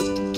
you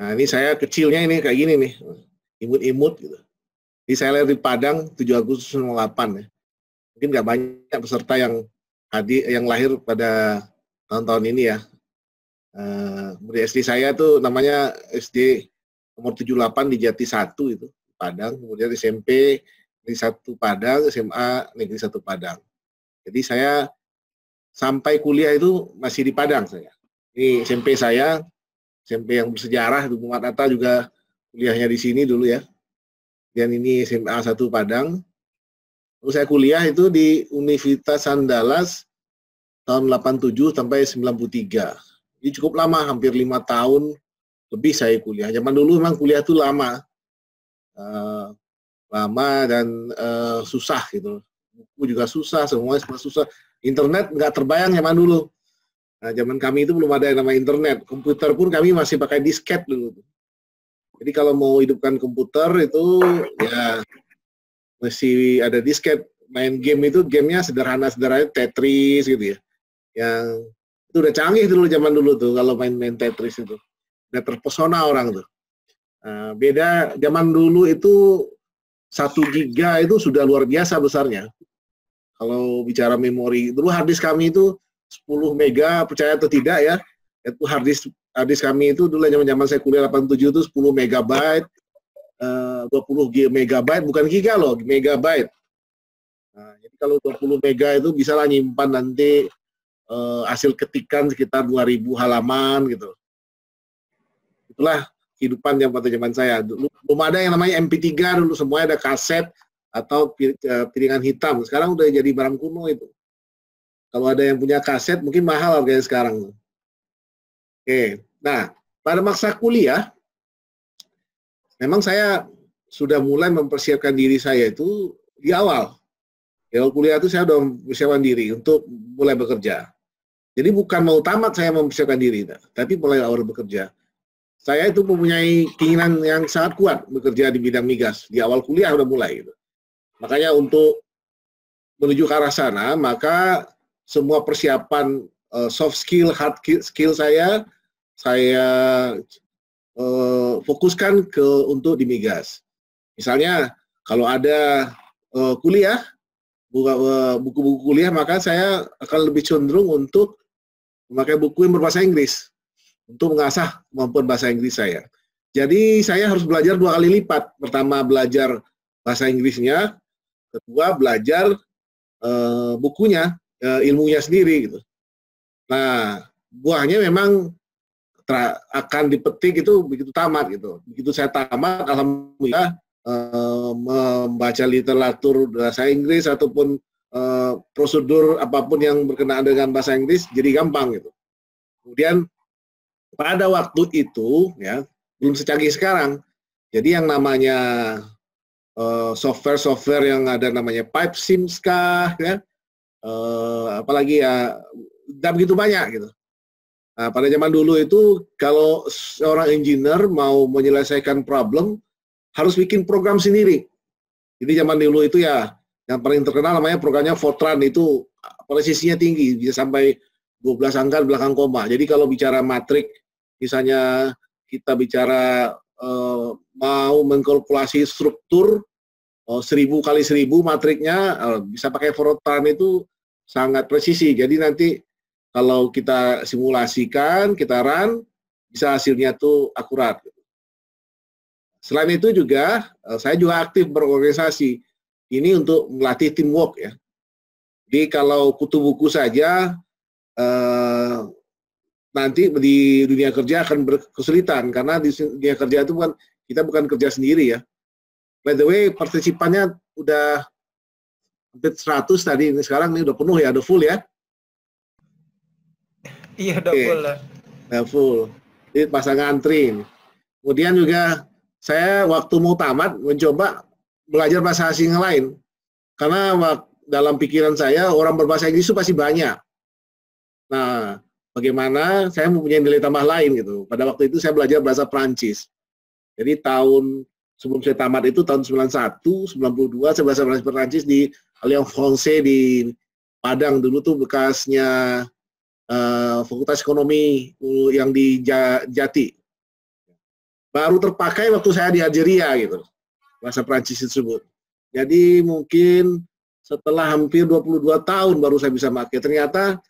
Nah ini saya kecilnya ini kayak gini nih, imut-imut gitu. Ini saya lihat di Padang 7 Agustus 08 ya. Mungkin nggak banyak peserta yang hadir, yang lahir pada tahun-tahun ini ya. Uh, eh, SD saya tuh namanya SD nomor 78 di Jati 1 itu, Padang. Kemudian SMP di 1 Padang, SMA Negeri 1 Padang. Jadi saya sampai kuliah itu masih di Padang saya. Ini SMP saya, SMP yang bersejarah itu Muhammad Atta juga kuliahnya di sini dulu ya. Dan ini SMA 1 Padang. Lalu saya kuliah itu di Universitas Andalas tahun 87 sampai 93. Ini cukup lama, hampir lima tahun lebih saya kuliah. Zaman dulu memang kuliah itu lama. Uh, lama dan uh, susah gitu. Buku juga susah, semuanya semua susah. Internet nggak terbayang zaman dulu. Nah, zaman kami itu belum ada yang nama internet. Komputer pun kami masih pakai disket dulu. Jadi kalau mau hidupkan komputer itu ya mesti ada disket. Main game itu gamenya sederhana-sederhana Tetris gitu ya. Yang itu udah canggih dulu zaman dulu tuh kalau main-main Tetris itu. Udah terpesona orang tuh. Nah, beda zaman dulu itu satu giga itu sudah luar biasa besarnya. Kalau bicara memori, dulu disk kami itu 10 mega percaya atau tidak ya itu harddisk harddisk kami itu dulu zaman zaman saya kuliah 87 itu 10 megabyte uh, 20 gigabyte megabyte bukan giga loh megabyte nah, jadi kalau 20 mega itu bisa lah nyimpan nanti eh, hasil ketikan sekitar 2000 halaman gitu itulah kehidupan yang pada zaman saya dulu belum ada yang namanya MP3 dulu semuanya ada kaset atau eh, piringan hitam sekarang udah jadi barang kuno itu kalau ada yang punya kaset, mungkin mahal harganya sekarang. Oke, nah pada masa kuliah, memang saya sudah mulai mempersiapkan diri saya itu di awal. Di ya, awal kuliah itu saya sudah mempersiapkan diri untuk mulai bekerja. Jadi bukan mau tamat saya mempersiapkan diri, tapi mulai awal bekerja. Saya itu mempunyai keinginan yang sangat kuat bekerja di bidang migas. Di awal kuliah sudah mulai. Gitu. Makanya untuk menuju ke arah sana, maka semua persiapan uh, soft skill, hard skill saya saya uh, fokuskan ke untuk di migas. Misalnya kalau ada uh, kuliah buku-buku kuliah maka saya akan lebih cenderung untuk memakai buku yang berbahasa Inggris untuk mengasah kemampuan bahasa Inggris saya. Jadi saya harus belajar dua kali lipat. Pertama belajar bahasa Inggrisnya, kedua belajar uh, bukunya e, ilmunya sendiri gitu. Nah, buahnya memang akan dipetik itu begitu tamat gitu. Begitu saya tamat, alhamdulillah e, membaca literatur bahasa Inggris ataupun e, prosedur apapun yang berkenaan dengan bahasa Inggris jadi gampang gitu. Kemudian pada waktu itu ya belum secanggih sekarang. Jadi yang namanya software-software yang ada namanya pipe sims kah, ya, uh, apalagi ya tidak begitu banyak gitu. Nah, pada zaman dulu itu kalau seorang engineer mau menyelesaikan problem harus bikin program sendiri. Jadi zaman dulu itu ya yang paling terkenal namanya programnya Fortran itu presisinya tinggi bisa sampai 12 angka belakang koma. Jadi kalau bicara matrik misalnya kita bicara uh, mau mengkalkulasi struktur Oh, seribu kali seribu matriknya eh, bisa pakai Fortran itu sangat presisi. Jadi nanti kalau kita simulasikan, kita run, bisa hasilnya tuh akurat. Selain itu juga, eh, saya juga aktif berorganisasi. Ini untuk melatih teamwork ya. Jadi kalau kutu buku saja, eh, nanti di dunia kerja akan berkesulitan. Karena di dunia kerja itu bukan, kita bukan kerja sendiri ya. By the way, partisipannya udah hampir 100 tadi. Ini sekarang ini udah penuh ya, udah full ya? Iya, udah okay. full lah. Udah full. Jadi pasang antri. Kemudian juga saya waktu mau tamat mencoba belajar bahasa asing lain. Karena dalam pikiran saya orang berbahasa Inggris itu pasti banyak. Nah, bagaimana saya mempunyai nilai tambah lain gitu. Pada waktu itu saya belajar bahasa Prancis. Jadi tahun sebelum saya tamat itu tahun 91, 92 saya bahasa Prancis, Prancis di Lyon Français di Padang dulu tuh bekasnya uh, Fakultas Ekonomi yang di Jati. Baru terpakai waktu saya di Algeria gitu. Bahasa Prancis tersebut. Jadi mungkin setelah hampir 22 tahun baru saya bisa pakai. Ternyata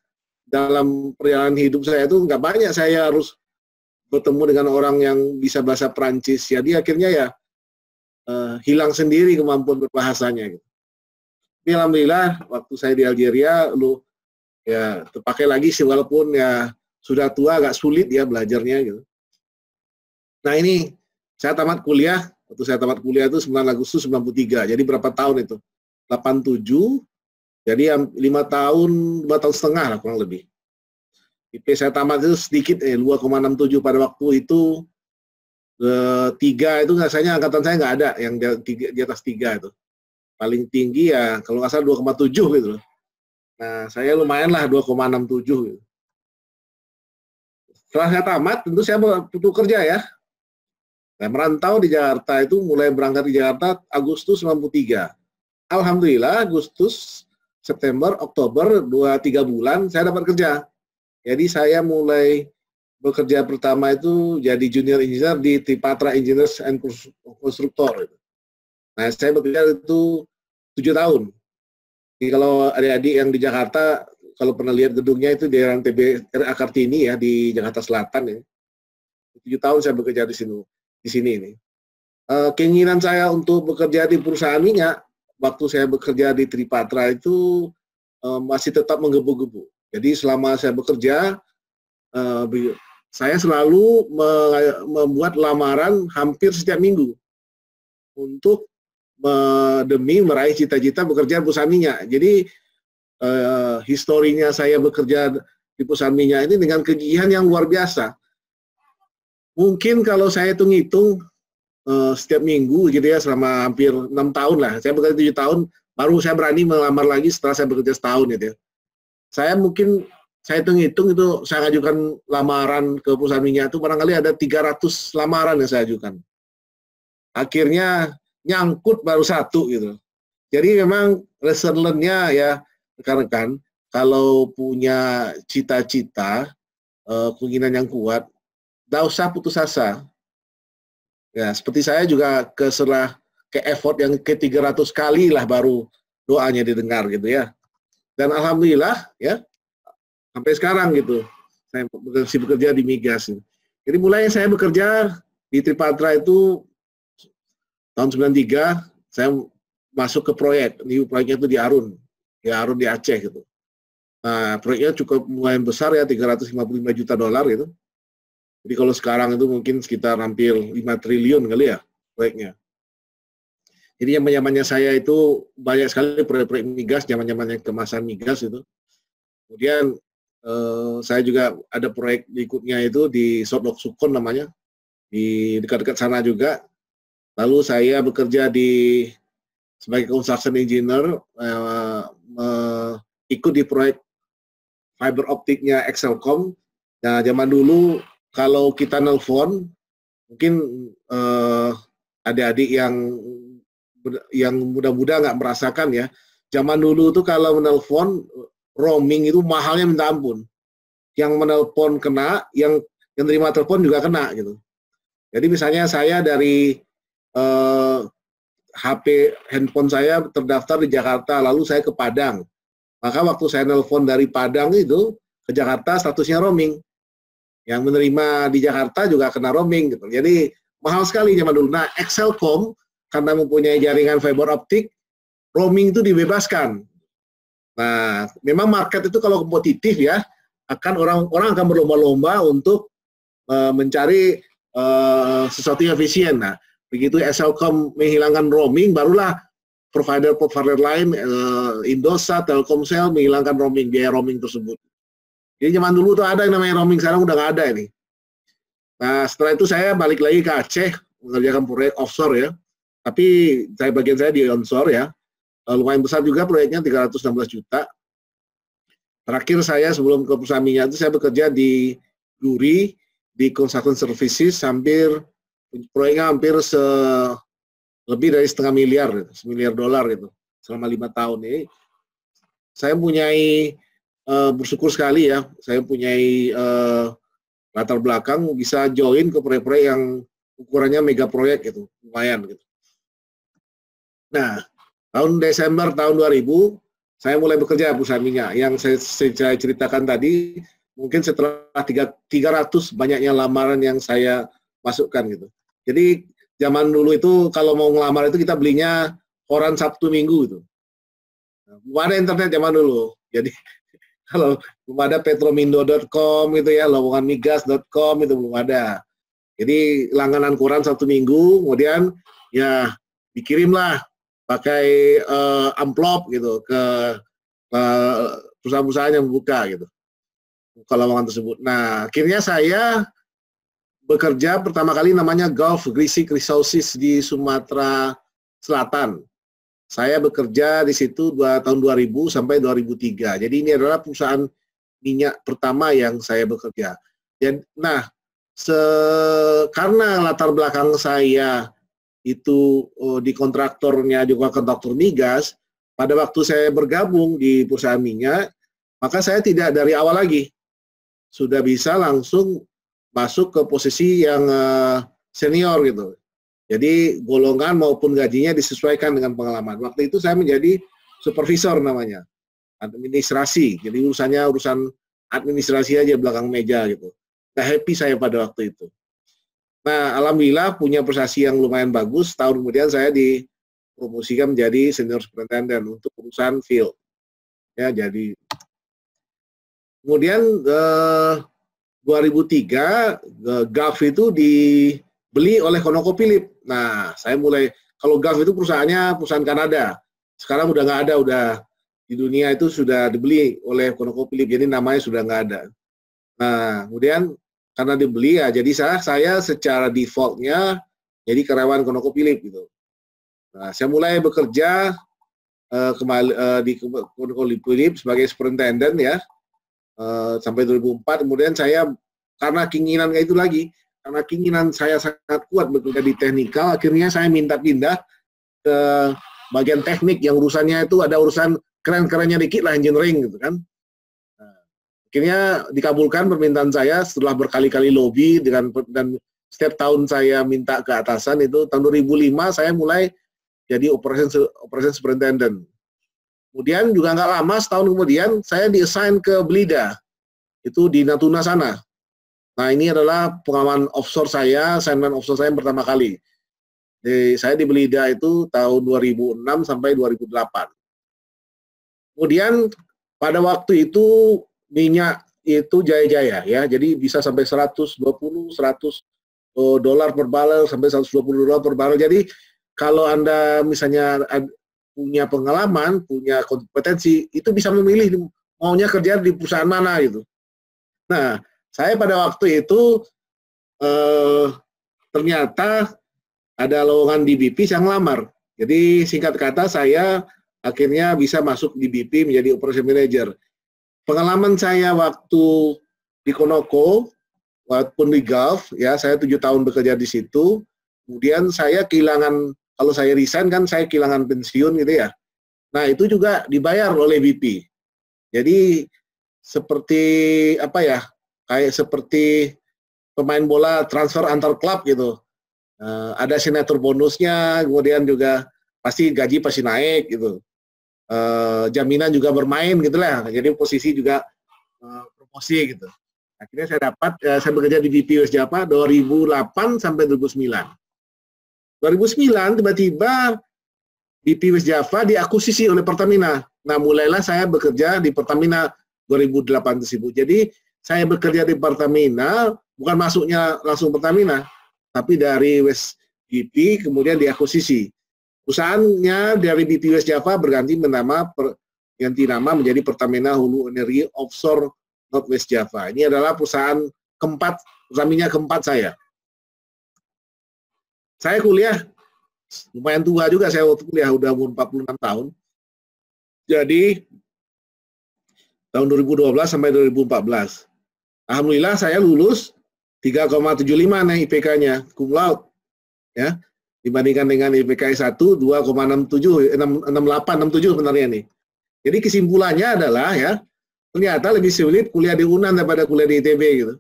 dalam perjalanan hidup saya itu nggak banyak saya harus bertemu dengan orang yang bisa bahasa Prancis. Jadi akhirnya ya uh, hilang sendiri kemampuan berbahasanya gitu. Tapi alhamdulillah waktu saya di Algeria lu ya terpakai lagi sih walaupun ya sudah tua agak sulit ya belajarnya gitu. Nah ini saya tamat kuliah, waktu saya tamat kuliah itu 9 Agustus 93, jadi berapa tahun itu? 87, jadi lima tahun, lima tahun setengah lah kurang lebih. IP saya tamat itu sedikit, eh, 2,67 pada waktu itu tiga itu nggak saya angkatan saya nggak ada yang di, tiga, di atas tiga itu paling tinggi ya kalau nggak salah tujuh gitu loh. Nah saya lumayan lah 2,67 tujuh gitu. Setelah saya tamat tentu saya butuh kerja ya. Saya merantau di Jakarta itu mulai berangkat di Jakarta Agustus 93. Alhamdulillah Agustus, September, Oktober, dua tiga bulan saya dapat kerja. Jadi saya mulai bekerja pertama itu jadi junior engineer di Tripatra Engineers and Constructor. Nah, saya bekerja itu tujuh tahun. Jadi kalau adik-adik yang di Jakarta, kalau pernah lihat gedungnya itu di RANTB RA Kartini ya, di Jakarta Selatan ya. Tujuh tahun saya bekerja di sini. Di sini ini. E, keinginan saya untuk bekerja di perusahaan minyak, waktu saya bekerja di Tripatra itu e, masih tetap menggebu-gebu. Jadi selama saya bekerja, eh, saya selalu membuat lamaran hampir setiap minggu untuk demi meraih cita-cita bekerja di perusahaan minyak. Jadi e historinya saya bekerja di perusahaan minyak ini dengan kegigihan yang luar biasa. Mungkin kalau saya hitung-hitung e eh, setiap minggu gitu ya selama hampir enam tahun lah. Saya bekerja tujuh tahun, baru saya berani melamar lagi setelah saya bekerja setahun gitu ya. Saya mungkin saya hitung-hitung itu saya ajukan lamaran ke perusahaan minyak itu barangkali ada 300 lamaran yang saya ajukan. Akhirnya nyangkut baru satu gitu. Jadi memang lesson ya rekan-rekan kalau punya cita-cita eh, keinginan yang kuat, tidak usah putus asa. Ya, seperti saya juga keserah ke effort yang ke 300 kali lah baru doanya didengar gitu ya. Dan alhamdulillah ya sampai sekarang gitu saya masih bekerja di migas jadi mulai saya bekerja di Tripatra itu tahun 93 saya masuk ke proyek di proyeknya itu di Arun di Arun di Aceh gitu nah proyeknya cukup lumayan besar ya 355 juta dolar gitu jadi kalau sekarang itu mungkin sekitar hampir 5 triliun kali ya proyeknya jadi yang zamannya saya itu banyak sekali proyek-proyek migas, zaman-zamannya kemasan migas itu. Kemudian Eh, saya juga ada proyek berikutnya itu di Sodok Sukon namanya di dekat-dekat sana juga. Lalu saya bekerja di sebagai construction engineer uh, uh, ikut di proyek fiber optiknya Excelcom. Nah zaman dulu kalau kita nelfon mungkin uh, adik-adik yang yang muda-muda nggak merasakan ya. Zaman dulu tuh kalau menelpon roaming itu mahalnya minta ampun. Yang menelpon kena, yang yang terima telepon juga kena gitu. Jadi misalnya saya dari eh, HP handphone saya terdaftar di Jakarta, lalu saya ke Padang. Maka waktu saya nelpon dari Padang itu ke Jakarta statusnya roaming. Yang menerima di Jakarta juga kena roaming gitu. Jadi mahal sekali zaman dulu. Nah, Excelcom karena mempunyai jaringan fiber optik, roaming itu dibebaskan. Nah, memang market itu kalau kompetitif ya, akan orang-orang akan berlomba-lomba untuk uh, mencari uh, sesuatu yang efisien. Nah, begitu SLCom menghilangkan roaming, barulah provider-provider lain, uh, Indosat, Telkomsel menghilangkan roaming, biaya roaming tersebut. Jadi zaman dulu tuh ada yang namanya roaming, sekarang udah nggak ada ini. Nah, setelah itu saya balik lagi ke Aceh, mengerjakan proyek offshore ya. Tapi saya bagian saya di onshore ya. Eh, lumayan besar juga proyeknya 316 juta. Terakhir saya sebelum ke perusahaan minyak itu saya bekerja di Guri di consultant services hampir proyeknya hampir se lebih dari setengah miliar, gitu, miliar dolar gitu selama lima tahun ini. Saya mempunyai uh, bersyukur sekali ya, saya mempunyai uh, latar belakang bisa join ke proyek-proyek yang ukurannya mega proyek gitu, lumayan gitu. Nah, Tahun Desember tahun 2000, saya mulai bekerja perusahaan minyak. Yang saya, saya ceritakan tadi, mungkin setelah 300 banyaknya lamaran yang saya masukkan gitu. Jadi zaman dulu itu kalau mau ngelamar itu kita belinya koran Sabtu Minggu itu. Belum ada internet zaman dulu. Jadi kalau belum ada petromindo.com gitu ya, lowongan migas.com itu belum ada. Jadi langganan koran satu minggu, kemudian ya dikirimlah pakai uh, amplop gitu ke uh, perusahaan-perusahaan yang membuka gitu buka lowongan tersebut. Nah akhirnya saya bekerja pertama kali namanya Gulf Greasy Resources di Sumatera Selatan. Saya bekerja di situ dua, tahun 2000 sampai 2003. Jadi ini adalah perusahaan minyak pertama yang saya bekerja. Dan nah, se karena latar belakang saya itu uh, di kontraktornya juga kontraktor migas, pada waktu saya bergabung di perusahaan minyak, maka saya tidak dari awal lagi. Sudah bisa langsung masuk ke posisi yang uh, senior gitu. Jadi golongan maupun gajinya disesuaikan dengan pengalaman. Waktu itu saya menjadi supervisor namanya. Administrasi. Jadi urusannya urusan administrasi aja belakang meja gitu. Gak happy saya pada waktu itu. Nah, alhamdulillah punya prestasi yang lumayan bagus. Tahun kemudian saya dipromosikan menjadi senior superintendent untuk perusahaan field. Ya, jadi kemudian eh, 2003 eh, GAF itu dibeli oleh ConocoPhillips. Nah, saya mulai kalau GAF itu perusahaannya perusahaan Kanada. Sekarang udah nggak ada, udah di dunia itu sudah dibeli oleh ConocoPhillips, jadi namanya sudah nggak ada. Nah, kemudian karena dibeli ya jadi saya saya secara defaultnya jadi karyawan Konoko Philip gitu. Nah, saya mulai bekerja uh, kembali uh, di Konoko Philip sebagai superintendent ya uh, sampai 2004. Kemudian saya karena keinginan itu lagi karena keinginan saya sangat kuat bekerja di teknikal, akhirnya saya minta pindah ke bagian teknik yang urusannya itu ada urusan keren-kerennya dikit lah engineering gitu kan akhirnya dikabulkan permintaan saya setelah berkali-kali lobby dengan dan setiap tahun saya minta ke atasan itu tahun 2005 saya mulai jadi operation operation superintendent. Kemudian juga nggak lama setahun kemudian saya diassign ke Belida itu di Natuna sana. Nah ini adalah pengalaman offshore saya, assignment offshore saya yang pertama kali. Di, saya di Belida itu tahun 2006 sampai 2008. Kemudian pada waktu itu minyak itu jaya-jaya ya. Jadi bisa sampai 120, 100 eh, dolar per barrel sampai 120 dolar per barrel. Jadi kalau Anda misalnya punya pengalaman, punya kompetensi, itu bisa memilih maunya kerja di perusahaan mana gitu. Nah, saya pada waktu itu eh, ternyata ada lowongan di BP yang lamar. Jadi singkat kata saya akhirnya bisa masuk di BP menjadi operation manager. Pengalaman saya waktu di Konoko, walaupun di Gulf, ya saya tujuh tahun bekerja di situ. Kemudian saya kehilangan, kalau saya resign kan saya kehilangan pensiun gitu ya. Nah itu juga dibayar oleh BP. Jadi seperti apa ya, kayak seperti pemain bola transfer antar klub gitu. Uh, ada sinetron bonusnya, kemudian juga pasti gaji pasti naik gitu uh, jaminan juga bermain gitu lah. Jadi posisi juga uh, promosi gitu. Akhirnya saya dapat, uh, saya bekerja di BP Java 2008 sampai 2009. 2009 tiba-tiba BP West Java diakuisisi oleh Pertamina. Nah, mulailah saya bekerja di Pertamina 2008 tersebut. Jadi, saya bekerja di Pertamina, bukan masuknya langsung Pertamina, tapi dari West BP kemudian diakuisisi. Perusahaannya dari BPUS Java berganti nama per, ganti nama menjadi Pertamina Hulu Energi Offshore Northwest Java. Ini adalah perusahaan keempat, perusahaannya keempat saya. Saya kuliah, lumayan tua juga saya waktu kuliah, udah umur 46 tahun. Jadi, tahun 2012 sampai 2014. Alhamdulillah saya lulus 3,75 nih IPK-nya, cum laude. Ya, dibandingkan dengan IPK 1 2,67 enam tujuh sebenarnya nih. Jadi kesimpulannya adalah ya ternyata lebih sulit kuliah di UNAN daripada kuliah di ITB gitu.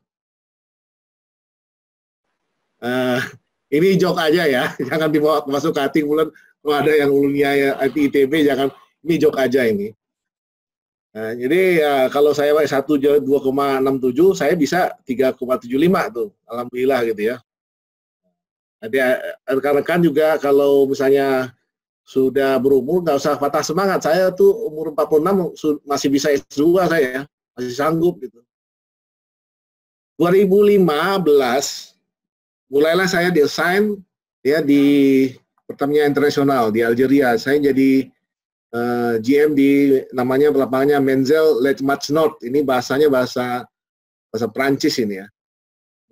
Uh, ini jok aja ya, jangan dibawa masuk ke hati bulan kalau ada yang ulunya ya, eh, ITB jangan ini jok aja ini. Nah, jadi ya, kalau saya pakai 1 2,67 saya bisa 3,75 tuh. Alhamdulillah gitu ya. Jadi eh, eh, rekan-rekan juga kalau misalnya sudah berumur nggak usah patah semangat. Saya tuh umur 46 masih bisa S2 saya, ya. masih sanggup gitu. 2015 mulailah saya desain ya di pertamanya internasional di Algeria. Saya jadi uh, eh, GM di namanya lapangannya Menzel Lechmatch Match North. Ini bahasanya bahasa bahasa Prancis ini ya.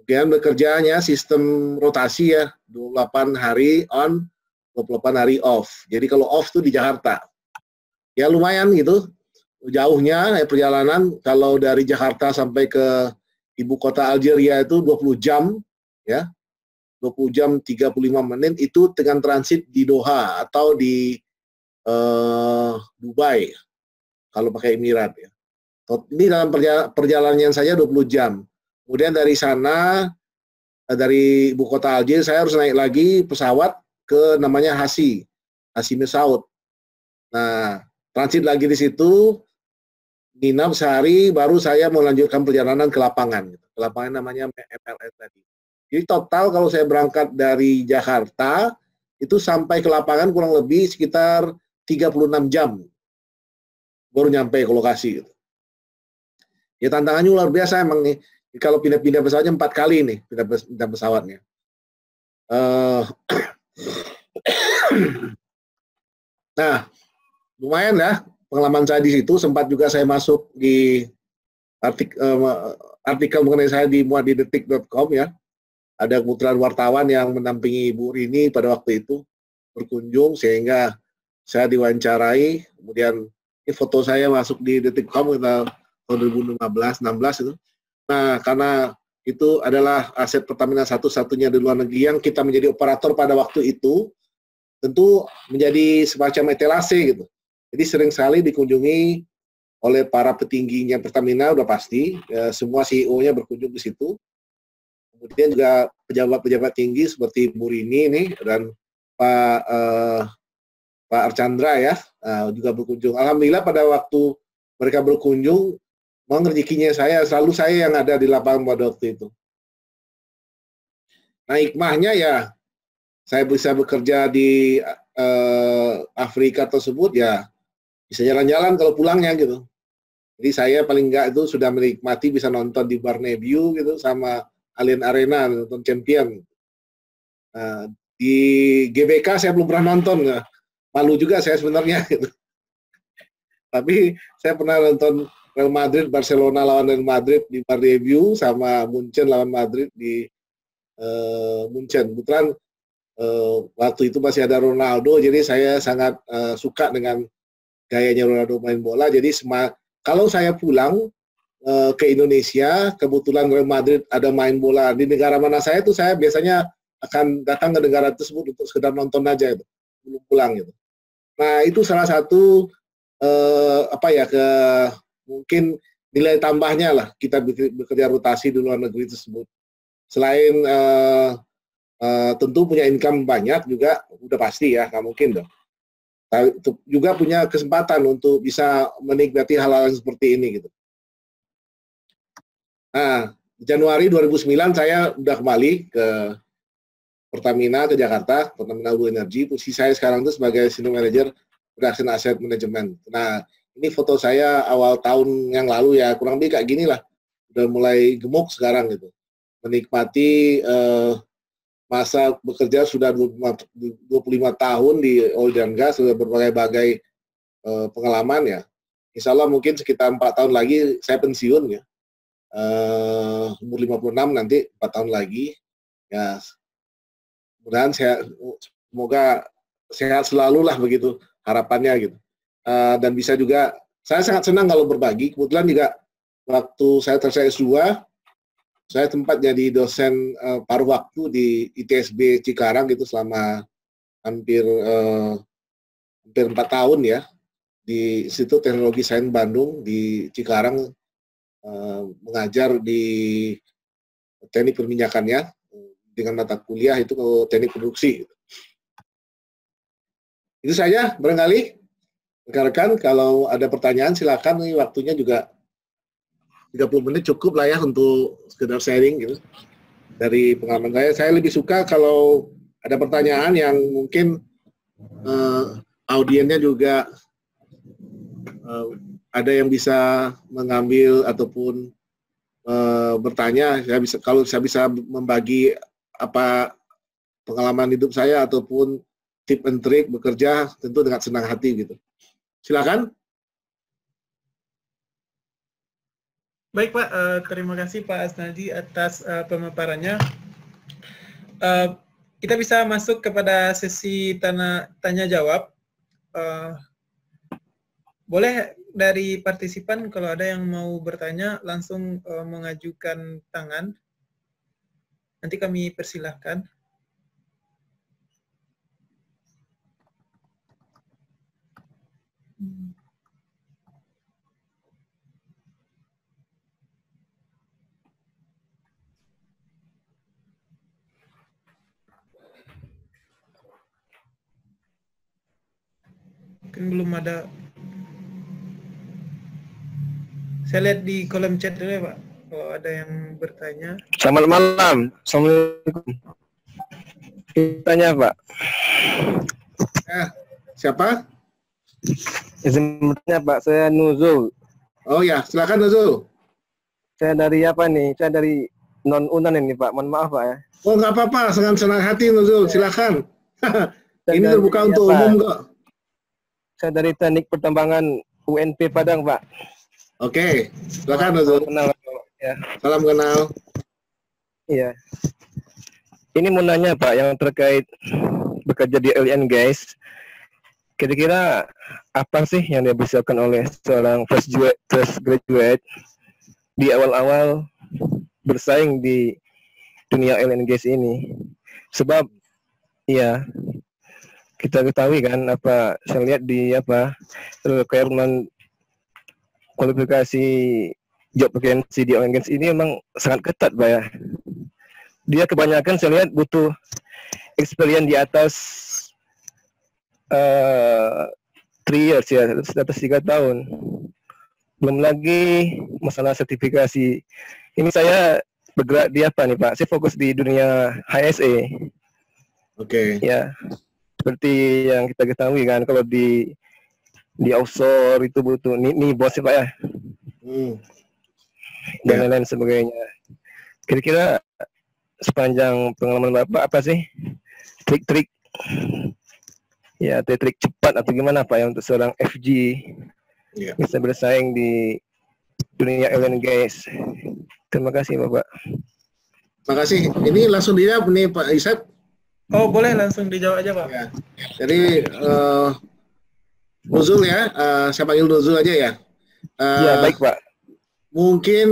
Kemudian bekerjanya sistem rotasi ya, 28 hari on, 28 hari off. Jadi kalau off tuh di Jakarta. Ya lumayan gitu, jauhnya ya perjalanan kalau dari Jakarta sampai ke ibu kota Algeria itu 20 jam ya. 20 jam 35 menit itu dengan transit di Doha atau di uh, Dubai kalau pakai Emirat ya. Ini dalam perjalanan saja 20 jam. Kemudian dari sana eh, dari ibu kota Aljir saya harus naik lagi pesawat ke namanya Hasi, Hasi Saud. Nah, transit lagi di situ, nginap sehari, baru saya melanjutkan perjalanan ke lapangan. Gitu. Ke lapangan namanya MLS tadi. Jadi total kalau saya berangkat dari Jakarta, itu sampai ke lapangan kurang lebih sekitar 36 jam. Baru nyampe ke lokasi. Gitu. Ya tantangannya luar biasa emang nih kalau pindah-pindah pesawatnya empat kali nih pindah, pindah pesawatnya. Uh, nah, lumayan ya pengalaman saya di situ. Sempat juga saya masuk di artik, uh, artikel mengenai saya di detik.com ya. Ada kebetulan wartawan yang menampingi Ibu Rini pada waktu itu berkunjung sehingga saya diwawancarai. Kemudian ini foto saya masuk di detik.com kita tahun 2015 16 itu Nah, karena itu adalah aset Pertamina satu-satunya di luar negeri yang kita menjadi operator pada waktu itu, tentu menjadi semacam etalase gitu. Jadi sering sekali dikunjungi oleh para petingginya Pertamina udah pasti, ya, semua CEO-nya berkunjung ke situ. Kemudian juga pejabat-pejabat tinggi seperti Bu ini dan Pak eh, Pak Archandra ya eh, juga berkunjung. Alhamdulillah pada waktu mereka berkunjung Memang rezekinya saya, selalu saya yang ada di lapangan pada waktu itu. Nah, hikmahnya ya, saya bisa bekerja di eh, Afrika tersebut, ya bisa jalan-jalan kalau pulangnya gitu. Jadi saya paling enggak itu sudah menikmati bisa nonton di Barnebiu gitu, sama Alien Arena, nonton Champion. Uh, di GBK saya belum pernah nonton, ya. malu juga saya sebenarnya gitu. Tapi saya pernah nonton Real Madrid Barcelona lawan Real Madrid di Bernabeu sama Munchen lawan Madrid di uh, Munchen. Kebetulan uh, waktu itu masih ada Ronaldo, jadi saya sangat uh, suka dengan gayanya Ronaldo main bola. Jadi sema kalau saya pulang uh, ke Indonesia, kebetulan Real Madrid ada main bola di negara mana saya itu saya biasanya akan datang ke negara tersebut untuk sekedar nonton aja itu belum pulang gitu. Nah itu salah satu uh, apa ya ke mungkin nilai tambahnya lah kita bekerja rotasi di luar negeri tersebut. Selain uh, uh, tentu punya income banyak juga udah pasti ya nggak mungkin dong. Juga punya kesempatan untuk bisa menikmati hal-hal seperti ini gitu. Nah, Januari 2009 saya udah kembali ke Pertamina ke Jakarta, Pertamina Blue Energy. Posisi saya sekarang itu sebagai senior manager production asset management. Nah, ini foto saya awal tahun yang lalu ya kurang lebih kayak gini lah udah mulai gemuk sekarang gitu menikmati uh, masa bekerja sudah 25 tahun di oil dan gas sudah berbagai-bagai uh, pengalaman ya Insya Allah mungkin sekitar empat tahun lagi saya pensiun ya uh, umur 56 nanti empat tahun lagi ya mudahan saya semoga sehat selalu lah begitu harapannya gitu Eh, dan bisa juga saya sangat senang kalau berbagi. Kebetulan juga waktu saya selesai S2, saya tempat jadi dosen uh, paruh waktu di ITSB Cikarang gitu selama hampir uh, hampir empat tahun ya di situ Teknologi Sains Bandung di Cikarang uh, mengajar di teknik perminyakannya dengan mata kuliah itu ke teknik produksi. Itu saja barangkali. Rekan-rekan, kalau ada pertanyaan silakan nih waktunya juga 30 menit cukup lah ya untuk sekedar sharing gitu. Dari pengalaman saya, saya lebih suka kalau ada pertanyaan yang mungkin uh, audiennya juga uh, ada yang bisa mengambil ataupun uh, bertanya. Saya bisa kalau saya bisa membagi apa pengalaman hidup saya ataupun tip and trick bekerja tentu dengan senang hati gitu. Silakan. Baik Pak, eh, terima kasih Pak Asnadi atas eh, pemaparannya. Eh, kita bisa masuk kepada sesi tanya, jawab. boleh dari partisipan kalau ada yang mau bertanya langsung mengajukan tangan. Nanti kami persilahkan. mungkin belum ada. Saya lihat di kolom chat dulu ya Pak. Kalau oh, ada yang bertanya. Selamat malam. Assalamualaikum. Tanya Pak. Eh, siapa? Izin bertanya Pak, saya Nuzul. Oh ya, silakan Nuzul. Saya dari apa nih? Saya dari non unan ini Pak. Mohon maaf Pak ya. Oh nggak apa-apa, senang senang hati Nuzul, silakan. ini terbuka untuk umum kok. Saya dari Teknik Pertambangan UNP Padang, Pak. Oke, okay. silakan Salam kenal, ya. Salam kenal. Iya. Ini mau nanya Pak yang terkait bekerja di LN guys. Kira-kira apa sih yang dipersiapkan oleh seorang fresh graduate, fresh graduate di awal-awal bersaing di dunia LN guys ini? Sebab ya kita ketahui kan apa saya lihat di apa requirement kualifikasi job vacancy di Orange ini memang sangat ketat pak ya dia kebanyakan saya lihat butuh experience di atas uh, three years ya di atas tiga tahun belum lagi masalah sertifikasi ini saya bergerak di apa nih pak saya fokus di dunia HSE oke okay. ya seperti yang kita ketahui kan kalau di di offshore itu butuh nih, nih bos ya pak ya hmm. dan lain ya. lain-lain sebagainya kira-kira sepanjang pengalaman bapak apa sih trik-trik ya trik-trik cepat atau gimana pak ya untuk seorang FG yeah. bisa bersaing di dunia LNG guys terima kasih bapak terima kasih ini langsung dia nih pak Isat Oh boleh langsung dijawab aja pak. Ya. Jadi uh, Nuzul ya, uh, eh, saya panggil Nuzul aja ya. Uh, baik pak. Mungkin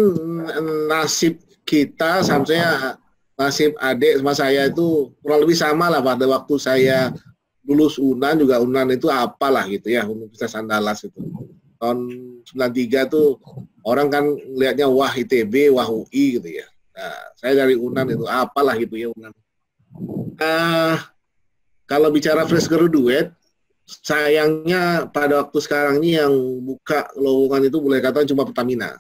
nasib kita, samsanya nasib adik sama saya itu kurang lebih sama lah pada waktu saya lulus Unan juga Unan itu apalah gitu ya Universitas sandalas itu tahun 93 tuh orang kan lihatnya wah ITB, wah UI gitu ya. Nah, saya dari Unan itu apalah gitu ya Unan uh, kalau bicara fresh graduate, sayangnya pada waktu sekarang ini yang buka lowongan itu boleh katakan cuma Pertamina.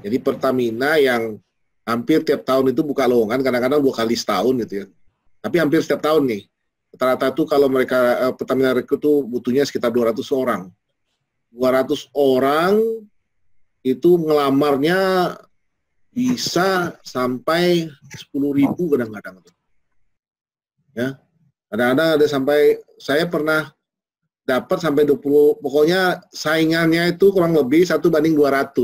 Jadi Pertamina yang hampir tiap tahun itu buka lowongan, kadang-kadang dua kali setahun gitu ya. Tapi hampir setiap tahun nih. Rata-rata tuh kalau mereka eh, Pertamina rekrut tuh butuhnya sekitar 200 orang. 200 orang itu ngelamarnya bisa sampai 10.000 ribu kadang-kadang ya kadang-kadang ada sampai saya pernah dapat sampai 20 pokoknya saingannya itu kurang lebih satu banding 200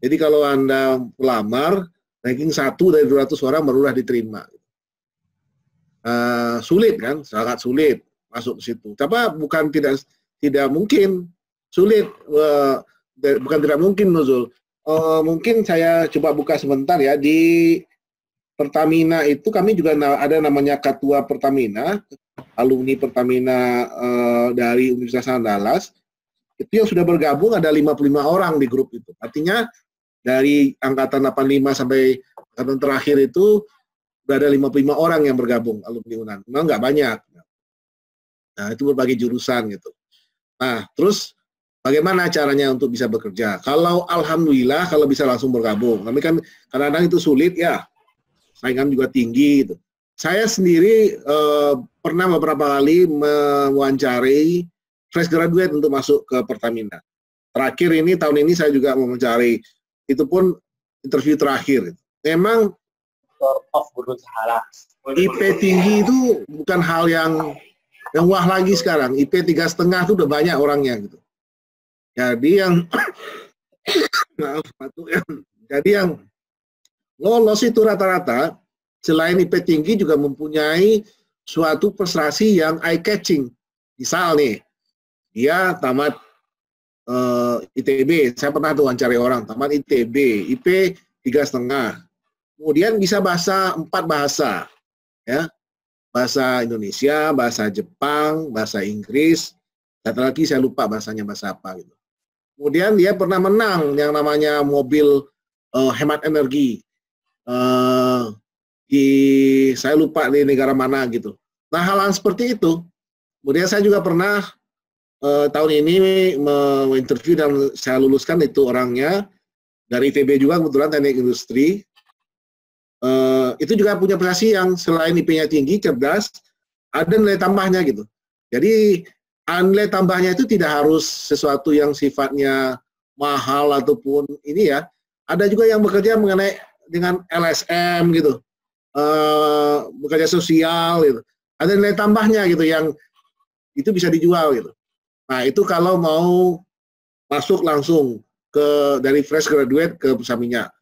jadi kalau anda pelamar ranking satu dari 200 orang barulah diterima uh, sulit kan sangat sulit masuk ke situ tapi bukan tidak tidak mungkin sulit uh, bukan tidak mungkin Nuzul uh, mungkin saya coba buka sebentar ya di Pertamina itu kami juga ada namanya Ketua Pertamina, alumni Pertamina uh, dari Universitas Andalas. Itu yang sudah bergabung ada 55 orang di grup itu. Artinya dari angkatan 85 sampai angkatan terakhir itu berada ada 55 orang yang bergabung alumni UNAN. Memang nggak banyak. Nah, itu berbagai jurusan gitu. Nah, terus bagaimana caranya untuk bisa bekerja? Kalau alhamdulillah kalau bisa langsung bergabung. Kami kan kadang-kadang itu sulit ya saingan juga tinggi itu. Saya sendiri eh, pernah beberapa kali mewawancari fresh graduate untuk masuk ke Pertamina. Terakhir ini tahun ini saya juga mau mencari itu pun interview terakhir. Memang IP tinggi itu bukan hal yang yang wah lagi sekarang. IP tiga setengah itu udah banyak orangnya gitu. Jadi yang maaf yang Jadi yang Lolos itu rata-rata selain IP tinggi juga mempunyai suatu prestasi yang eye catching. Misal nih, dia tamat uh, eh, ITB. Saya pernah tuh cari orang tamat ITB, IP tiga setengah. Kemudian bisa bahasa empat bahasa, ya bahasa Indonesia, bahasa Jepang, bahasa Inggris. Satu lagi saya lupa bahasanya bahasa apa gitu. Kemudian dia pernah menang yang namanya mobil uh, hemat energi uh, di saya lupa di negara mana gitu. Nah hal-hal seperti itu. Kemudian saya juga pernah uh, tahun ini menginterview dan saya luluskan itu orangnya dari ITB juga kebetulan teknik industri. Uh, itu juga punya prestasi yang selain IP-nya tinggi, cerdas, ada nilai tambahnya gitu. Jadi nilai tambahnya itu tidak harus sesuatu yang sifatnya mahal ataupun ini ya. Ada juga yang bekerja mengenai dengan LSM gitu, uh, bekerja sosial gitu. Ada nilai tambahnya gitu yang itu bisa dijual gitu. Nah itu kalau mau masuk langsung ke dari fresh graduate ke pesaminya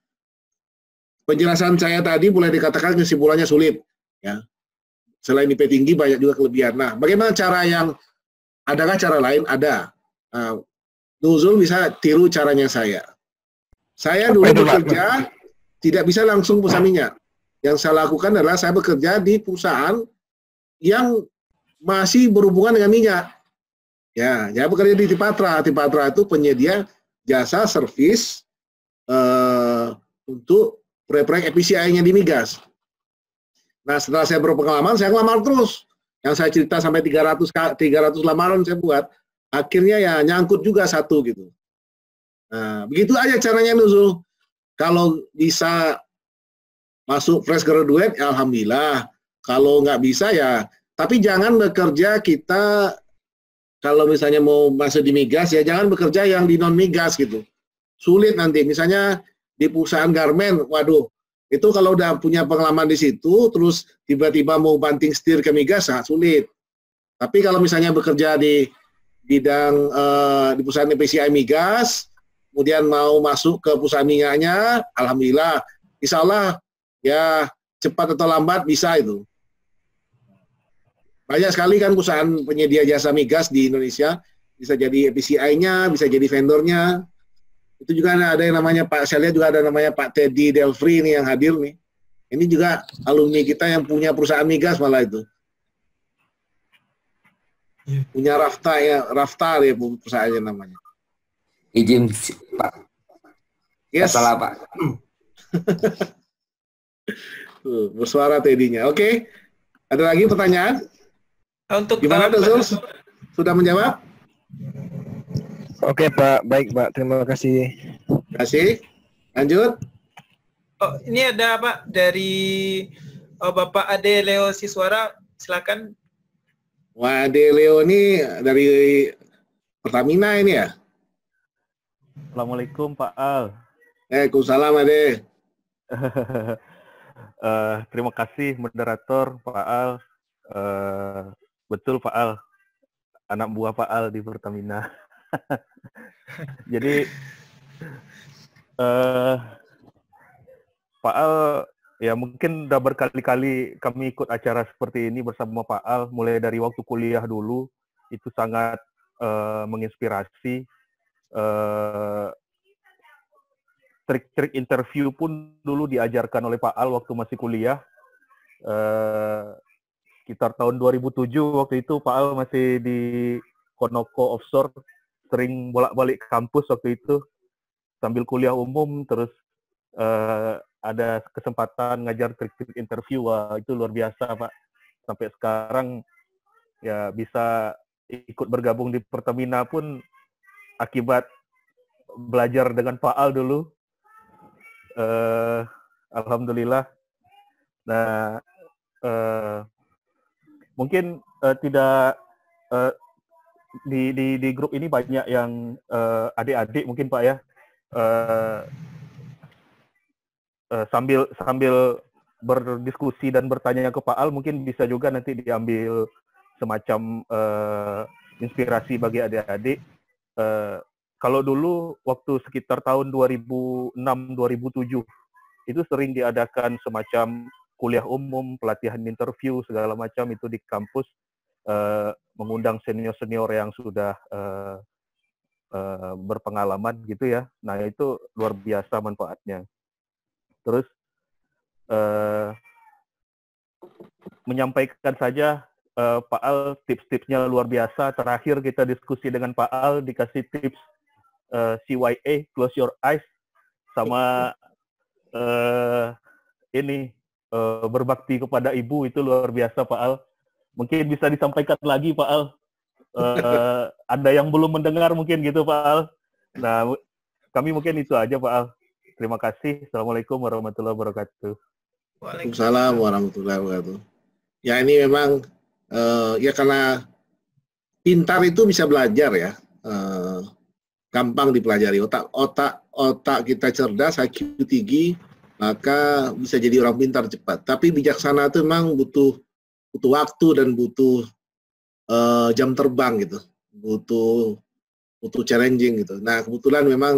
Penjelasan saya tadi boleh dikatakan kesimpulannya sulit. Ya. Selain IP tinggi banyak juga kelebihan. Nah bagaimana cara yang adakah cara lain? Ada. Uh, Nuzul bisa tiru caranya saya. Saya dulu bekerja tidak bisa langsung pusat minyak. Yang saya lakukan adalah saya bekerja di perusahaan yang masih berhubungan dengan minyak. Ya, saya bekerja di Tipatra. Tipatra itu penyedia jasa servis eh, untuk proyek-proyek EPCI-nya di migas. Nah, setelah saya berpengalaman, saya ngelamar terus. Yang saya cerita sampai 300 300 lamaran saya buat, akhirnya ya nyangkut juga satu gitu. Nah, begitu aja caranya Nuzul. Kalau bisa masuk fresh graduate, ya alhamdulillah. Kalau nggak bisa ya, tapi jangan bekerja kita kalau misalnya mau masuk di migas ya jangan bekerja yang di non migas gitu. Sulit nanti. Misalnya di perusahaan garmen, waduh, itu kalau udah punya pengalaman di situ, terus tiba-tiba mau banting setir ke migas, sangat ah, sulit. Tapi kalau misalnya bekerja di bidang uh, di perusahaan PCI migas, kemudian mau masuk ke pusanianya, alhamdulillah, insya Allah ya cepat atau lambat bisa itu. Banyak sekali kan perusahaan penyedia jasa migas di Indonesia, bisa jadi PCI-nya, bisa jadi vendornya. Itu juga ada yang namanya Pak, saya juga ada namanya Pak Teddy Delfri nih yang hadir nih. Ini juga alumni kita yang punya perusahaan migas malah itu. Iya. Punya Rafta ya, Rafta ya perusahaannya namanya. Izin eh, Pak. Yes. Salah Pak. Tuh, bersuara Oke. Ada lagi pertanyaan? Untuk gimana Pak Zul? Sudah menjawab? Oke Pak, baik Pak. Terima kasih. Terima kasih. Lanjut. Oh, ini ada Pak dari oh, Bapak Ade Leo Siswara. Silakan. Wah, Ade Leo ini dari Pertamina ini ya? Assalamualaikum Pak Al. kusalam Ade. uh, terima kasih moderator Pak Al. Uh, betul Pak Al, anak buah Pak Al di Pertamina. Jadi uh, Pak Al ya mungkin udah berkali-kali kami ikut acara seperti ini bersama Pak Al mulai dari waktu kuliah dulu itu sangat uh, menginspirasi trik eh, trik-trik interview pun dulu diajarkan oleh Pak Al waktu masih kuliah. Uh, sekitar tahun 2007 waktu itu Pak Al masih di Konoko offshore, sering bolak-balik kampus waktu itu sambil kuliah umum terus uh, ada kesempatan ngajar trik-trik interview wah itu luar biasa Pak. Sampai sekarang ya bisa ikut bergabung di Pertamina pun akibat belajar dengan Pak Al dulu. Uh, Alhamdulillah. Nah, uh, mungkin uh, tidak uh, di, di di grup ini banyak yang adik adik-adik mungkin Pak ya. Uh, uh, sambil sambil berdiskusi dan bertanya ke Pak Al mungkin bisa juga nanti diambil semacam uh, inspirasi bagi adik-adik Eh, kalau dulu waktu sekitar tahun 2006 2007 itu sering diadakan semacam kuliah umum, pelatihan interview segala macam itu di kampus uh, mengundang senior-senior yang sudah uh, uh, berpengalaman gitu ya. Nah, itu luar biasa manfaatnya. Terus menyampaikan saja uh, Pak Al tips-tipsnya luar biasa. Terakhir kita diskusi dengan Pak Al dikasih tips uh, eh, CYA Close Your Eyes sama uh, ini uh, berbakti kepada ibu itu luar biasa Pak Al. Mungkin bisa disampaikan lagi Pak Al. Uh, ada yang belum mendengar mungkin gitu Pak Al. Nah, kami mungkin itu aja Pak Al. Terima kasih. Assalamualaikum warahmatullahi wabarakatuh. Waalaikumsalam warahmatullahi wabarakatuh. Ya ini memang uh, ya karena pintar itu bisa belajar ya, uh, gampang dipelajari. Otak otak otak kita cerdas, IQ tinggi, maka bisa jadi orang pintar cepat. Tapi bijaksana itu memang butuh butuh waktu dan butuh uh, jam terbang gitu, butuh butuh challenging gitu. Nah kebetulan memang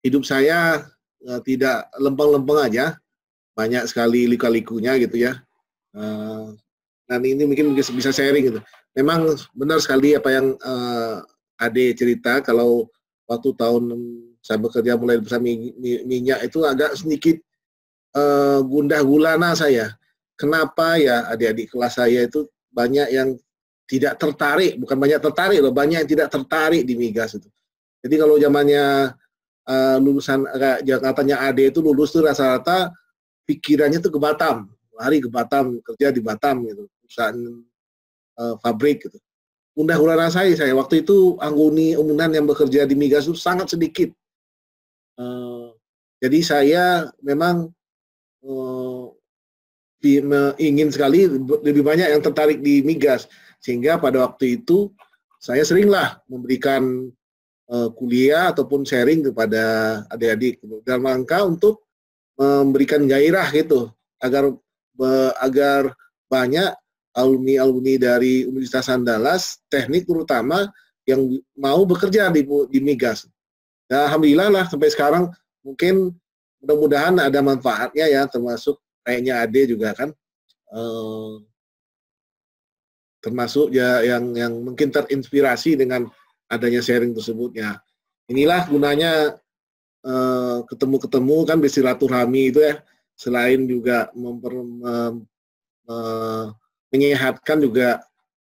hidup saya uh, tidak lempeng-lempeng aja, banyak sekali lika-likunya gitu ya. Uh, dan ini mungkin bisa sharing gitu. Memang benar sekali apa yang uh, Ade cerita kalau waktu tahun saya bekerja mulai bersama minyak itu agak sedikit uh, gundah gulana saya. Kenapa ya adik-adik kelas saya itu banyak yang tidak tertarik, bukan banyak tertarik loh, banyak yang tidak tertarik di migas itu. Jadi kalau zamannya uh, lulusan katanya Ade itu lulus tuh rata-rata pikirannya tuh ke Batam, lari ke Batam, kerja di Batam gitu perusahaan uh, pabrik gitu. Mudah ulah rasai saya waktu itu angguni umunan yang bekerja di migas itu sangat sedikit. Uh, jadi saya memang uh, ingin sekali lebih banyak yang tertarik di migas sehingga pada waktu itu saya seringlah memberikan uh, kuliah ataupun sharing kepada adik-adik gitu. dalam rangka untuk memberikan gairah gitu agar agar banyak alumni-alumni dari Universitas Andalas, teknik terutama yang mau bekerja di, di migas. Nah, Alhamdulillah lah sampai sekarang mungkin mudah-mudahan ada manfaatnya ya, termasuk kayaknya Ade juga kan. Eh, termasuk ya yang yang mungkin terinspirasi dengan adanya sharing tersebut ya. Inilah gunanya eh, ketemu-ketemu kan bersilaturahmi itu ya, selain juga memper, mem, mem, menyehatkan juga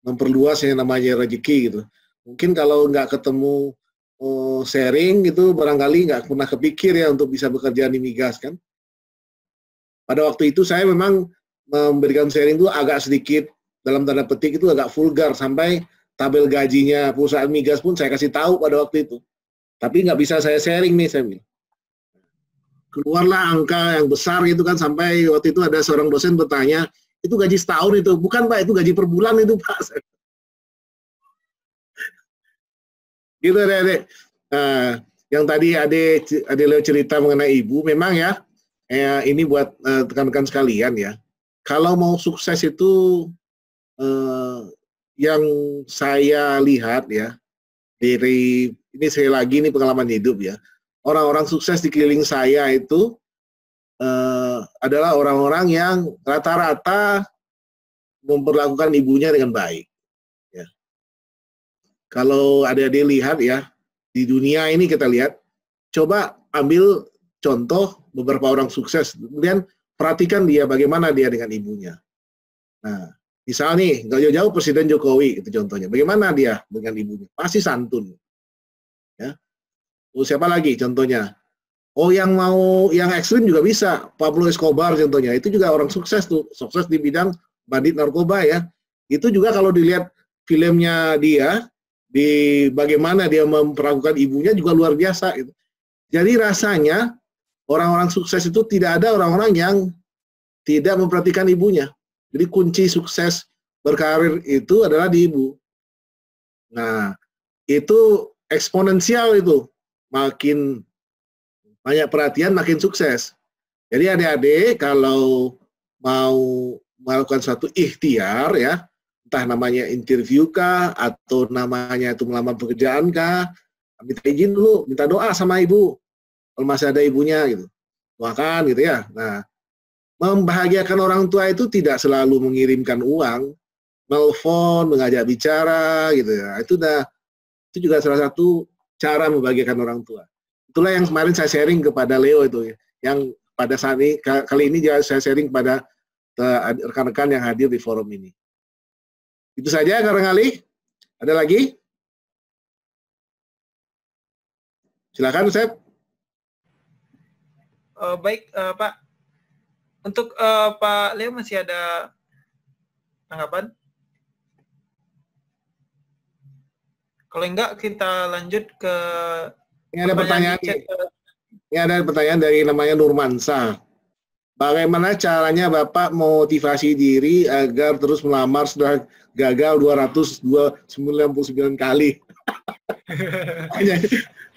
memperluas yang namanya rezeki gitu. Mungkin kalau nggak ketemu oh, sharing gitu, barangkali nggak pernah kepikir ya untuk bisa bekerja di migas kan. Pada waktu itu saya memang memberikan sharing itu agak sedikit dalam tanda petik itu agak vulgar sampai tabel gajinya perusahaan migas pun saya kasih tahu pada waktu itu. Tapi nggak bisa saya sharing nih saya bilang. Keluarlah angka yang besar gitu kan sampai waktu itu ada seorang dosen bertanya, itu gaji setahun itu bukan pak itu gaji per bulan itu pak gitu deh adik nah, yang tadi adik adik Leo cerita mengenai ibu memang ya eh, ini buat eh, rekan-rekan sekalian ya kalau mau sukses itu eh, yang saya lihat ya dari ini saya lagi ini pengalaman hidup ya orang-orang sukses di keliling saya itu eh, adalah orang-orang yang rata-rata memperlakukan ibunya dengan baik. Ya. Kalau ada adik lihat ya, di dunia ini kita lihat, coba ambil contoh beberapa orang sukses, kemudian perhatikan dia bagaimana dia dengan ibunya. Nah, misal nih, nggak jauh-jauh Presiden Jokowi, itu contohnya. Bagaimana dia dengan ibunya? Pasti santun. Ya. Lalu oh, siapa lagi contohnya? Oh yang mau yang ekstrim juga bisa. Pablo Escobar contohnya, itu juga orang sukses tuh, sukses di bidang bandit narkoba ya. Itu juga kalau dilihat filmnya dia, di bagaimana dia memperlakukan ibunya juga luar biasa. Gitu. Jadi rasanya orang-orang sukses itu tidak ada orang-orang yang tidak memperhatikan ibunya. Jadi kunci sukses berkarir itu adalah di ibu. Nah, itu eksponensial itu. Makin banyak perhatian makin sukses. Jadi adik-adik kalau mau melakukan suatu ikhtiar ya, entah namanya interview kah atau namanya itu melamar pekerjaan kah, minta izin dulu, minta doa sama ibu. Kalau masih ada ibunya gitu. Doakan gitu ya. Nah, membahagiakan orang tua itu tidak selalu mengirimkan uang, nelfon, mengajak bicara gitu ya. Itu udah itu juga salah satu cara membahagiakan orang tua itulah yang kemarin saya sharing kepada Leo itu ya. yang pada saat ini kali ini juga saya sharing kepada rekan-rekan yang hadir di forum ini. Itu saja kali Ada lagi? Silakan, Sep. Uh, baik, uh, Pak. Untuk uh, Pak Leo masih ada tanggapan? Kalau enggak, kita lanjut ke ini ada pertanyaan, ini ada pertanyaan dari namanya Nurmansa. Bagaimana caranya Bapak motivasi diri agar terus melamar sudah gagal 299 kali?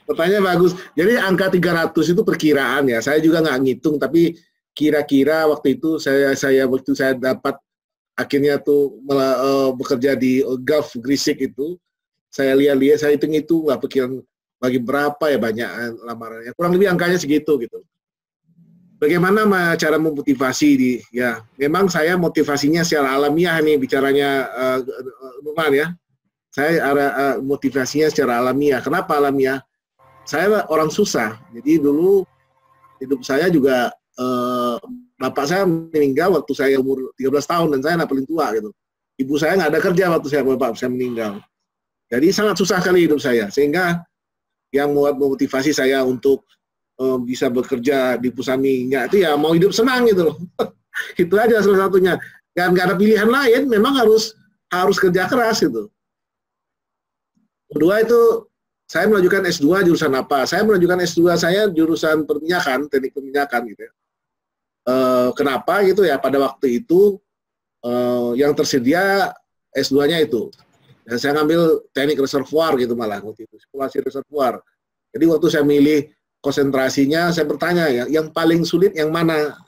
Pertanyaan bagus. Jadi angka 300 itu perkiraan ya. Saya juga nggak ngitung, tapi kira-kira waktu itu saya saya waktu saya dapat akhirnya tuh uh, bekerja di golf Gulf Grisik itu, saya lihat-lihat, saya hitung itu nggak perkiraan bagi berapa ya banyak eh, lamarannya kurang lebih angkanya segitu gitu bagaimana cara memotivasi di ya memang saya motivasinya secara alamiah nih bicaranya uh, ya saya ada uh, motivasinya secara alamiah kenapa alamiah saya orang susah jadi dulu hidup saya juga uh, bapak saya meninggal waktu saya umur 13 tahun dan saya anak paling tua gitu ibu saya nggak ada kerja waktu saya bapak saya meninggal jadi sangat susah kali hidup saya sehingga yang membuat memotivasi saya untuk uh, bisa bekerja di pusat minyak itu ya mau hidup senang gitu loh. itu aja salah satunya. Dan nggak ada pilihan lain, memang harus harus kerja keras gitu. Kedua itu saya melanjutkan S2 jurusan apa? Saya melanjutkan S2 saya jurusan perminyakan, teknik perminyakan gitu ya. Uh, kenapa gitu ya? Pada waktu itu uh, yang tersedia S2-nya itu. Dan saya ngambil teknik reservoir gitu malah waktu itu, simulasi reservoir. Jadi waktu saya milih konsentrasinya, saya bertanya ya, yang paling sulit yang mana?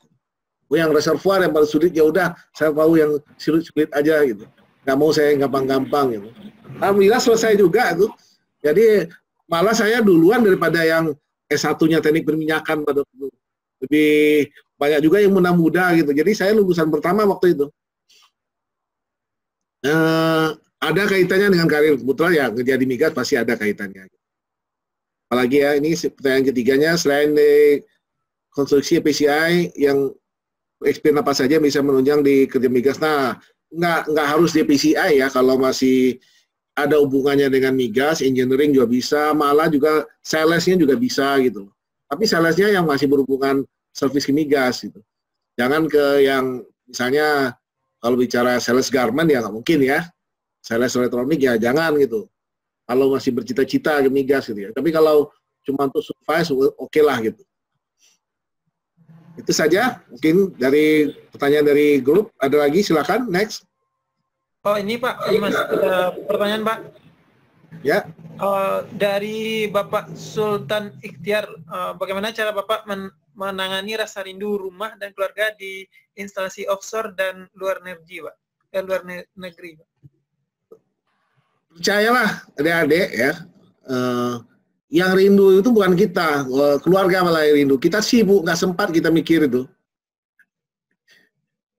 Oh, yang reservoir yang paling sulit ya udah, saya mau yang sulit-sulit aja gitu. Nggak mau saya gampang-gampang gitu. Alhamdulillah selesai juga itu. Jadi malah saya duluan daripada yang S1-nya teknik perminyakan pada waktu itu. Lebih banyak juga yang muda-muda gitu. Jadi saya lulusan pertama waktu itu. nah, ada kaitannya dengan karir putra ya kerja di migas pasti ada kaitannya apalagi ya ini pertanyaan ketiganya selain di konstruksi PCI yang experience apa saja bisa menunjang di kerja migas nah nggak nggak harus di PCI ya kalau masih ada hubungannya dengan migas engineering juga bisa malah juga salesnya juga bisa gitu tapi salesnya yang masih berhubungan service ke migas gitu jangan ke yang misalnya kalau bicara sales garment ya nggak mungkin ya sales elektronik ya jangan gitu. Kalau masih bercita-cita migas gitu ya. Tapi kalau cuma untuk survive oke okay lah gitu. Itu saja mungkin dari pertanyaan dari grup. Ada lagi silakan next. Oh ini Pak, ini Mas uh, pertanyaan Pak. Ya. Uh, dari Bapak Sultan Ikhtiar, uh, bagaimana cara Bapak men menangani rasa rindu rumah dan keluarga di instalasi offshore dan luar negeri, Pak? Eh, luar ne negeri, Pak percayalah adik-adik ya uh, yang rindu itu bukan kita eh, keluarga malah yang rindu kita sibuk nggak sempat kita mikir itu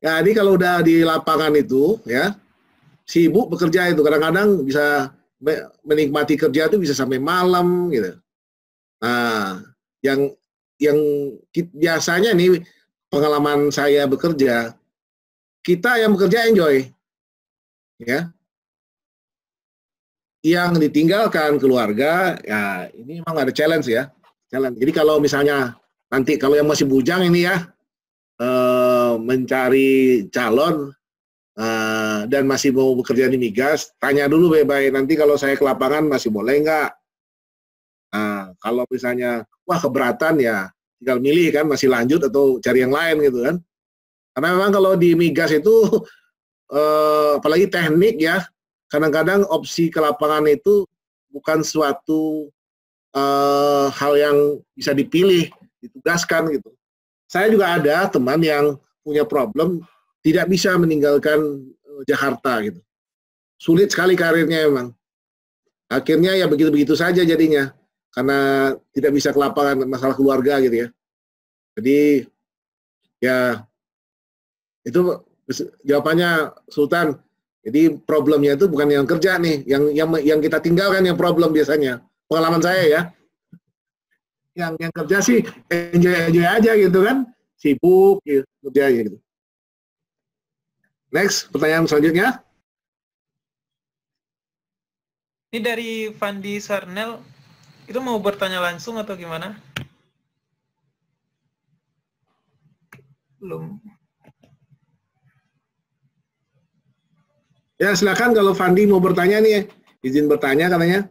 ya, jadi kalau udah di lapangan itu ya sibuk bekerja itu kadang-kadang bisa menikmati kerja itu bisa sampai malam gitu nah yang yang biasanya nih pengalaman saya bekerja kita yang bekerja enjoy ya yang ditinggalkan keluarga, ya ini memang ada challenge ya. Challenge. Jadi kalau misalnya nanti kalau yang masih bujang ini ya eh, mencari calon eh, dan masih mau bekerja di migas, tanya dulu baik-baik. Nanti kalau saya ke lapangan masih boleh nggak? Nah, kalau misalnya wah keberatan ya tinggal milih kan masih lanjut atau cari yang lain gitu kan. Karena memang kalau di migas itu eh, apalagi teknik ya kadang-kadang opsi ke lapangan itu bukan suatu uh, hal yang bisa dipilih, ditugaskan gitu. Saya juga ada teman yang punya problem tidak bisa meninggalkan eh, Jakarta gitu. Sulit sekali karirnya emang. Akhirnya ya begitu-begitu saja jadinya karena tidak bisa ke lapangan masalah keluarga gitu ya. Jadi ya itu jawabannya Sultan jadi problemnya itu bukan yang kerja nih, yang yang yang kita tinggalkan yang problem biasanya. Pengalaman saya ya. Yang yang kerja sih enjoy enjoy aja gitu kan, sibuk gitu, kerja gitu. Next, pertanyaan selanjutnya. Ini dari Fandi Sarnel, itu mau bertanya langsung atau gimana? Belum. Ya silakan kalau Fandi mau bertanya nih, izin bertanya katanya.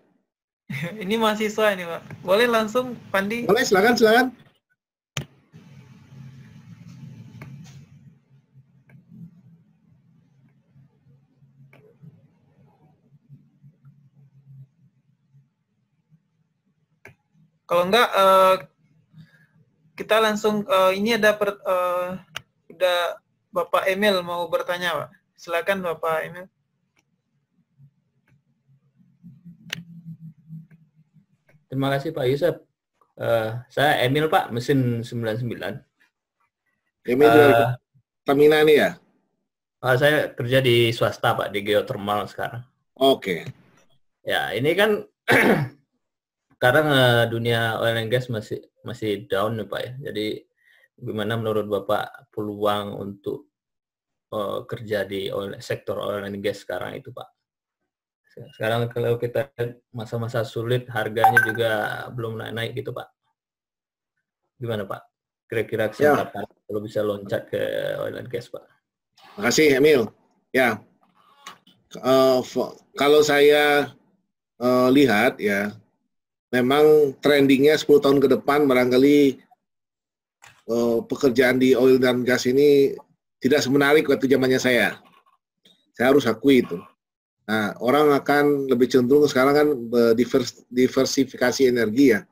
Ini mahasiswa ini Pak. Boleh langsung Fandi? Boleh silakan silakan. Kalau enggak eh, kita langsung eh, ini ada per, uh, udah Bapak Emil mau bertanya Pak. Silakan Bapak ini Terima kasih Pak Yusuf. Uh, saya Emil Pak, mesin 99. Emil uh, eh, dari Pertamina ini ya? Uh, saya kerja di swasta Pak, di geothermal sekarang. Oke. Okay. Ya, ini kan sekarang uh, dunia oil and gas masih masih down nih ya, Pak ya. Jadi gimana menurut Bapak peluang untuk uh, kerja di sektor oil and gas sekarang itu Pak. Sekarang kalau kita masa-masa sulit harganya juga belum naik-naik gitu Pak. Gimana Pak? Kira-kira ya. kesempatan ya. kalau bisa loncat ke oil and gas Pak. Terima kasih Emil. Ya. Uh, kalau saya uh, lihat ya memang trendingnya 10 tahun ke depan barangkali uh, pekerjaan di oil dan gas ini tidak semenarik waktu zamannya saya. Saya harus akui itu. Nah, orang akan lebih cenderung sekarang kan diversifikasi energi ya.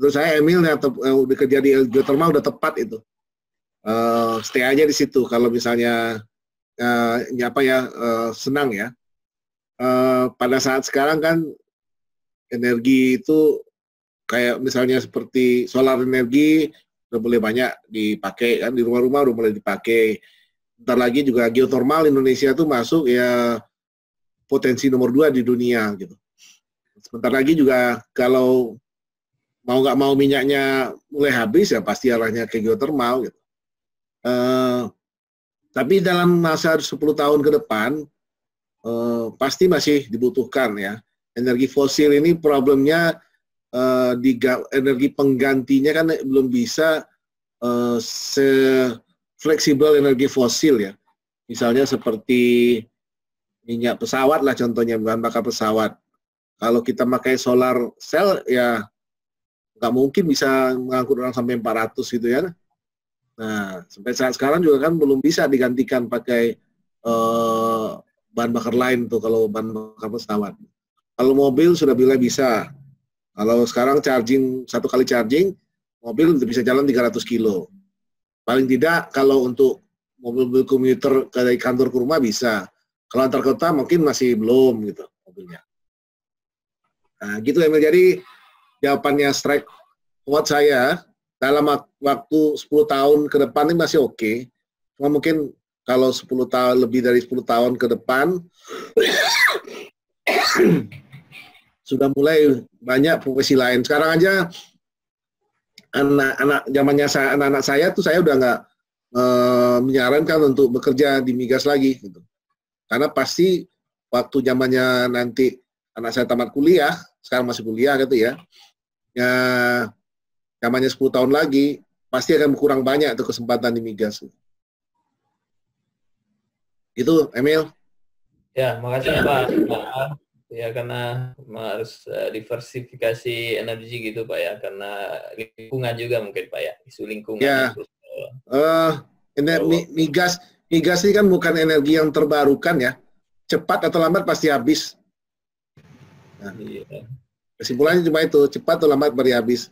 Terus saya Emil yang bekerja di geothermal udah tepat itu. Uh, stay aja di situ kalau misalnya uh, ya apa ya uh, senang ya. Uh, pada saat sekarang kan energi itu kayak misalnya seperti solar energi udah boleh banyak dipakai kan di rumah-rumah udah mulai dipakai Ntar lagi juga geotermal Indonesia itu masuk ya potensi nomor dua di dunia gitu. Sebentar lagi juga kalau mau nggak mau minyaknya mulai habis ya pasti arahnya ke geotermal gitu. Uh, tapi dalam masa 10 tahun ke depan uh, pasti masih dibutuhkan ya. Energi fosil ini problemnya uh, eh, di energi penggantinya kan belum bisa uh, se fleksibel energi fosil ya. Misalnya seperti minyak pesawat lah contohnya, bahan bakar pesawat. Kalau kita pakai solar cell ya nggak mungkin bisa mengangkut orang sampai 400 gitu ya. Nah, sampai saat sekarang juga kan belum bisa digantikan pakai eh, bahan bakar lain tuh kalau bahan bakar pesawat. Kalau mobil sudah bila bisa. Kalau sekarang charging satu kali charging mobil bisa jalan 300 kilo. Paling tidak kalau untuk mobil-mobil komuter dari kantor ke rumah bisa. Kalau antar kota mungkin masih belum gitu mobilnya. Nah, gitu yang Jadi jawabannya strike buat saya dalam waktu 10 tahun ke depan ini masih oke. Okay. Cuma mungkin kalau 10 tahun lebih dari 10 tahun ke depan sudah mulai banyak profesi lain. Sekarang aja anak-anak zamannya saya, anak-anak saya tuh saya udah nggak e, menyarankan untuk bekerja di migas lagi gitu. Karena pasti waktu zamannya nanti anak saya tamat kuliah, sekarang masih kuliah gitu ya. Ya zamannya 10 tahun lagi pasti akan kurang banyak tuh kesempatan di migas. Itu Emil. Ya, makasih ya. Pak. Ya karena harus eh, diversifikasi energi gitu Pak ya, karena lingkungan juga mungkin Pak ya, isu lingkungan. Ya. Uh, gitu. eh, energi, migas, migas ini kan bukan energi yang terbarukan ya, cepat atau lambat pasti habis. Nah, iya. Kesimpulannya cuma itu, cepat atau lambat pasti habis.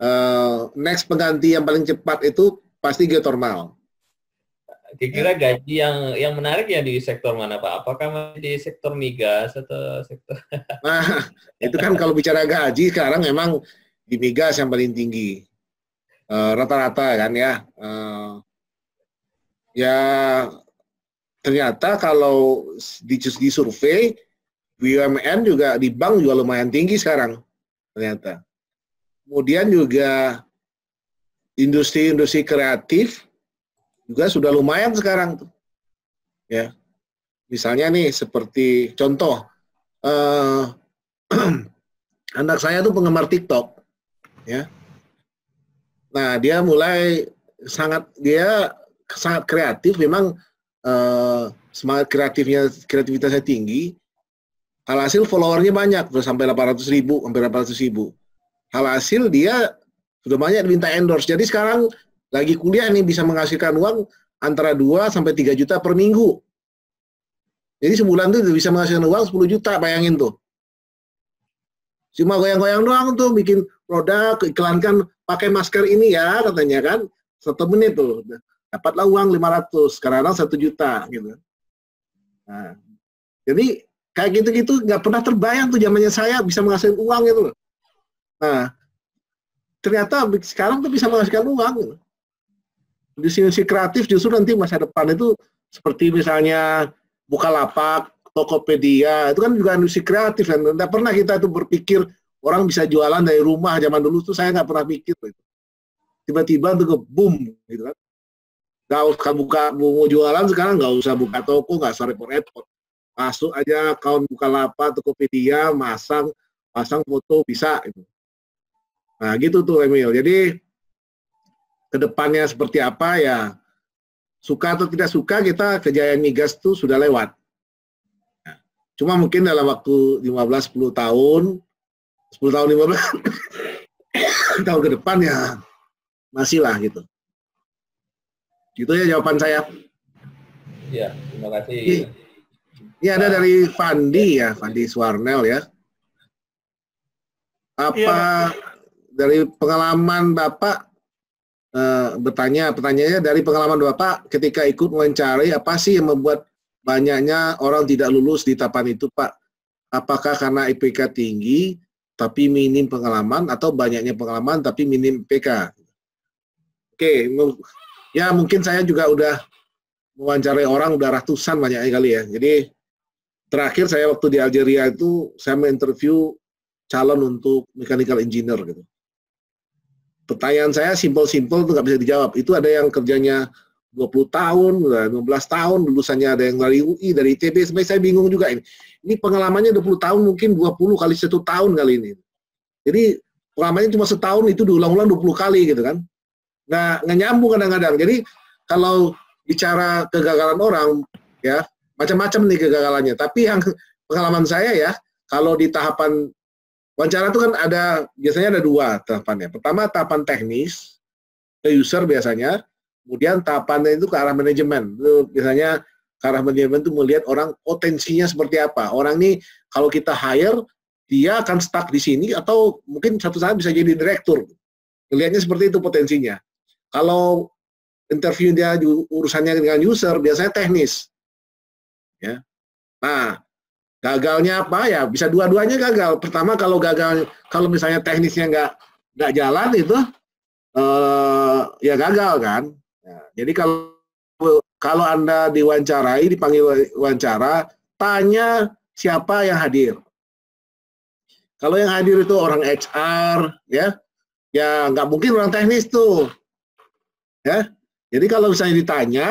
Uh, next pengganti yang paling cepat itu pasti geotermal. Kira-kira gaji yang yang menarik ya di sektor mana Pak? Apakah masih di sektor migas atau sektor? Nah, itu kan kalau bicara gaji sekarang memang di migas yang paling tinggi eh, rata-rata uh, kan ya. Uh, ya ternyata kalau di, di survei BUMN juga di bank juga lumayan tinggi sekarang ternyata. Kemudian juga industri-industri kreatif juga sudah lumayan sekarang tuh. Ya. Misalnya nih seperti contoh eh, anak saya tuh penggemar TikTok ya. Nah, dia mulai sangat dia sangat kreatif memang eh, semangat kreatifnya kreativitasnya tinggi. Alhasil followernya banyak, sampai 800 ribu, hampir 800 ribu. Alhasil dia sudah banyak minta endorse. Jadi sekarang lagi kuliah nih bisa menghasilkan uang antara 2 sampai 3 juta per minggu. Jadi sebulan tuh bisa menghasilkan uang 10 juta, bayangin tuh. Cuma goyang-goyang doang tuh bikin produk, iklankan pakai masker ini ya katanya kan. Satu menit tuh dapatlah uang 500, sekarang 1 juta gitu. Nah, jadi kayak gitu-gitu nggak pernah terbayang tuh zamannya saya bisa menghasilkan uang gitu loh. Nah, ternyata sekarang tuh bisa menghasilkan uang. Gitu di Disini kreatif justru nanti masa depan itu seperti misalnya buka lapak Tokopedia, itu kan juga industri kreatif kan. Tidak pernah kita itu berpikir orang bisa jualan dari rumah zaman dulu tuh saya nggak pernah pikir gitu. itu Tiba-tiba tuh ke boom gitu kan. Gak usah buka mau jualan sekarang nggak usah buka toko, nggak usah repot-repot. Masuk aja buka lapak Tokopedia, masang pasang foto bisa gitu. Nah gitu tuh Emil. Jadi kedepannya seperti apa ya suka atau tidak suka kita kejayaan migas itu sudah lewat. Ya, cuma mungkin dalam waktu 15-10 tahun, 10 tahun 15 tahun ke depan ya masih lah gitu. Gitu ya jawaban saya. ya terima kasih. ini ada dari Fandi ya, Fandi Suwarnel ya. Apa ya. dari pengalaman Bapak Eh, bertanya pertanyaannya dari pengalaman Bapak ketika ikut mencari apa sih yang membuat banyaknya orang tidak lulus di tapan itu Pak? Apakah karena IPK tinggi tapi minim pengalaman atau banyaknya pengalaman tapi minim IPK? Oke, ya mungkin saya juga udah mewawancarai orang udah ratusan banyak kali ya. Jadi terakhir saya waktu di Algeria itu saya menginterview calon untuk mechanical engineer gitu pertanyaan saya simpel-simpel itu nggak bisa dijawab. Itu ada yang kerjanya 20 tahun, 15 tahun, lulusannya ada yang dari UI, dari ITB, sebenarnya saya bingung juga ini. Ini pengalamannya 20 tahun, mungkin 20 kali satu tahun kali ini. Jadi pengalamannya cuma setahun itu diulang-ulang 20 kali gitu kan. Nah, nggak nyambung kadang-kadang. Jadi kalau bicara kegagalan orang, ya macam-macam nih kegagalannya. Tapi yang pengalaman saya ya, kalau di tahapan Wawancara itu kan ada biasanya ada dua tahapannya. Pertama tahapan teknis ke user biasanya, kemudian tahapannya itu ke arah manajemen. Itu biasanya ke arah manajemen itu melihat orang potensinya seperti apa. Orang ini kalau kita hire dia akan stuck di sini atau mungkin satu saat bisa jadi direktur. Melihatnya seperti itu potensinya. Kalau interview dia urusannya dengan user biasanya teknis. Ya. Nah, Gagalnya apa ya? Bisa dua-duanya gagal. Pertama kalau gagal kalau misalnya teknisnya nggak nggak jalan itu eh, ya gagal kan. Ya, jadi kalau kalau anda diwawancarai dipanggil wawancara tanya siapa yang hadir. Kalau yang hadir itu orang HR ya, ya nggak mungkin orang teknis tuh ya. Jadi kalau misalnya ditanya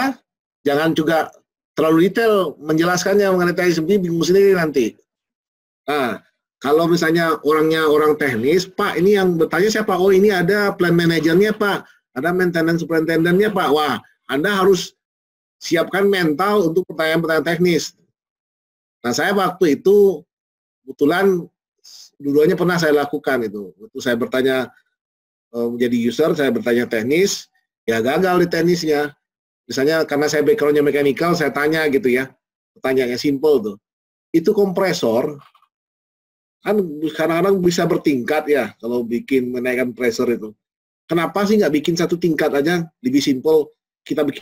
jangan juga terlalu detail menjelaskannya mengenai teknis bingung sendiri nanti. Nah, kalau misalnya orangnya orang teknis, Pak, ini yang bertanya siapa? Oh, ini ada plan manajernya, Pak. Ada maintenance superintendentnya, Pak. Wah, Anda harus siapkan mental untuk pertanyaan-pertanyaan teknis. Nah, saya waktu itu kebetulan dulunya pernah saya lakukan itu. Waktu saya bertanya eh, menjadi user, saya bertanya teknis, ya gagal di teknisnya Misalnya karena saya backgroundnya mechanical, saya tanya gitu ya, pertanyaannya simple tuh. Itu kompresor, kan kadang-kadang bisa bertingkat ya kalau bikin menaikkan pressure itu. Kenapa sih nggak bikin satu tingkat aja lebih simple, kita bikin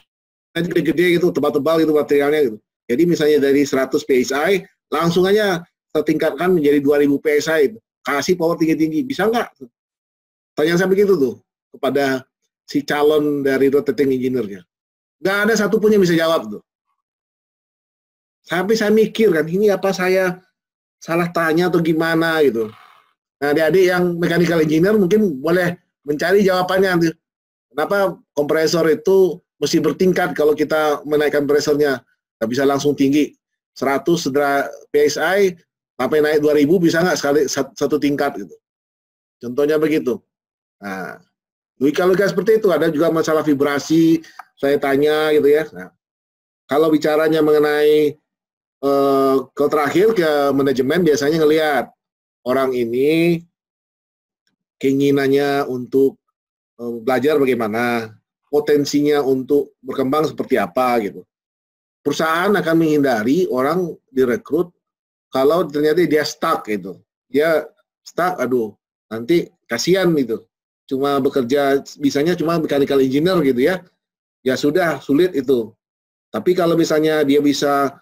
aja gede-gede gitu, tebal-tebal gitu materialnya gitu. Jadi misalnya dari 100 PSI, langsung aja tertingkatkan menjadi 2000 PSI Kasih power tinggi-tinggi, bisa nggak? Tanya saya begitu tuh kepada si calon dari rotating engineer-nya. Nggak ada satupun yang bisa jawab tuh. Tapi saya mikir kan, ini apa saya salah tanya atau gimana gitu. Nah, adik-adik yang mechanical engineer mungkin boleh mencari jawabannya nanti. Kenapa kompresor itu mesti bertingkat kalau kita menaikkan presurnya, Nggak bisa langsung tinggi. 100 sedera PSI sampai naik 2000 bisa nggak sekali satu tingkat gitu. Contohnya begitu. Nah, logika-logika seperti itu ada juga masalah vibrasi, saya tanya gitu ya. Nah, kalau bicaranya mengenai eh, kalau terakhir ke manajemen biasanya ngelihat orang ini keinginannya untuk eh, belajar bagaimana, potensinya untuk berkembang seperti apa gitu. Perusahaan akan menghindari orang direkrut kalau ternyata dia stuck gitu. Dia stuck, aduh, nanti kasihan gitu. Cuma bekerja, bisanya cuma mechanical engineer gitu ya ya sudah sulit itu. Tapi kalau misalnya dia bisa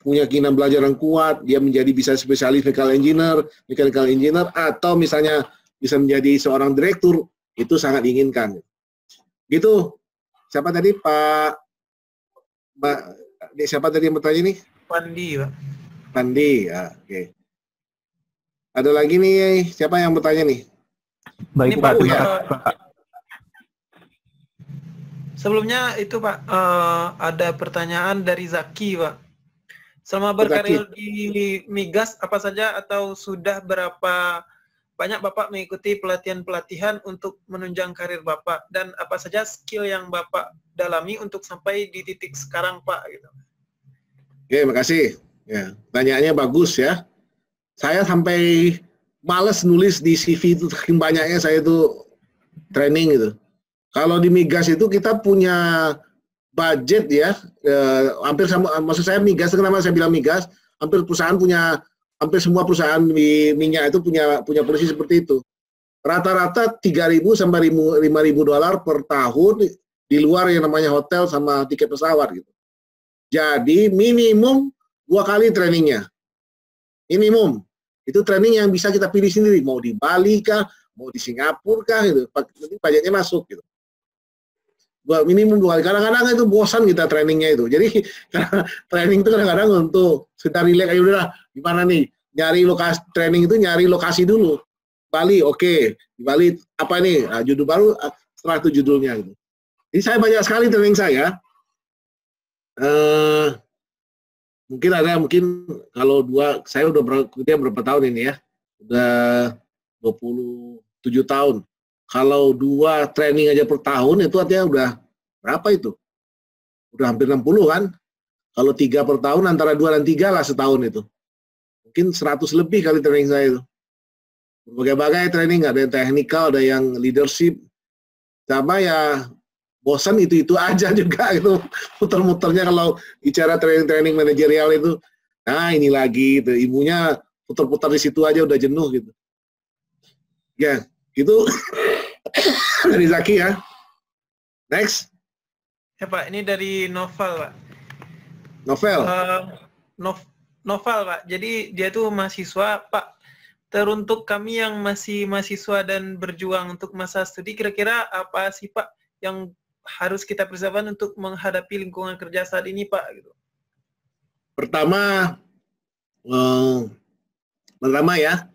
punya keinginan belajar yang kuat, dia menjadi bisa spesialis mechanical engineer, mechanical engineer, atau misalnya bisa menjadi seorang direktur, itu sangat diinginkan. Gitu. Siapa tadi Pak? Pak siapa tadi yang bertanya nih? Pandi, Pak. Pandi, ya, oke. Okay. Ada lagi nih, siapa yang bertanya nih? Baik Ini Pak, terima kasih Pak. Sebelumnya itu Pak uh, ada pertanyaan dari Zaki Pak. Selama berkarir di migas apa saja atau sudah berapa banyak Bapak mengikuti pelatihan-pelatihan untuk menunjang karir Bapak dan apa saja skill yang Bapak dalami untuk sampai di titik sekarang Pak gitu. Oke, kasih. Ya, tanyaannya bagus ya. Saya sampai males nulis di CV itu banyaknya saya itu training gitu. Kalau di migas itu kita punya budget ya, eh, hampir sama, maksud saya migas, kenapa saya bilang migas, hampir perusahaan punya, hampir semua perusahaan di minyak itu punya punya polisi seperti itu. Rata-rata 3.000 sampai 5.000 dolar per tahun di luar yang namanya hotel sama tiket pesawat gitu. Jadi minimum dua kali trainingnya. Minimum. Itu training yang bisa kita pilih sendiri. Mau di Bali kah, mau di Singapura kah gitu. Nanti pajaknya masuk gitu dua minimum dua kali. Kadang-kadang itu bosan kita trainingnya itu. Jadi training itu kadang-kadang untuk kita relax ayo udah gimana nih nyari lokasi training itu nyari lokasi dulu. Bali, oke. Okay. Di Bali apa nih? Nah, judul baru ah, setelah itu judulnya gitu. Ini saya banyak sekali training saya. Uh, mungkin ada mungkin kalau dua saya udah berkuliah berapa tahun ini ya udah 27 tahun kalau dua training aja per tahun itu artinya udah berapa itu? Udah hampir 60 kan? Kalau tiga per tahun antara dua dan tiga lah setahun itu. Mungkin 100 lebih kali training saya itu. Berbagai-bagai training, ada yang teknikal, ada yang leadership. Sama ya bosan itu-itu aja juga itu putar muternya kalau bicara training-training manajerial itu nah ini lagi itu ibunya putar-putar di situ aja udah jenuh gitu ya itu dari Zaki ya. Next. Ya Pak, ini dari novel Pak. Novel. Uh, nov novel Pak. Jadi dia tuh mahasiswa Pak. Teruntuk kami yang masih mahasiswa dan berjuang untuk masa studi, kira-kira apa sih Pak yang harus kita persiapkan untuk menghadapi lingkungan kerja saat ini Pak? Gitu. Pertama, um, pertama ya,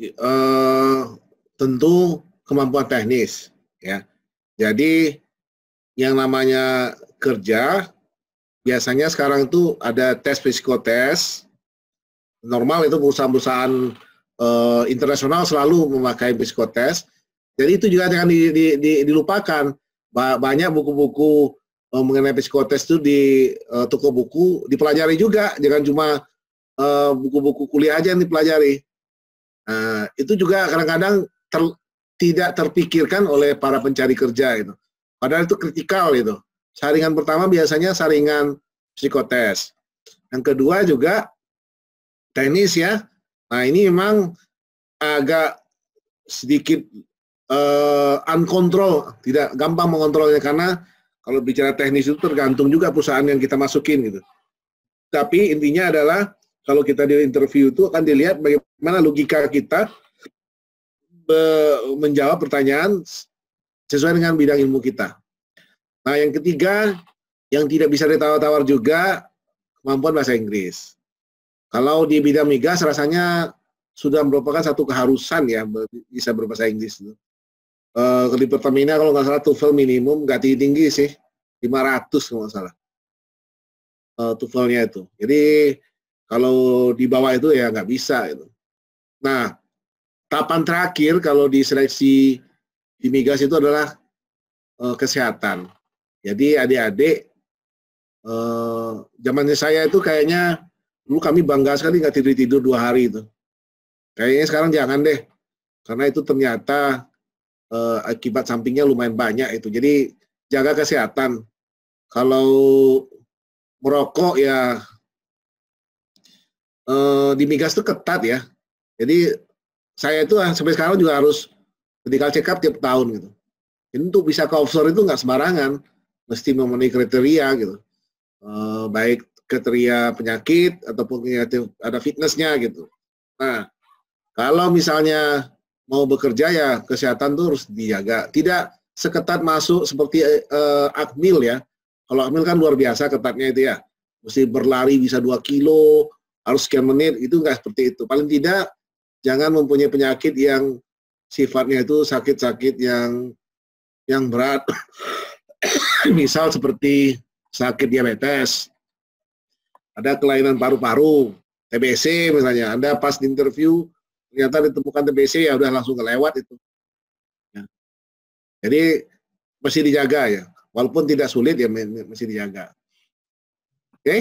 eh, tentu kemampuan teknis ya. Jadi yang namanya kerja biasanya sekarang itu ada tes psikotes normal itu perusahaan-perusahaan eh, internasional selalu memakai psikotes. Jadi itu juga jangan di, di, di, dilupakan. banyak buku-buku eh, mengenai psikotes itu di eh, toko buku dipelajari juga, jangan cuma eh, buku-buku kuliah aja yang dipelajari. Nah, itu juga kadang-kadang ter, tidak terpikirkan oleh para pencari kerja itu. Padahal itu kritikal itu. Saringan pertama biasanya saringan psikotes. Yang kedua juga teknis ya. Nah ini memang agak sedikit uh, uncontrol, tidak gampang mengontrolnya karena kalau bicara teknis itu tergantung juga perusahaan yang kita masukin gitu. Tapi intinya adalah kalau kita di interview itu akan dilihat bagaimana logika kita menjawab pertanyaan sesuai dengan bidang ilmu kita. Nah, yang ketiga, yang tidak bisa ditawar-tawar juga kemampuan bahasa Inggris. Kalau di bidang migas rasanya sudah merupakan satu keharusan ya bisa berbahasa Inggris itu. Uh, di Pertamina kalau nggak salah TOEFL minimum nggak tinggi, tinggi sih 500 kalau nggak salah uh, TOEFL-nya itu. Jadi kalau di bawah itu ya nggak bisa itu. Nah, tahapan terakhir kalau di seleksi di migas itu adalah uh, kesehatan. Jadi adik-adik uh, zamannya saya itu kayaknya dulu kami bangga sekali nggak tidur tidur dua hari itu. Kayaknya sekarang jangan deh, karena itu ternyata uh, akibat sampingnya lumayan banyak itu. Jadi jaga kesehatan. Kalau merokok ya Eh, di migas itu ketat ya. Jadi saya itu ah, sampai sekarang juga harus medical check up tiap tahun gitu. Jadi untuk bisa ke offshore itu nggak sembarangan, mesti memenuhi kriteria gitu. Eh, baik kriteria penyakit ataupun ya, ada fitnessnya gitu. Nah, kalau misalnya mau bekerja ya kesehatan tuh harus dijaga. Tidak seketat masuk seperti eh, akmil ya. Kalau akmil kan luar biasa ketatnya itu ya. Mesti berlari bisa 2 kilo, harus sekian menit, itu enggak seperti itu. Paling tidak, jangan mempunyai penyakit yang sifatnya itu sakit-sakit yang yang berat. Misal seperti sakit diabetes, ada kelainan paru-paru, TBC misalnya. Anda pas di interview, ternyata ditemukan TBC, ya udah langsung kelewat itu. Ya. Jadi, mesti dijaga ya. Walaupun tidak sulit, ya mesti dijaga. Oke? Okay?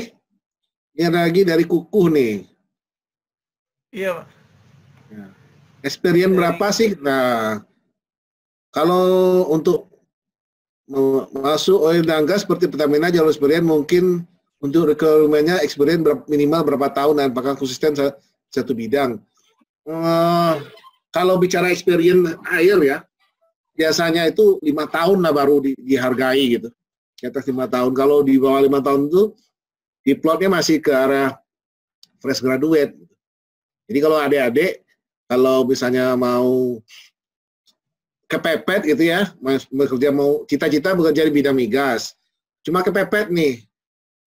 Ini ada lagi dari Kukuh nih. Iya, Pak. Ya. Experience dari... berapa sih? Nah, kalau untuk masuk oil dan gas seperti Pertamina jalur experience mungkin untuk requirement-nya experience minimal berapa tahun dan apakah konsisten satu bidang. Uh, kalau bicara experience air ya, biasanya itu lima tahun lah baru di, dihargai gitu. Di atas lima tahun. Kalau di bawah lima tahun itu diplotnya masih ke arah fresh graduate. Gitu. Jadi kalau adik-adik, kalau misalnya mau kepepet gitu ya, bekerja mau cita-cita bekerja di bidang migas, cuma kepepet nih,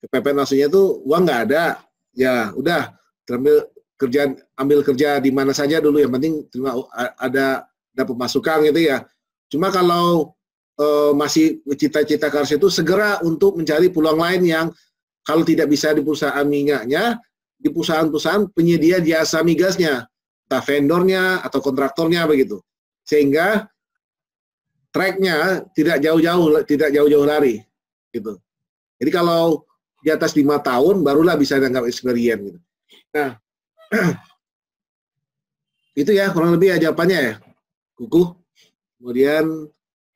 kepepet maksudnya tuh uang nggak ada, ya udah terambil kerja ambil kerja di mana saja dulu yang penting terima ada ada pemasukan gitu ya. Cuma kalau e, masih cita-cita karir itu segera untuk mencari peluang lain yang kalau tidak bisa di perusahaan minyaknya, di perusahaan-perusahaan penyedia jasa migasnya, entah vendornya atau kontraktornya begitu. Sehingga tracknya tidak jauh-jauh tidak jauh-jauh lari gitu. Jadi kalau di atas lima tahun barulah bisa dianggap experience gitu. Nah, itu ya kurang lebih ya jawabannya ya, Kuku. Kemudian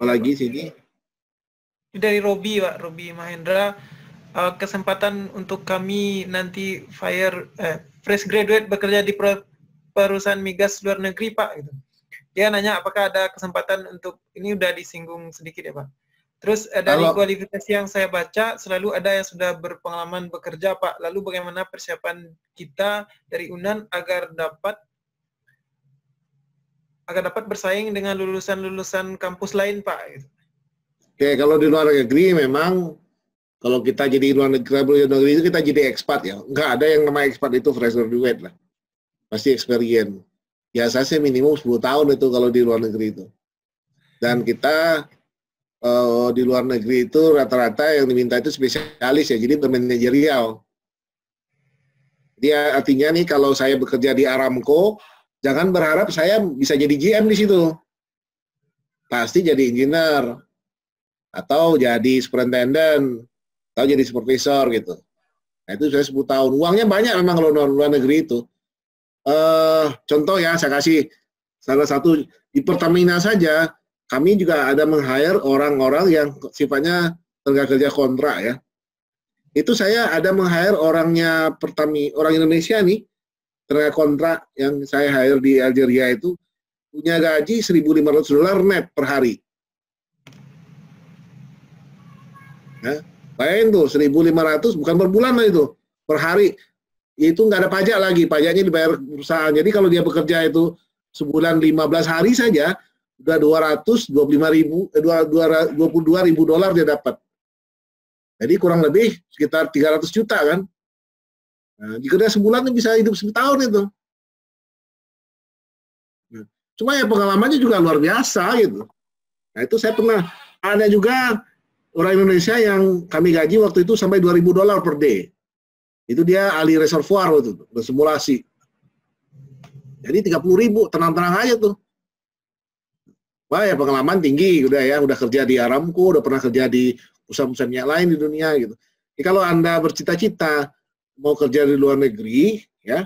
apalagi sini? Dari Robi Pak, Robi Mahendra uh, kesempatan untuk kami nanti fire eh, fresh graduate bekerja di per perusahaan migas luar negeri Pak gitu. Dia nanya apakah ada kesempatan untuk ini udah disinggung sedikit ya Pak. Terus eh, dari Halo. kualifikasi yang saya baca selalu ada yang sudah berpengalaman bekerja Pak. Lalu bagaimana persiapan kita dari UNAN agar dapat agar dapat bersaing dengan lulusan-lulusan kampus lain Pak gitu. Oke, kalau di luar negeri memang kalau kita jadi luar negeri, luar negeri itu kita jadi ekspat ya. Enggak ada yang namanya ekspat itu fresh graduate lah. Pasti experience. Biasa ya, sih minimum 10 tahun itu kalau di luar negeri itu. Dan kita uh, di luar negeri itu rata-rata yang diminta itu spesialis ya, jadi bermanajerial. Dia artinya nih kalau saya bekerja di Aramco, jangan berharap saya bisa jadi GM di situ. Pasti jadi engineer atau jadi superintendent tahu jadi supervisor gitu. Nah itu saya 10 tahun. Uangnya banyak memang kalau luar, luar negeri itu. Uh, contoh ya, saya kasih salah satu di Pertamina saja, kami juga ada meng-hire orang-orang yang sifatnya tenaga kerja kontrak ya. Itu saya ada meng-hire orangnya Pertami, orang Indonesia nih, tenaga kontrak yang saya hire di Algeria itu punya gaji 1.500 dolar net per hari. Ya, Bayangin tuh 1.500 bukan per bulan lah itu, per hari. Itu nggak ada pajak lagi, pajaknya dibayar perusahaan. Jadi kalau dia bekerja itu sebulan 15 hari saja udah 225 ribu, eh, 22 ribu dolar dia dapat. Jadi kurang lebih sekitar 300 juta kan. Nah, jika dia sebulan bisa hidup setahun itu. Nah, cuma ya pengalamannya juga luar biasa gitu. Nah itu saya pernah ada juga orang Indonesia yang kami gaji waktu itu sampai 2000 dolar per day. Itu dia ahli reservoir waktu itu, simulasi. Jadi 30 ribu, tenang-tenang aja tuh. Wah ya pengalaman tinggi, udah ya, udah kerja di Aramco, udah pernah kerja di perusahaan-perusahaan minyak lain di dunia gitu. Jadi kalau Anda bercita-cita mau kerja di luar negeri, ya,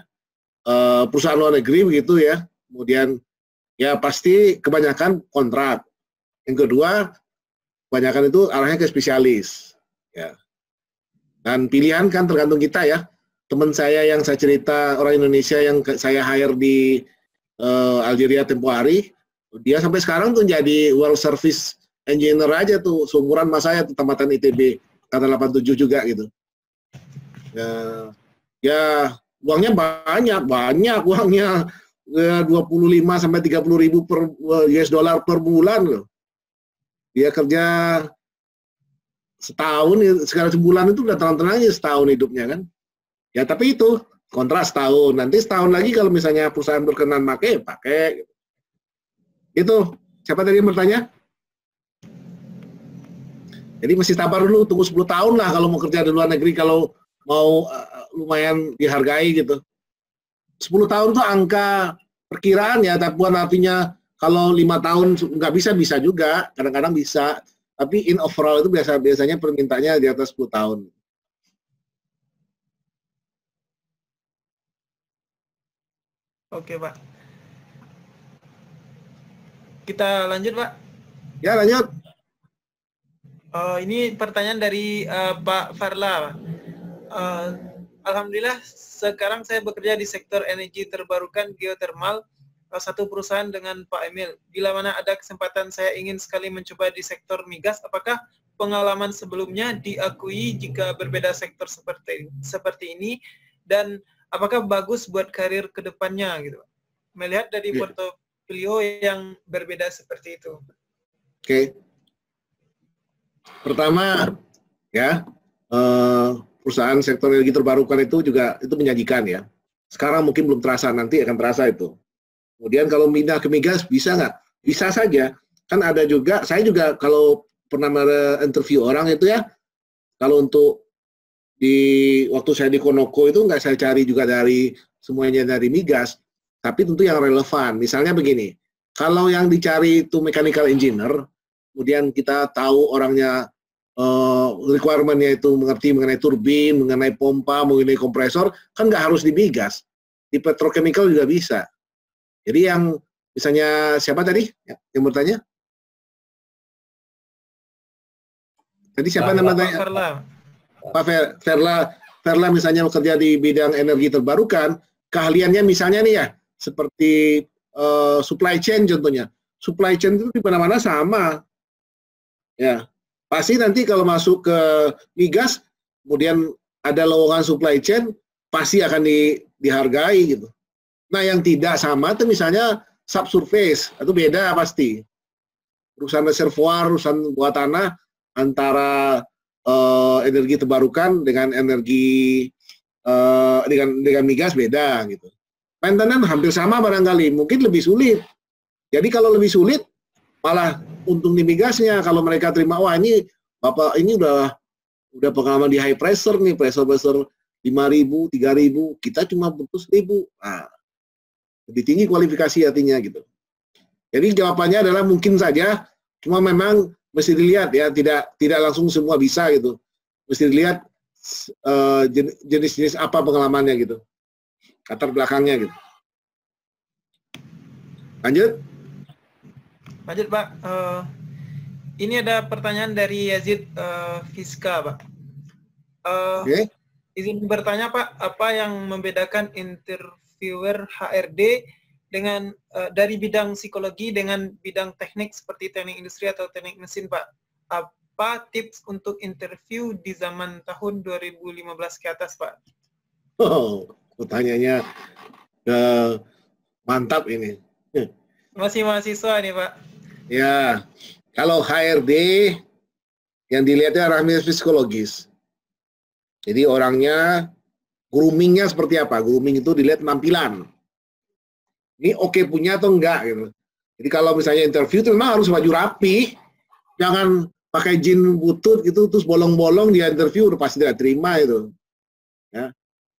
eh, perusahaan luar negeri begitu ya, kemudian ya pasti kebanyakan kontrak. Yang kedua, kebanyakan itu arahnya ke spesialis. Ya. Dan pilihan kan tergantung kita ya. Teman saya yang saya cerita orang Indonesia yang saya hire di uh, Algeria tempo hari, dia sampai sekarang tuh jadi World Service Engineer aja tuh, seumuran mas saya tuh tamatan ITB kata 87 juga gitu. Ya, ya uangnya banyak, banyak uangnya. 25 ya, sampai 30 ribu per eh, US dollar per bulan loh dia kerja setahun sekarang sebulan itu udah tenang-tenangnya setahun hidupnya kan ya tapi itu kontras tahun nanti setahun lagi kalau misalnya perusahaan berkenan pakai pakai gitu. itu siapa tadi yang bertanya jadi mesti tabar dulu tunggu 10 tahun lah kalau mau kerja di luar negeri kalau mau uh, lumayan dihargai gitu 10 tahun tuh angka perkiraan ya tapi bukan artinya kalau lima tahun nggak bisa bisa juga, kadang-kadang bisa. Tapi in overall itu biasa biasanya permintaannya di atas 10 tahun. Oke, Pak. Kita lanjut, Pak. Ya, lanjut. Uh, ini pertanyaan dari uh, Pak Farla. Uh, Alhamdulillah, sekarang saya bekerja di sektor energi terbarukan geotermal satu perusahaan dengan Pak Emil. Bila mana ada kesempatan saya ingin sekali mencoba di sektor migas, apakah pengalaman sebelumnya diakui jika berbeda sektor seperti seperti ini dan apakah bagus buat karir kedepannya gitu. Melihat dari yeah. portofolio yang berbeda seperti itu. Oke. Okay. Pertama ya, uh, perusahaan sektor energi terbarukan itu juga itu menyajikan ya. Sekarang mungkin belum terasa, nanti akan terasa itu. Kemudian kalau pindah ke migas bisa nggak? Bisa saja. Kan ada juga, saya juga kalau pernah interview orang itu ya, kalau untuk di waktu saya di Konoko itu nggak saya cari juga dari semuanya dari migas, tapi tentu yang relevan. Misalnya begini, kalau yang dicari itu mechanical engineer, kemudian kita tahu orangnya uh, eh, requirement itu mengerti mengenai turbin, mengenai pompa, mengenai kompresor, kan nggak harus di migas. Di petrochemical juga bisa jadi yang misalnya siapa tadi ya, yang bertanya? Tadi siapa nah, nama tanya? Verla. Pak Fer, Verla, Verla misalnya bekerja di bidang energi terbarukan, keahliannya misalnya nih ya, seperti uh, supply chain contohnya. Supply chain itu di mana-mana sama. Ya, pasti nanti kalau masuk ke migas, kemudian ada lowongan supply chain, pasti akan di, dihargai gitu. Nah yang tidak sama itu misalnya subsurface, itu beda pasti. Urusan reservoir, urusan buat tanah antara uh, energi terbarukan dengan energi uh, dengan dengan migas beda gitu. Maintenance hampir sama barangkali, mungkin lebih sulit. Jadi kalau lebih sulit malah untung di migasnya kalau mereka terima wah ini Bapak ini udah udah pengalaman di high pressure nih, pressure pressure 5000, 3000, kita cuma butuh 1000. Nah, lebih tinggi kualifikasi artinya gitu. Jadi jawabannya adalah mungkin saja, cuma memang mesti dilihat ya, tidak tidak langsung semua bisa gitu. Mesti dilihat uh, jenis-jenis apa pengalamannya gitu. Latar belakangnya gitu. Lanjut. Lanjut, Pak. Uh, ini ada pertanyaan dari Yazid uh, Fiska, Pak. Uh, okay. Izin bertanya, Pak, apa yang membedakan inter viewer HRD dengan uh, dari bidang psikologi dengan bidang teknik seperti teknik industri atau teknik mesin Pak. Apa tips untuk interview di zaman tahun 2015 ke atas Pak? Oh, pertanyaannya uh, mantap ini. Masih mahasiswa nih Pak. Ya, kalau HRD yang dilihatnya rahmi psikologis. Jadi orangnya Groomingnya seperti apa? Grooming itu dilihat penampilan. Ini oke okay punya atau enggak gitu. Jadi kalau misalnya interview itu memang harus baju rapi. Jangan pakai jin butut gitu terus bolong-bolong dia interview udah pasti tidak terima itu. Ya.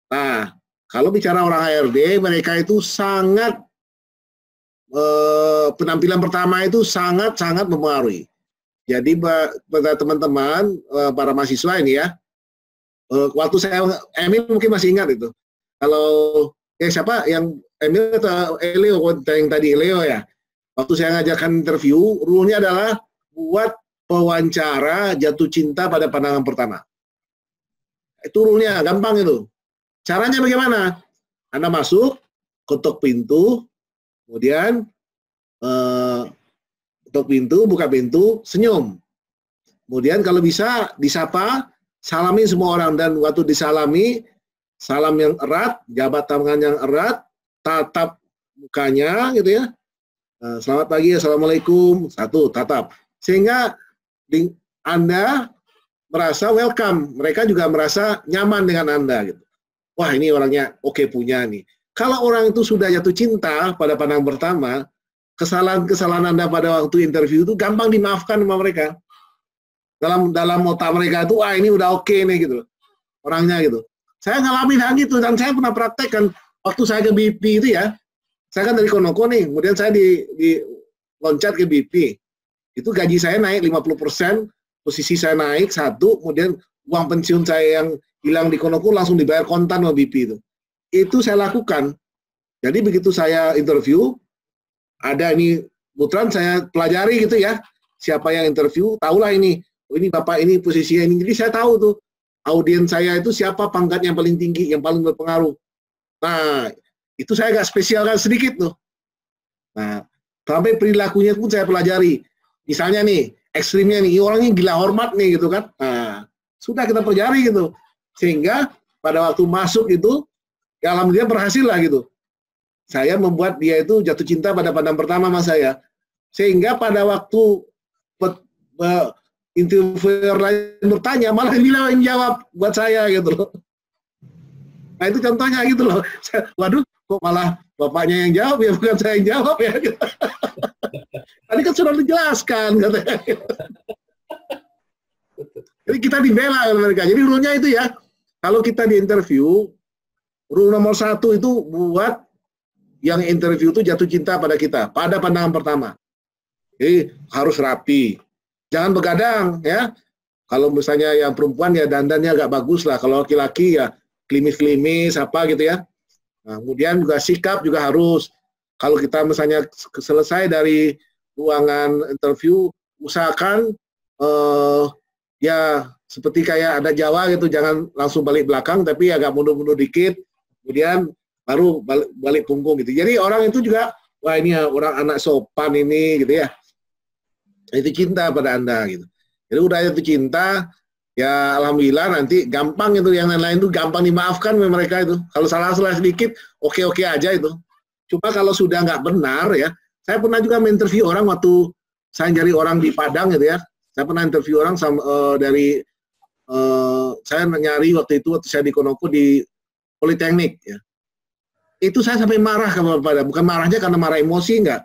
Nah, kalau bicara orang HRD, mereka itu sangat eh, penampilan pertama itu sangat-sangat mempengaruhi. Jadi pada teman-teman eh, para mahasiswa ini ya, uh, waktu saya Emil mungkin masih ingat itu kalau ya siapa yang Emil atau Leo oh, yang tadi Leo ya waktu saya ngajakkan interview rule adalah buat pewawancara jatuh cinta pada pandangan pertama itu rule gampang itu caranya bagaimana anda masuk ketuk pintu kemudian uh, ketuk pintu buka pintu senyum kemudian kalau bisa disapa salami semua orang dan waktu disalami salam yang erat, jabat tangan yang erat, tatap mukanya gitu ya. Eh, selamat pagi, assalamualaikum. Satu tatap sehingga Anda merasa welcome, mereka juga merasa nyaman dengan Anda gitu. Wah ini orangnya oke okay punya nih. Kalau orang itu sudah jatuh cinta pada pandang pertama, kesalahan-kesalahan Anda pada waktu interview itu gampang dimaafkan sama mereka dalam dalam otak mereka itu ah ini udah oke okay nih gitu orangnya gitu saya ngalamin hal gitu dan saya pernah praktekkan waktu saya ke BP itu ya saya kan dari Konoko nih kemudian saya di, di loncat ke BP itu gaji saya naik 50% posisi saya naik satu kemudian uang pensiun saya yang hilang di Konoko langsung dibayar kontan sama BP itu itu saya lakukan jadi begitu saya interview ada ini Butran saya pelajari gitu ya siapa yang interview tahulah ini oh ini bapak ini posisinya ini jadi saya tahu tuh audiens saya itu siapa pangkat yang paling tinggi yang paling berpengaruh nah itu saya agak spesialkan sedikit tuh nah sampai perilakunya pun saya pelajari misalnya nih ekstrimnya nih orangnya gila hormat nih gitu kan nah sudah kita pelajari gitu sehingga pada waktu masuk itu ya dia berhasil lah gitu saya membuat dia itu jatuh cinta pada pandang pertama mas saya sehingga pada waktu interviewer lain bertanya malah beliau yang jawab buat saya gitu loh nah itu contohnya gitu loh waduh kok malah bapaknya yang jawab ya bukan saya yang jawab ya gitu. tadi kan sudah dijelaskan katanya jadi kita dibela oleh mereka jadi rulenya itu ya kalau kita di interview rule nomor satu itu buat yang interview itu jatuh cinta pada kita pada pandangan pertama jadi harus rapi Jangan begadang ya. Kalau misalnya yang perempuan ya dandannya agak bagus lah. Kalau laki-laki ya klimis-klimis apa gitu ya. Nah, kemudian juga sikap juga harus. Kalau kita misalnya selesai dari ruangan interview, usahakan eh, ya seperti kayak ada Jawa gitu, jangan langsung balik belakang, tapi agak mundur-mundur dikit. Kemudian baru balik, balik punggung gitu. Jadi orang itu juga wah ini orang anak sopan ini gitu ya itu cinta pada Anda gitu. Jadi udah itu cinta, ya alhamdulillah nanti gampang itu yang lain-lain itu gampang dimaafkan mereka itu. Kalau salah-salah sedikit, oke-oke aja itu. Cuma kalau sudah nggak benar ya, saya pernah juga menginterview orang waktu saya nyari orang di Padang gitu ya. Saya pernah interview orang sama, uh, dari uh, saya nyari waktu itu waktu saya di Konoko di Politeknik ya. Itu saya sampai marah kepada bukan marahnya karena marah emosi enggak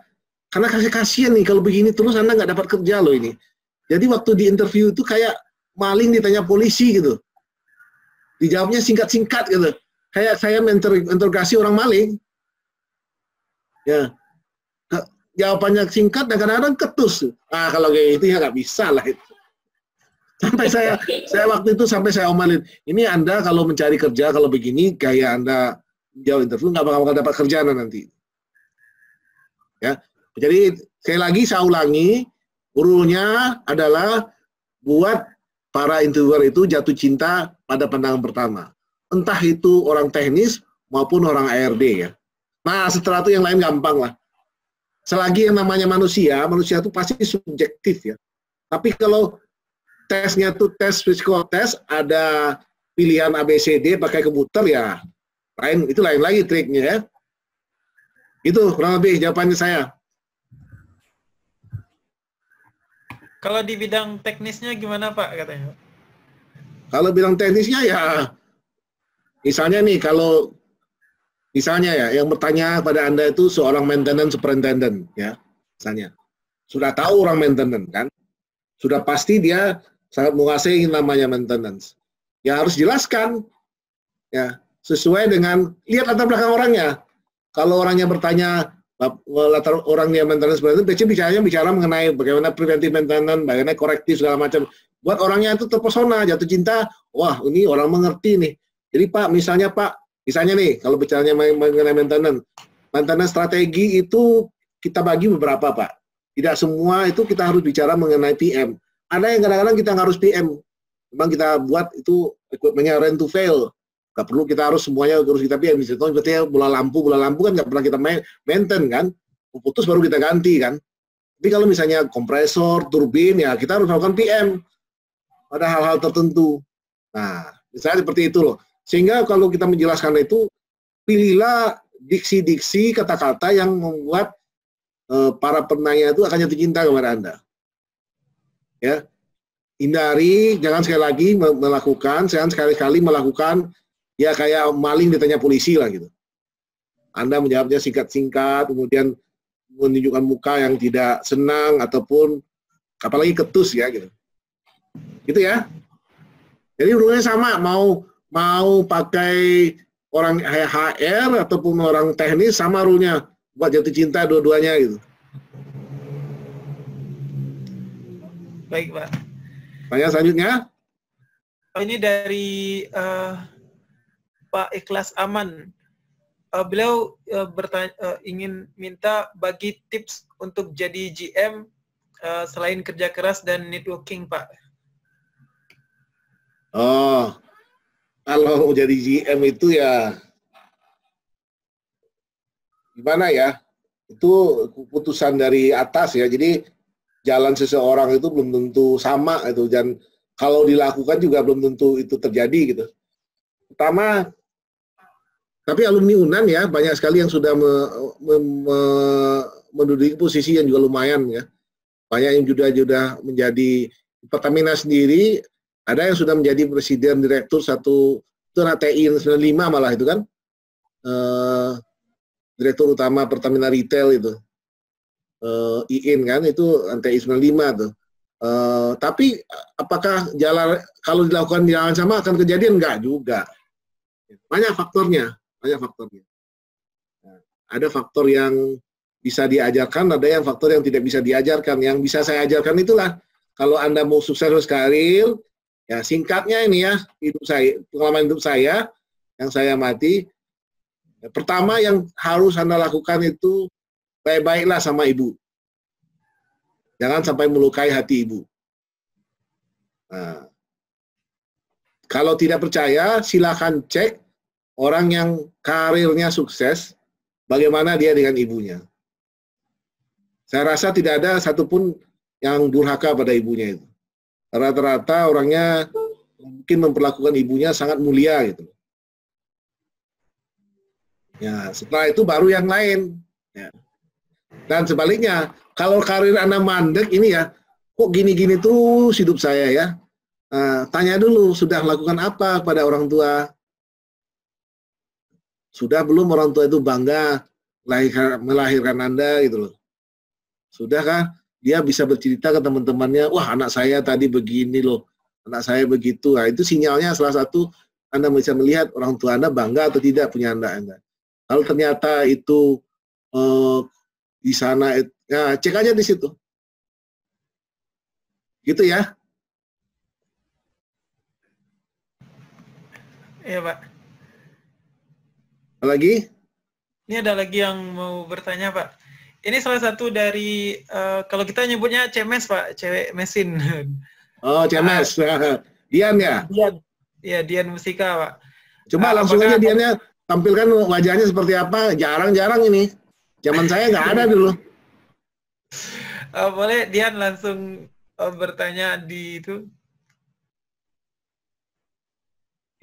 karena kasih kasihan nih kalau begini terus Anda nggak dapat kerja loh ini. Jadi waktu di interview itu kayak maling ditanya polisi gitu. Dijawabnya singkat-singkat gitu. Kayak saya menterogasi orang maling. Ya. Jawabannya singkat dan kadang-kadang ketus. Ah kalau kayak itu ya nggak bisa lah itu sampai saya saya waktu itu sampai saya omelin ini anda kalau mencari kerja kalau begini kayak anda jauh interview nggak bakal dapat kerjaan nanti ya jadi sekali lagi saya ulangi, gurunya adalah buat para interviewer itu jatuh cinta pada pandangan pertama. Entah itu orang teknis maupun orang ARD ya. Nah setelah itu yang lain gampang lah. Selagi yang namanya manusia, manusia itu pasti subjektif ya. Tapi kalau tesnya itu tes psikotest, ada pilihan ABCD pakai komputer ya lain itu lain lagi triknya ya. Itu kurang lebih jawabannya saya. Kalau di bidang teknisnya gimana Pak katanya? Kalau bidang teknisnya ya, misalnya nih kalau misalnya ya yang bertanya pada anda itu seorang maintenance superintendent ya, misalnya sudah tahu orang maintenance kan, sudah pasti dia sangat menguasai namanya maintenance. Ya harus jelaskan ya sesuai dengan lihat latar belakang orangnya. Kalau orangnya bertanya Eh, latar orang yang maintenance itu, biasanya bicaranya bicara mengenai bagaimana preventif maintenance, bagaimana korektif segala macam. Buat orangnya itu terpesona, jatuh cinta, wah ini orang mengerti nih. Jadi Pak, misalnya Pak, misalnya nih kalau bicaranya mengenai maintenance, maintenance strategi itu kita bagi beberapa Pak. Tidak semua itu kita harus bicara mengenai PM. Ada yang kadang-kadang kita harus PM. Memang kita buat itu equipment-nya rent to fail nggak perlu kita harus semuanya terus kita pilih misalnya seperti ya bola lampu bola lampu kan nggak pernah kita main maintain kan putus baru kita ganti kan tapi kalau misalnya kompresor turbin ya kita harus melakukan PM pada hal-hal tertentu nah misalnya seperti itu loh sehingga kalau kita menjelaskan itu pilihlah diksi-diksi kata-kata yang membuat e, para penanya itu akan jatuh cinta kepada anda ya hindari jangan sekali lagi melakukan jangan sekali-kali melakukan ya kayak maling ditanya polisi lah gitu. Anda menjawabnya singkat-singkat, kemudian menunjukkan muka yang tidak senang ataupun apalagi ketus ya gitu. Gitu ya. Jadi hubungannya sama mau mau pakai orang HR ataupun orang teknis sama rulenya buat jatuh cinta dua-duanya gitu. Baik, Pak. Tanya selanjutnya. Oh, ini dari uh, Pak Ikhlas Aman. Uh, beliau uh, bertanya, uh, ingin minta bagi tips untuk jadi GM uh, selain kerja keras dan networking, Pak. Oh, kalau jadi GM itu ya gimana ya? Itu keputusan dari atas ya. Jadi jalan seseorang itu belum tentu sama itu dan kalau dilakukan juga belum tentu itu terjadi gitu. Pertama tapi alumni Unan ya banyak sekali yang sudah me, me, me, menduduki posisi yang juga lumayan ya. Banyak yang sudah sudah menjadi Pertamina sendiri ada yang sudah menjadi presiden direktur satu itu anak TI 95 malah itu kan. Uh, direktur utama Pertamina Retail itu. Uh, eh, IIN kan itu TI lima tuh. Uh, tapi apakah jalan kalau dilakukan jalan sama akan kejadian enggak juga. Banyak faktornya banyak faktornya. Nah, ada faktor yang bisa diajarkan, ada yang faktor yang tidak bisa diajarkan. Yang bisa saya ajarkan itulah kalau Anda mau sukses terus karir, ya singkatnya ini ya, hidup saya, pengalaman hidup saya yang saya mati. Ya, pertama yang harus Anda lakukan itu baik-baiklah sama ibu. Jangan sampai melukai hati ibu. Nah, kalau tidak percaya, silakan cek orang yang karirnya sukses, bagaimana dia dengan ibunya. Saya rasa tidak ada satupun yang durhaka pada ibunya itu. Rata-rata orangnya mungkin memperlakukan ibunya sangat mulia gitu. Ya, setelah itu baru yang lain. Ya. Dan sebaliknya, kalau karir Anda mandek ini ya, kok gini-gini tuh hidup saya ya? Uh, tanya dulu, sudah melakukan apa pada orang tua? Sudah belum orang tua itu bangga lahir, melahirkan Anda gitu loh. Sudahkah dia bisa bercerita ke teman-temannya, wah anak saya tadi begini loh, anak saya begitu. Nah, itu sinyalnya salah satu Anda bisa melihat orang tua Anda bangga atau tidak punya anda Anda. Kalau ternyata itu eh, di sana, ya cek aja di situ. Gitu ya. Iya Pak. Ada lagi? Ini ada lagi yang mau bertanya, Pak. Ini salah satu dari uh, kalau kita nyebutnya CMS, Pak, cewek mesin. Oh, CMS. Uh, ah. Dian ya? Dian. Ya, Dian Musika, Pak. Coba uh, langsung aja Diannya tampilkan wajahnya seperti apa. Jarang-jarang ini. Zaman saya nggak ada dulu. Uh, boleh Dian langsung uh, bertanya di itu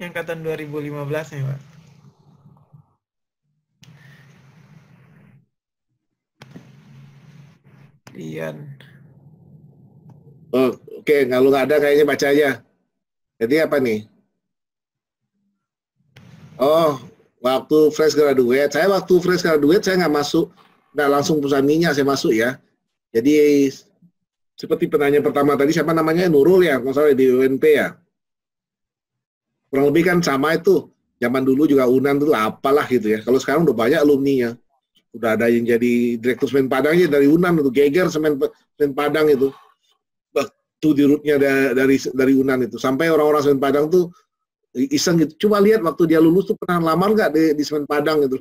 yang kata 2015 nih, Pak. Ian. Oh, oke. Okay. Kalau nggak ada kayaknya bacanya. Jadi apa nih? Oh, waktu fresh graduate. Saya waktu fresh graduate saya nggak masuk. Nggak langsung perusahaan minyak saya masuk ya. Jadi seperti pertanyaan pertama tadi, siapa namanya? Nurul ya, kalau salah di UNP ya. Kurang lebih kan sama itu. Zaman dulu juga UNAN itu apalah gitu ya. Kalau sekarang udah banyak alumni ya udah ada yang jadi direktur semen padangnya dari Unan itu Geger semen semen padang itu waktu di rootnya dari dari Unan itu sampai orang-orang semen padang tuh iseng gitu coba lihat waktu dia lulus tuh pernah lamar nggak di, di semen padang gitu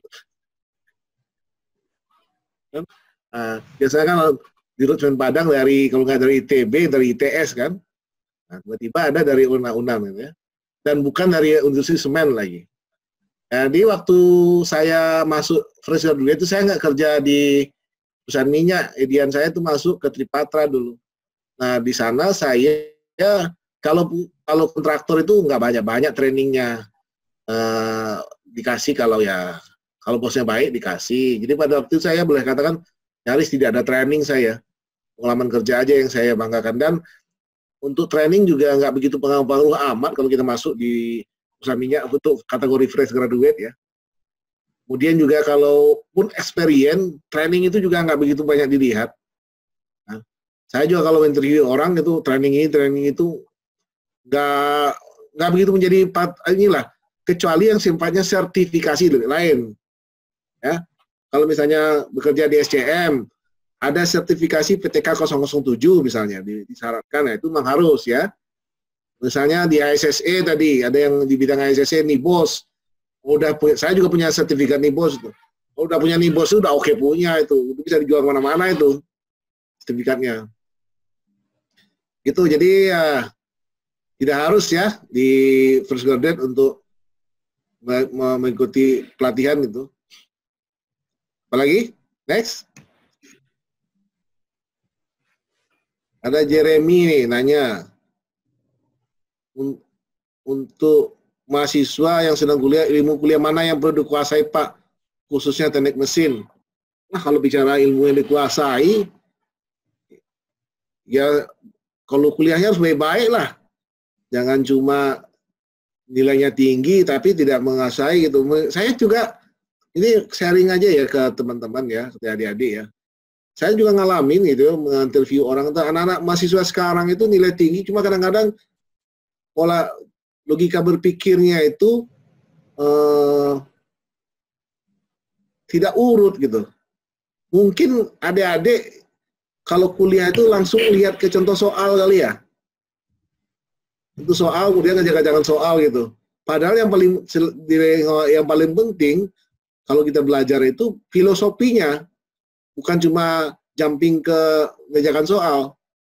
kan? nah, biasanya kan di root semen padang dari kalau nggak dari ITB dari ITS kan nah, tiba-tiba ada dari Unan-Unan gitu ya dan bukan dari industri semen lagi jadi nah, waktu saya masuk fresh dulu itu saya nggak kerja di perusahaan minyak. Edian saya itu masuk ke Tripatra dulu. Nah di sana saya ya, kalau kalau kontraktor itu nggak banyak banyak trainingnya eh, dikasih kalau ya kalau bosnya baik dikasih. Jadi pada waktu itu saya boleh katakan nyaris tidak ada training saya pengalaman kerja aja yang saya banggakan dan untuk training juga nggak begitu pengaruh-pengaruh amat kalau kita masuk di usaha minyak untuk kategori fresh graduate ya. Kemudian juga kalau pun experience, training itu juga nggak begitu banyak dilihat. Nah, saya juga kalau interview orang itu training ini, training itu nggak nggak begitu menjadi part inilah kecuali yang simpannya sertifikasi lebih lain ya kalau misalnya bekerja di SCM ada sertifikasi PTK 007 misalnya disyaratkan ya itu memang harus ya Misalnya di ISSE tadi, ada yang di bidang ISSE NIBOS. Udah punya, saya juga punya sertifikat NIBOS itu. Kalau udah punya NIBOS itu udah oke okay punya itu. Itu bisa dijual kemana-mana itu sertifikatnya. Gitu, jadi ya tidak harus ya di first graduate untuk mengikuti pelatihan itu. Apalagi? Next. Ada Jeremy nih, nanya untuk mahasiswa yang sedang kuliah ilmu kuliah mana yang perlu dikuasai Pak khususnya teknik mesin nah kalau bicara ilmu yang dikuasai ya kalau kuliahnya harus baik-baik lah jangan cuma nilainya tinggi tapi tidak menguasai gitu saya juga ini sharing aja ya ke teman-teman ya ke adik-adik ya saya juga ngalamin gitu menginterview orang anak-anak mahasiswa sekarang itu nilai tinggi cuma kadang-kadang pola logika berpikirnya itu uh, tidak urut gitu. Mungkin adik-adik kalau kuliah itu langsung lihat ke contoh soal kali ya. Itu soal kemudian ngejaga jangan soal gitu. Padahal yang paling yang paling penting kalau kita belajar itu filosofinya bukan cuma jumping ke ngejakan soal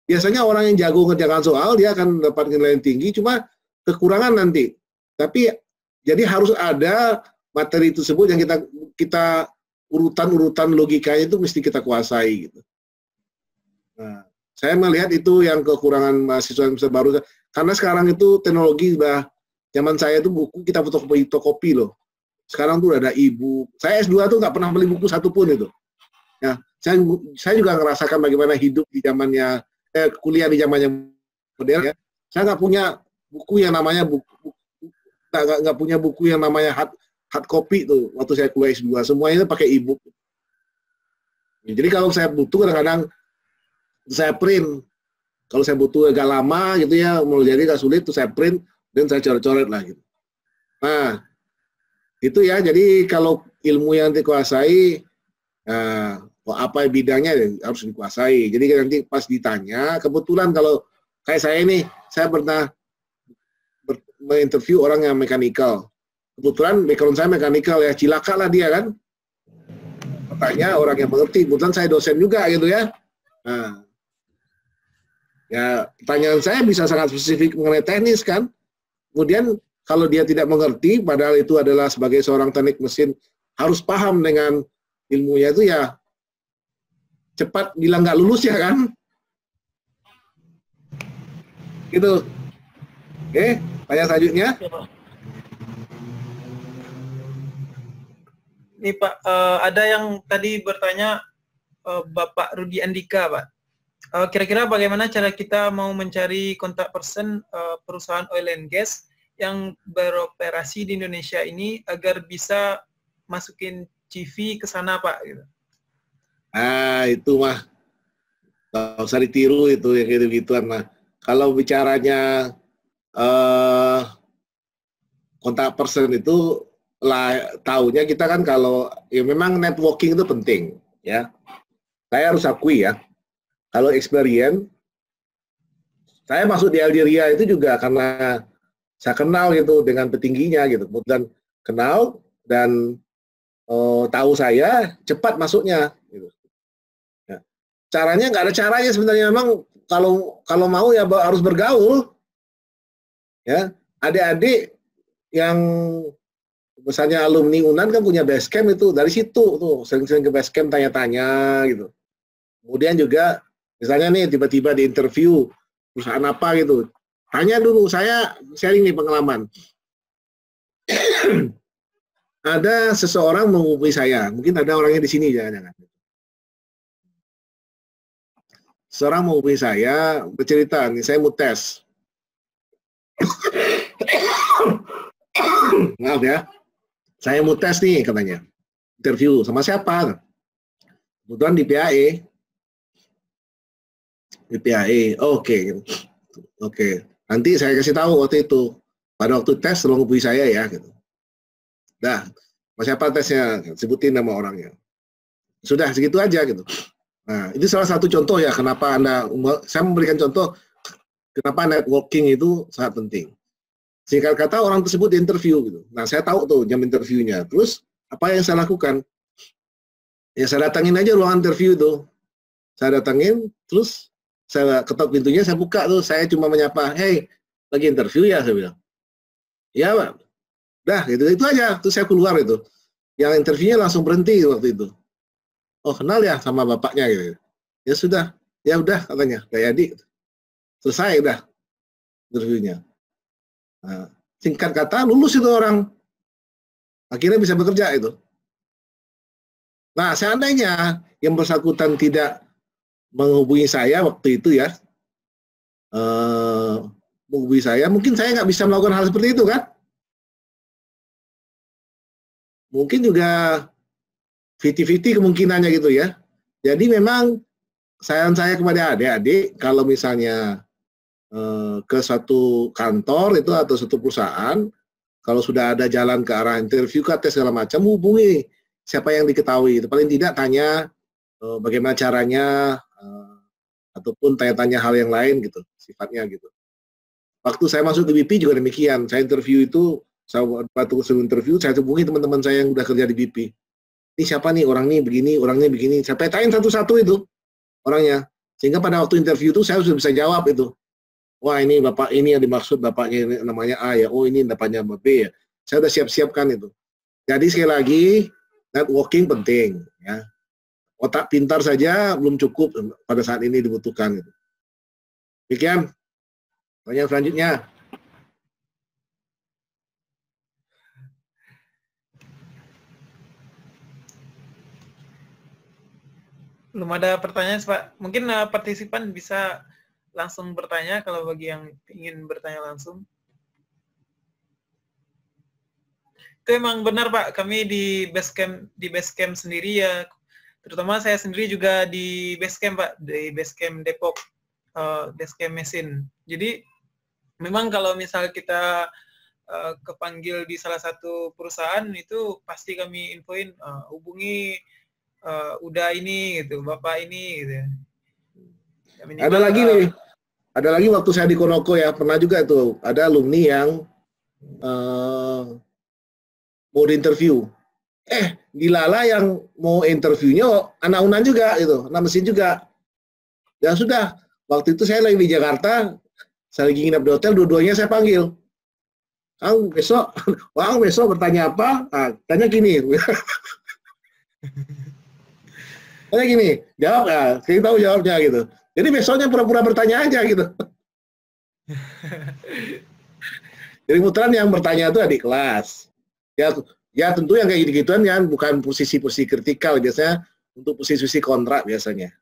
biasanya orang yang jago ngerjakan soal dia akan dapat nilai yang tinggi cuma kekurangan nanti tapi jadi harus ada materi tersebut yang kita kita urutan-urutan logikanya itu mesti kita kuasai gitu. Nah, saya melihat itu yang kekurangan mahasiswa yang baru karena sekarang itu teknologi sudah zaman saya itu buku kita butuh kopi kopi loh. Sekarang tuh udah ada ibu. saya S2 tuh nggak pernah beli buku satu pun itu. Ya, saya saya juga ngerasakan bagaimana hidup di zamannya Eh, kuliah di zaman yang modern ya, saya nggak punya buku yang namanya buku nggak punya buku yang namanya hard hard copy tuh waktu saya kuliah S2 semuanya itu pakai e-book jadi kalau saya butuh kadang-kadang saya print kalau saya butuh agak lama gitu ya mau jadi agak sulit tuh saya print dan saya coret-coret lah gitu nah itu ya jadi kalau ilmu yang dikuasai nah, oh, apa bidangnya ya, harus dikuasai. Jadi nanti pas ditanya, kebetulan kalau kayak saya ini, saya pernah ber- menginterview orang yang mekanikal. Kebetulan background saya mekanikal ya, cilaka lah dia kan. Tanya orang yang mengerti, kebetulan saya dosen juga gitu ya. Nah, ya pertanyaan saya bisa sangat spesifik mengenai teknis kan. Kemudian kalau dia tidak mengerti, padahal itu adalah sebagai seorang teknik mesin harus paham dengan ilmunya itu ya cepat bilang nggak lulus ya kan? Gitu. Oke, tanya selanjutnya. nih Pak, uh, ada yang tadi bertanya uh, Bapak Rudi Andika, Pak. kira eh, kira-kira bagaimana cara kita mau mencari kontak person uh, perusahaan oil and gas yang beroperasi di Indonesia ini agar bisa masukin CV ke sana, Pak? Gitu ah itu mah nggak usah ditiru itu yang gitu-gituan. Nah, kalau bicaranya eh kontak person itu lah tahunya kita kan kalau ya memang networking itu penting ya. Saya harus akui ya. Kalau experience saya masuk di Algeria itu juga karena saya kenal gitu dengan petingginya gitu. Kemudian kenal dan uh, tahu saya cepat masuknya gitu. Caranya nggak ada caranya sebenarnya memang kalau kalau mau ya harus bergaul. Ya, adik-adik yang misalnya alumni Unan kan punya base camp itu dari situ tuh sering-sering ke base camp tanya-tanya gitu. Kemudian juga misalnya nih tiba-tiba di interview perusahaan apa gitu, tanya dulu saya sharing nih pengalaman ada seseorang menghubungi saya. Mungkin ada orangnya di sini jangan-jangan seorang menghubungi saya bercerita nih saya mau tes maaf ya saya mau tes nih katanya interview sama siapa kebetulan di PAE di PAE oke okay. oke okay. nanti saya kasih tahu waktu itu pada waktu tes tolong hubungi saya ya gitu dah sama siapa tesnya sebutin nama orangnya sudah segitu aja gitu Nah, itu salah satu contoh ya kenapa Anda saya memberikan contoh kenapa networking itu sangat penting. Singkat kata orang tersebut interview gitu. Nah, saya tahu tuh jam interviewnya. Terus apa yang saya lakukan? Ya saya datangin aja ruangan interview tuh. Saya datangin, terus saya ketok pintunya, saya buka tuh, saya cuma menyapa, "Hey, lagi interview ya?" saya bilang. "Ya, Pak." Dah, gitu. Itu aja. Terus saya keluar itu. Yang interviewnya langsung berhenti waktu itu oh kenal ya sama bapaknya gitu ya sudah ya udah katanya kayak adik, selesai udah interviewnya nah, singkat kata lulus itu orang akhirnya bisa bekerja itu nah seandainya yang bersangkutan tidak menghubungi saya waktu itu ya eh, menghubungi saya mungkin saya nggak bisa melakukan hal seperti itu kan mungkin juga 50-50 kemungkinannya gitu ya. Jadi memang sayang saya kepada adik-adik kalau misalnya eh, ke satu kantor itu atau satu perusahaan kalau sudah ada jalan ke arah interview ke tes segala macam hubungi siapa yang diketahui itu paling tidak tanya eh, bagaimana caranya eh, ataupun tanya-tanya hal yang lain gitu sifatnya gitu. Waktu saya masuk ke BP juga demikian. Saya interview itu, saya waktu interview saya hubungi teman-teman saya yang sudah kerja di BP ini siapa nih orang nih begini, orang orangnya begini. Saya petain satu-satu itu orangnya. Sehingga pada waktu interview itu saya sudah bisa jawab itu. Wah ini bapak ini yang dimaksud bapaknya ini namanya A ya. Oh ini bapaknya B ya. Saya sudah siap-siapkan itu. Jadi sekali lagi networking penting ya. Otak pintar saja belum cukup pada saat ini dibutuhkan. Itu. Demikian. Pertanyaan selanjutnya. belum ada pertanyaan Pak. Mungkin uh, partisipan bisa langsung bertanya kalau bagi yang ingin bertanya langsung. Itu emang benar Pak, kami di Basecamp di Basecamp sendiri ya. Terutama saya sendiri juga di Basecamp Pak, di Basecamp Depok, uh, eh, Basecamp Mesin. Jadi memang kalau misal kita uh, kepanggil di salah satu perusahaan itu pasti kami infoin uh, hubungi uh, udah ini gitu, bapak ini gitu. Ya, ada lagi nih, ada lagi waktu saya di Konoko ya pernah juga itu ada alumni yang uh, mau interview Eh, Dilala yang mau interviewnya anak Unan juga gitu, anak mesin juga. Ya sudah, waktu itu saya lagi di Jakarta, saya lagi nginep di hotel, dua-duanya saya panggil. Kang besok, Wang besok bertanya apa? Nah, tanya gini. Kayak gini, jawab ya. Ah, Kita tahu jawabnya gitu. Jadi besoknya pura-pura bertanya aja gitu. Jadi putaran yang bertanya itu adik kelas. Ya, ya tentu yang kayak gitu-gituan yang bukan posisi-posisi kritikal biasanya untuk posisi-posisi kontrak biasanya.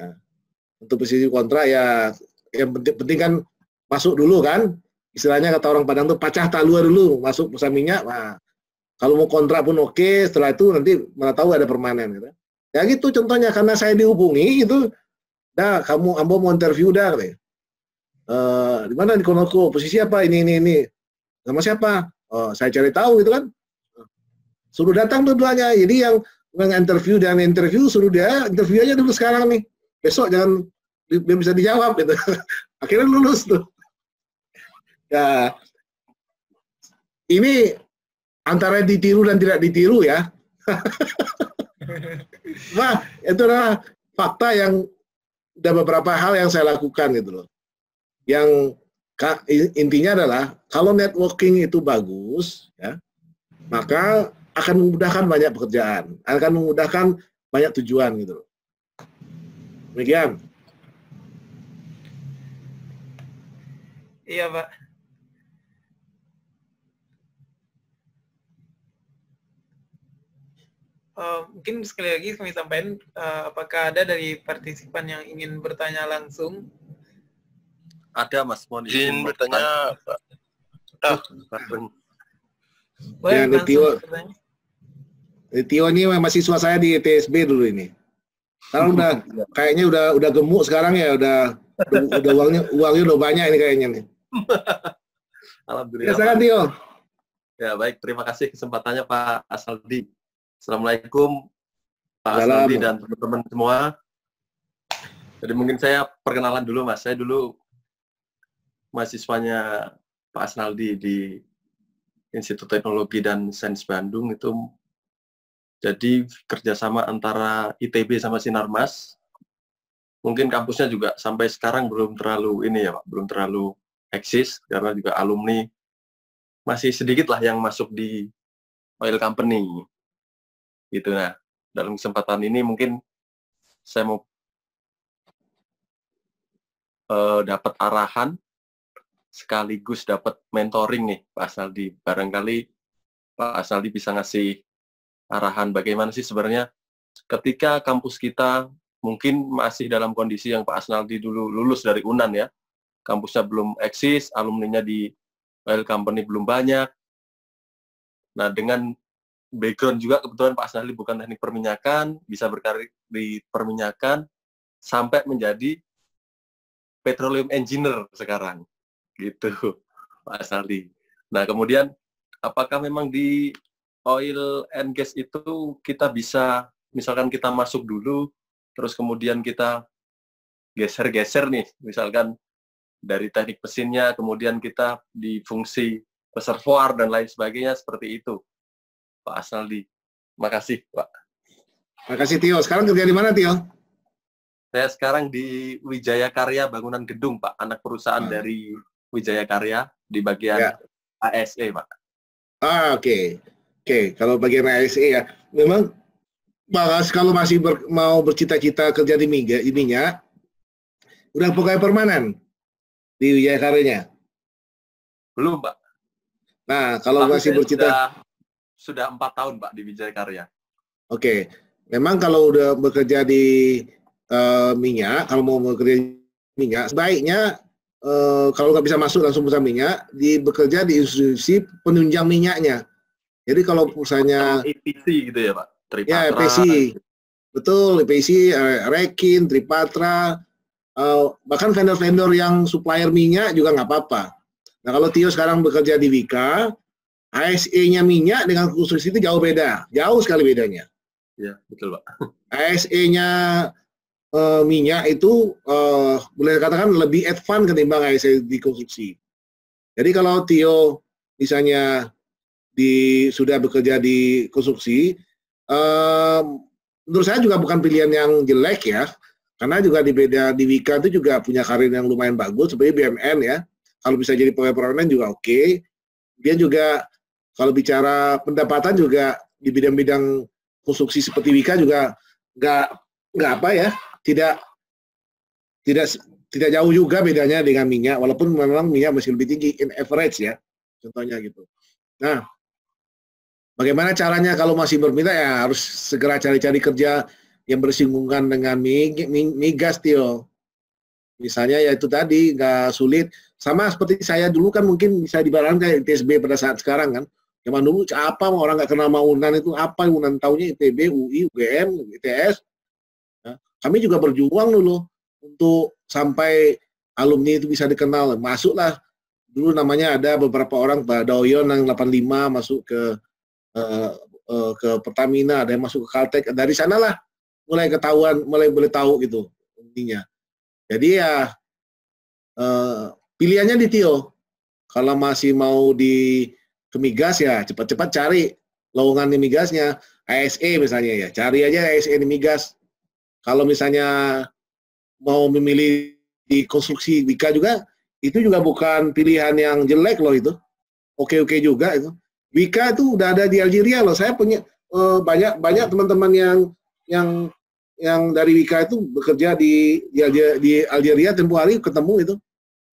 Nah, untuk posisi kontrak ya yang penting, penting kan masuk dulu kan. Istilahnya kata orang Padang tuh pacah talua dulu, masuk pusat minyak, nah, kalau mau kontrak pun oke, setelah itu nanti mana tahu ada permanen gitu. Ya gitu contohnya karena saya dihubungi itu dah kamu ambo mau interview dah gitu. Uh, di mana di Konoko posisi apa ini ini ini sama siapa oh, saya cari tahu gitu kan suruh datang tuh duanya jadi yang yang interview dan interview suruh dia interview aja dulu sekarang nih besok jangan belum bisa dijawab gitu akhirnya lulus tuh ya ini antara ditiru dan tidak ditiru ya. nah, itu adalah fakta yang ada beberapa hal yang saya lakukan gitu loh. Yang intinya adalah kalau networking itu bagus ya, maka akan memudahkan banyak pekerjaan, akan memudahkan banyak tujuan gitu loh. Demikian. Iya, Pak. Eh, mungkin sekali lagi kami sampaikan uh, eh, apakah ada dari partisipan yang ingin bertanya langsung? Ada Mas Mon izin bertanya. Pak. Ah. ah. Boleh Tio. Eh, Tio ini mahasiswa saya di TSB dulu ini. Sekarang udah iya. kayaknya udah udah gemuk sekarang ya udah udah uangnya uangnya udah banyak ini kayaknya nih. Alhamdulillah. Ya, Tio. Ya baik, terima kasih kesempatannya Pak Asaldi. Assalamualaikum Pak Asnandi dan teman-teman semua. Jadi mungkin saya perkenalan dulu Mas. Saya dulu mahasiswanya Pak Asnaldi di Institut Teknologi dan Sains Bandung itu jadi kerjasama antara ITB sama Sinarmas. Mungkin kampusnya juga sampai sekarang belum terlalu ini ya Pak, belum terlalu eksis karena juga alumni masih sedikit lah yang masuk di oil company gitu nah dalam kesempatan ini mungkin saya mau uh, dapat arahan sekaligus dapat mentoring nih Pak Asnaldi barangkali Pak Asnaldi bisa ngasih arahan bagaimana sih sebenarnya ketika kampus kita mungkin masih dalam kondisi yang Pak Asnaldi dulu lulus dari Unan ya kampusnya belum eksis alumninya di oil company belum banyak nah dengan background juga kebetulan Pak Sahli bukan teknik perminyakan, bisa berkarir di perminyakan sampai menjadi petroleum engineer sekarang. Gitu, Pak Sahli. Nah, kemudian apakah memang di oil and gas itu kita bisa misalkan kita masuk dulu terus kemudian kita geser-geser nih, misalkan dari teknik mesinnya kemudian kita di fungsi reservoir dan lain sebagainya seperti itu. Pak Asnaldi. Makasih, Pak. Makasih, Tio. Sekarang kerja di mana, Tio? Saya sekarang di Wijaya Karya Bangunan Gedung, Pak. Anak perusahaan ah. dari Wijaya Karya di bagian ya. ASE, Pak. Ah, oke. Okay. Oke, okay. kalau bagian ASE ya. Memang Bagas kalau masih ber, mau bercita-cita kerja di minyak, di minyak, udah pegawai permanen di Wijaya Karyanya? Belum, Pak. Nah, kalau Pak, masih bercita sudah sudah empat tahun Pak di Wijaya Karya. Oke, okay. memang kalau udah bekerja di uh, minyak, kalau mau bekerja di minyak, sebaiknya uh, kalau nggak bisa masuk langsung perusahaan minyak, di bekerja di institusi penunjang minyaknya. Jadi kalau misalnya EPC e gitu ya Pak? Ya, Tripatra. Ya, e EPC, gitu. Betul, EPC, eh, Rekin, Tripatra, uh, bahkan vendor-vendor yang supplier minyak juga nggak apa-apa. Nah kalau Tio sekarang bekerja di Wika, ASE-nya minyak dengan khusus itu jauh beda, jauh sekali bedanya. Ya, betul Pak. ASE-nya e, eh, minyak itu e, boleh dikatakan lebih advance ketimbang ASE di konstruksi. Jadi kalau Tio misalnya di sudah bekerja di konstruksi, e, eh, menurut saya juga bukan pilihan yang jelek ya, karena juga di beda di Wika itu juga punya karir yang lumayan bagus sebagai BMN ya. Kalau bisa jadi pegawai permanen juga oke. Okay. Dia juga kalau bicara pendapatan juga di bidang-bidang konstruksi seperti Wika juga nggak nggak apa ya, tidak tidak tidak jauh juga bedanya dengan minyak, walaupun memang minyak masih lebih tinggi in average ya, contohnya gitu. Nah, bagaimana caranya kalau masih berminta ya harus segera cari-cari kerja yang bersinggungan dengan migas Tio. Misalnya ya itu tadi nggak sulit. Sama seperti saya dulu kan mungkin bisa dibarangkan kayak TSB pada saat sekarang kan. Zaman dulu apa orang nggak kenal mau Unan itu apa Unan taunya ITB, UI, UGM, ITS. Ya. Kami juga berjuang dulu untuk sampai alumni itu bisa dikenal. Masuklah dulu namanya ada beberapa orang Pak Doyon yang 85 masuk ke uh, uh, ke Pertamina, ada yang masuk ke Caltech. Dari sanalah mulai ketahuan, mulai boleh tahu gitu intinya. Jadi ya uh, pilihannya di Tio. Kalau masih mau di ke migas ya cepat-cepat cari lowongan di migasnya ASE misalnya ya cari aja ASE di migas kalau misalnya mau memilih di konstruksi Wika juga itu juga bukan pilihan yang jelek loh itu oke-oke juga itu Wika itu udah ada di Algeria loh saya punya uh, banyak banyak teman-teman yang yang yang dari Wika itu bekerja di di, di Algeria tempo hari ketemu itu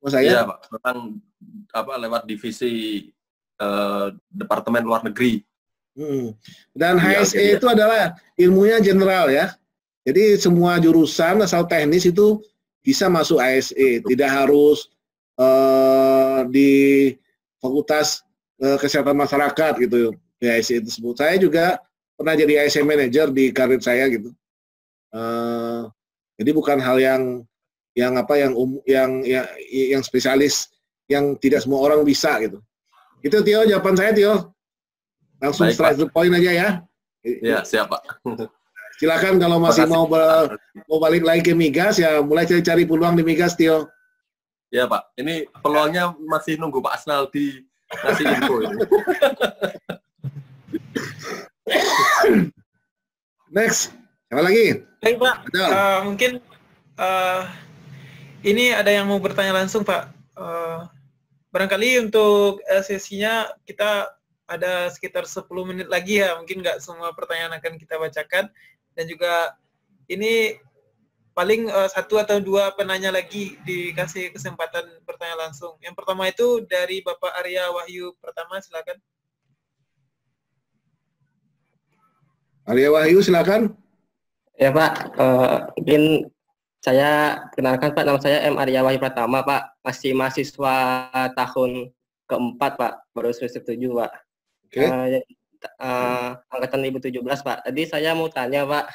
mas saya ya pak tentang apa lewat divisi Eh, Departemen Luar Negeri. Hmm. Dan iya, HSE ya, itu adalah ilmunya general ya. Jadi semua jurusan asal teknis itu bisa masuk e. ASE, tidak harus uh, di Fakultas uh, Kesehatan Masyarakat gitu di ASE tersebut. Saya juga pernah jadi ASE manager di karir saya gitu. Uh, jadi bukan hal yang yang apa yang um, yang, yang yang spesialis yang tidak semua orang bisa gitu. Itu Tio, jawaban saya Tio. Langsung Baik, straight to point aja ya. Iya, siap Pak. Silakan kalau masih mau, ber, mau balik lagi ke migas ya mulai cari-cari peluang di migas Tio. Iya Pak, ini peluangnya masih nunggu Pak Asnal di ngasih info Next, apa lagi? Baik Pak, uh, mungkin uh, ini ada yang mau bertanya langsung Pak. Uh, barangkali untuk eh, sesinya kita ada sekitar 10 menit lagi ya, mungkin nggak semua pertanyaan akan kita bacakan. Dan juga ini paling uh, satu atau dua penanya lagi dikasih kesempatan bertanya langsung. Yang pertama itu dari Bapak Arya Wahyu pertama, silakan. Arya Wahyu, silakan. Ya Pak, uh, mungkin saya kenalkan Pak, nama saya M. Arya Wahyu Pratama Pak, masih mahasiswa tahun keempat Pak, baru semester tujuh Pak. Oke. Okay. Uh, uh, angkatan 2017 Pak. jadi saya mau tanya Pak,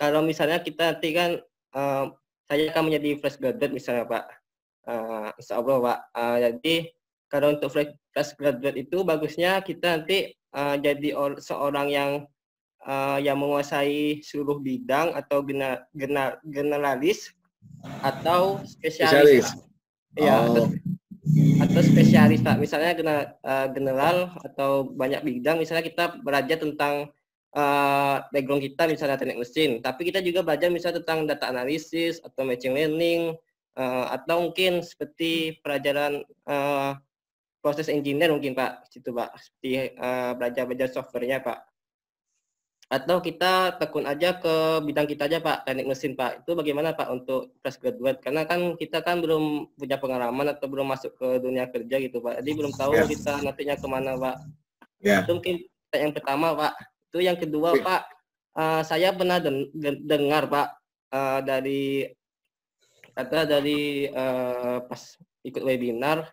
kalau misalnya kita nanti kan uh, saya akan menjadi fresh graduate misalnya Pak. Uh, insya Allah Pak. Uh, jadi kalau untuk fresh graduate itu bagusnya kita nanti uh, jadi seorang yang uh, yang menguasai seluruh bidang atau gena, gena, generalis atau spesialis. Ya, atau, atau spesialis Pak. Misalnya gena, uh, general atau banyak bidang misalnya kita belajar tentang uh, background kita misalnya teknik mesin, tapi kita juga belajar misalnya tentang data analisis atau machine learning uh, atau mungkin seperti pelajaran uh, proses engineer mungkin Pak, situ Pak, seperti uh, belajar belajar softwarenya Pak atau kita tekun aja ke bidang kita aja Pak, teknik mesin Pak. Itu bagaimana Pak untuk fresh graduate? Karena kan kita kan belum punya pengalaman atau belum masuk ke dunia kerja gitu Pak. Jadi belum tahu yeah. kita nantinya kemana Pak. Yeah. Itu mungkin yang pertama Pak. Itu yang kedua yeah. Pak, uh, saya pernah den dengar Pak uh, dari kata dari uh, pas ikut webinar.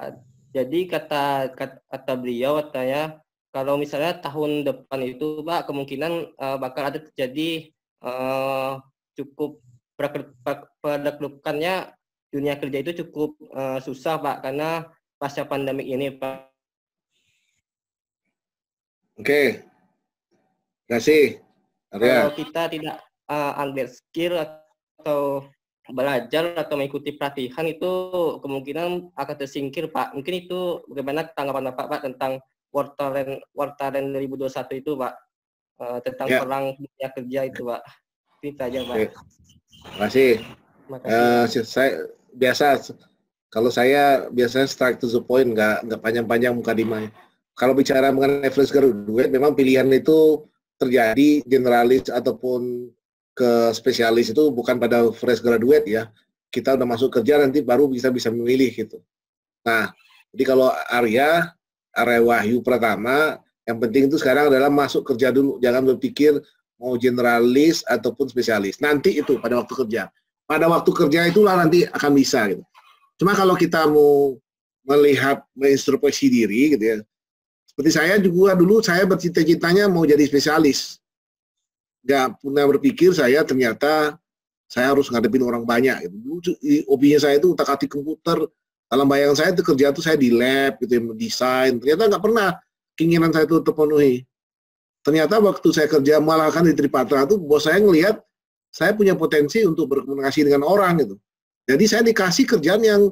Uh, jadi kata, kata kata beliau katanya kalau misalnya tahun depan itu Pak kemungkinan uh, bakal ada terjadi uh, cukup perekrutannya dunia kerja itu cukup uh, susah Pak karena pasca pandemi ini Pak. Oke. Okay. Kasih. Kalau kita tidak uh, ambil skill atau belajar atau mengikuti pelatihan itu kemungkinan akan tersingkir Pak. Mungkin itu bagaimana tanggapan Pak, Pak tentang Wartalen Wartalen 2021 itu Pak uh, tentang ya. perang dunia kerja itu Pak kita aja Pak. Terima kasih. Uh, saya biasa kalau saya biasanya strike to the point nggak nggak panjang-panjang muka dimanya. Kalau bicara mengenai fresh graduate, memang pilihan itu terjadi generalis ataupun ke spesialis itu bukan pada fresh graduate ya. Kita udah masuk kerja nanti baru bisa bisa memilih gitu. Nah, jadi kalau Arya Arya Wahyu pertama, yang penting itu sekarang adalah masuk kerja dulu. Jangan berpikir mau generalis ataupun spesialis. Nanti itu pada waktu kerja. Pada waktu kerja itulah nanti akan bisa gitu. Cuma kalau kita mau melihat menginstruksi diri gitu ya. Seperti saya juga dulu saya bercita-citanya mau jadi spesialis. nggak pernah berpikir saya ternyata saya harus ngadepin orang banyak. Gitu. Dulu hobinya saya itu utak-atik komputer, dalam bayangan saya itu kerja itu saya di lab gitu ya, desain. Ternyata nggak pernah keinginan saya itu terpenuhi. Ternyata waktu saya kerja malah kan di Tripatra itu bos saya ngelihat saya punya potensi untuk berkomunikasi dengan orang gitu. Jadi saya dikasih kerjaan yang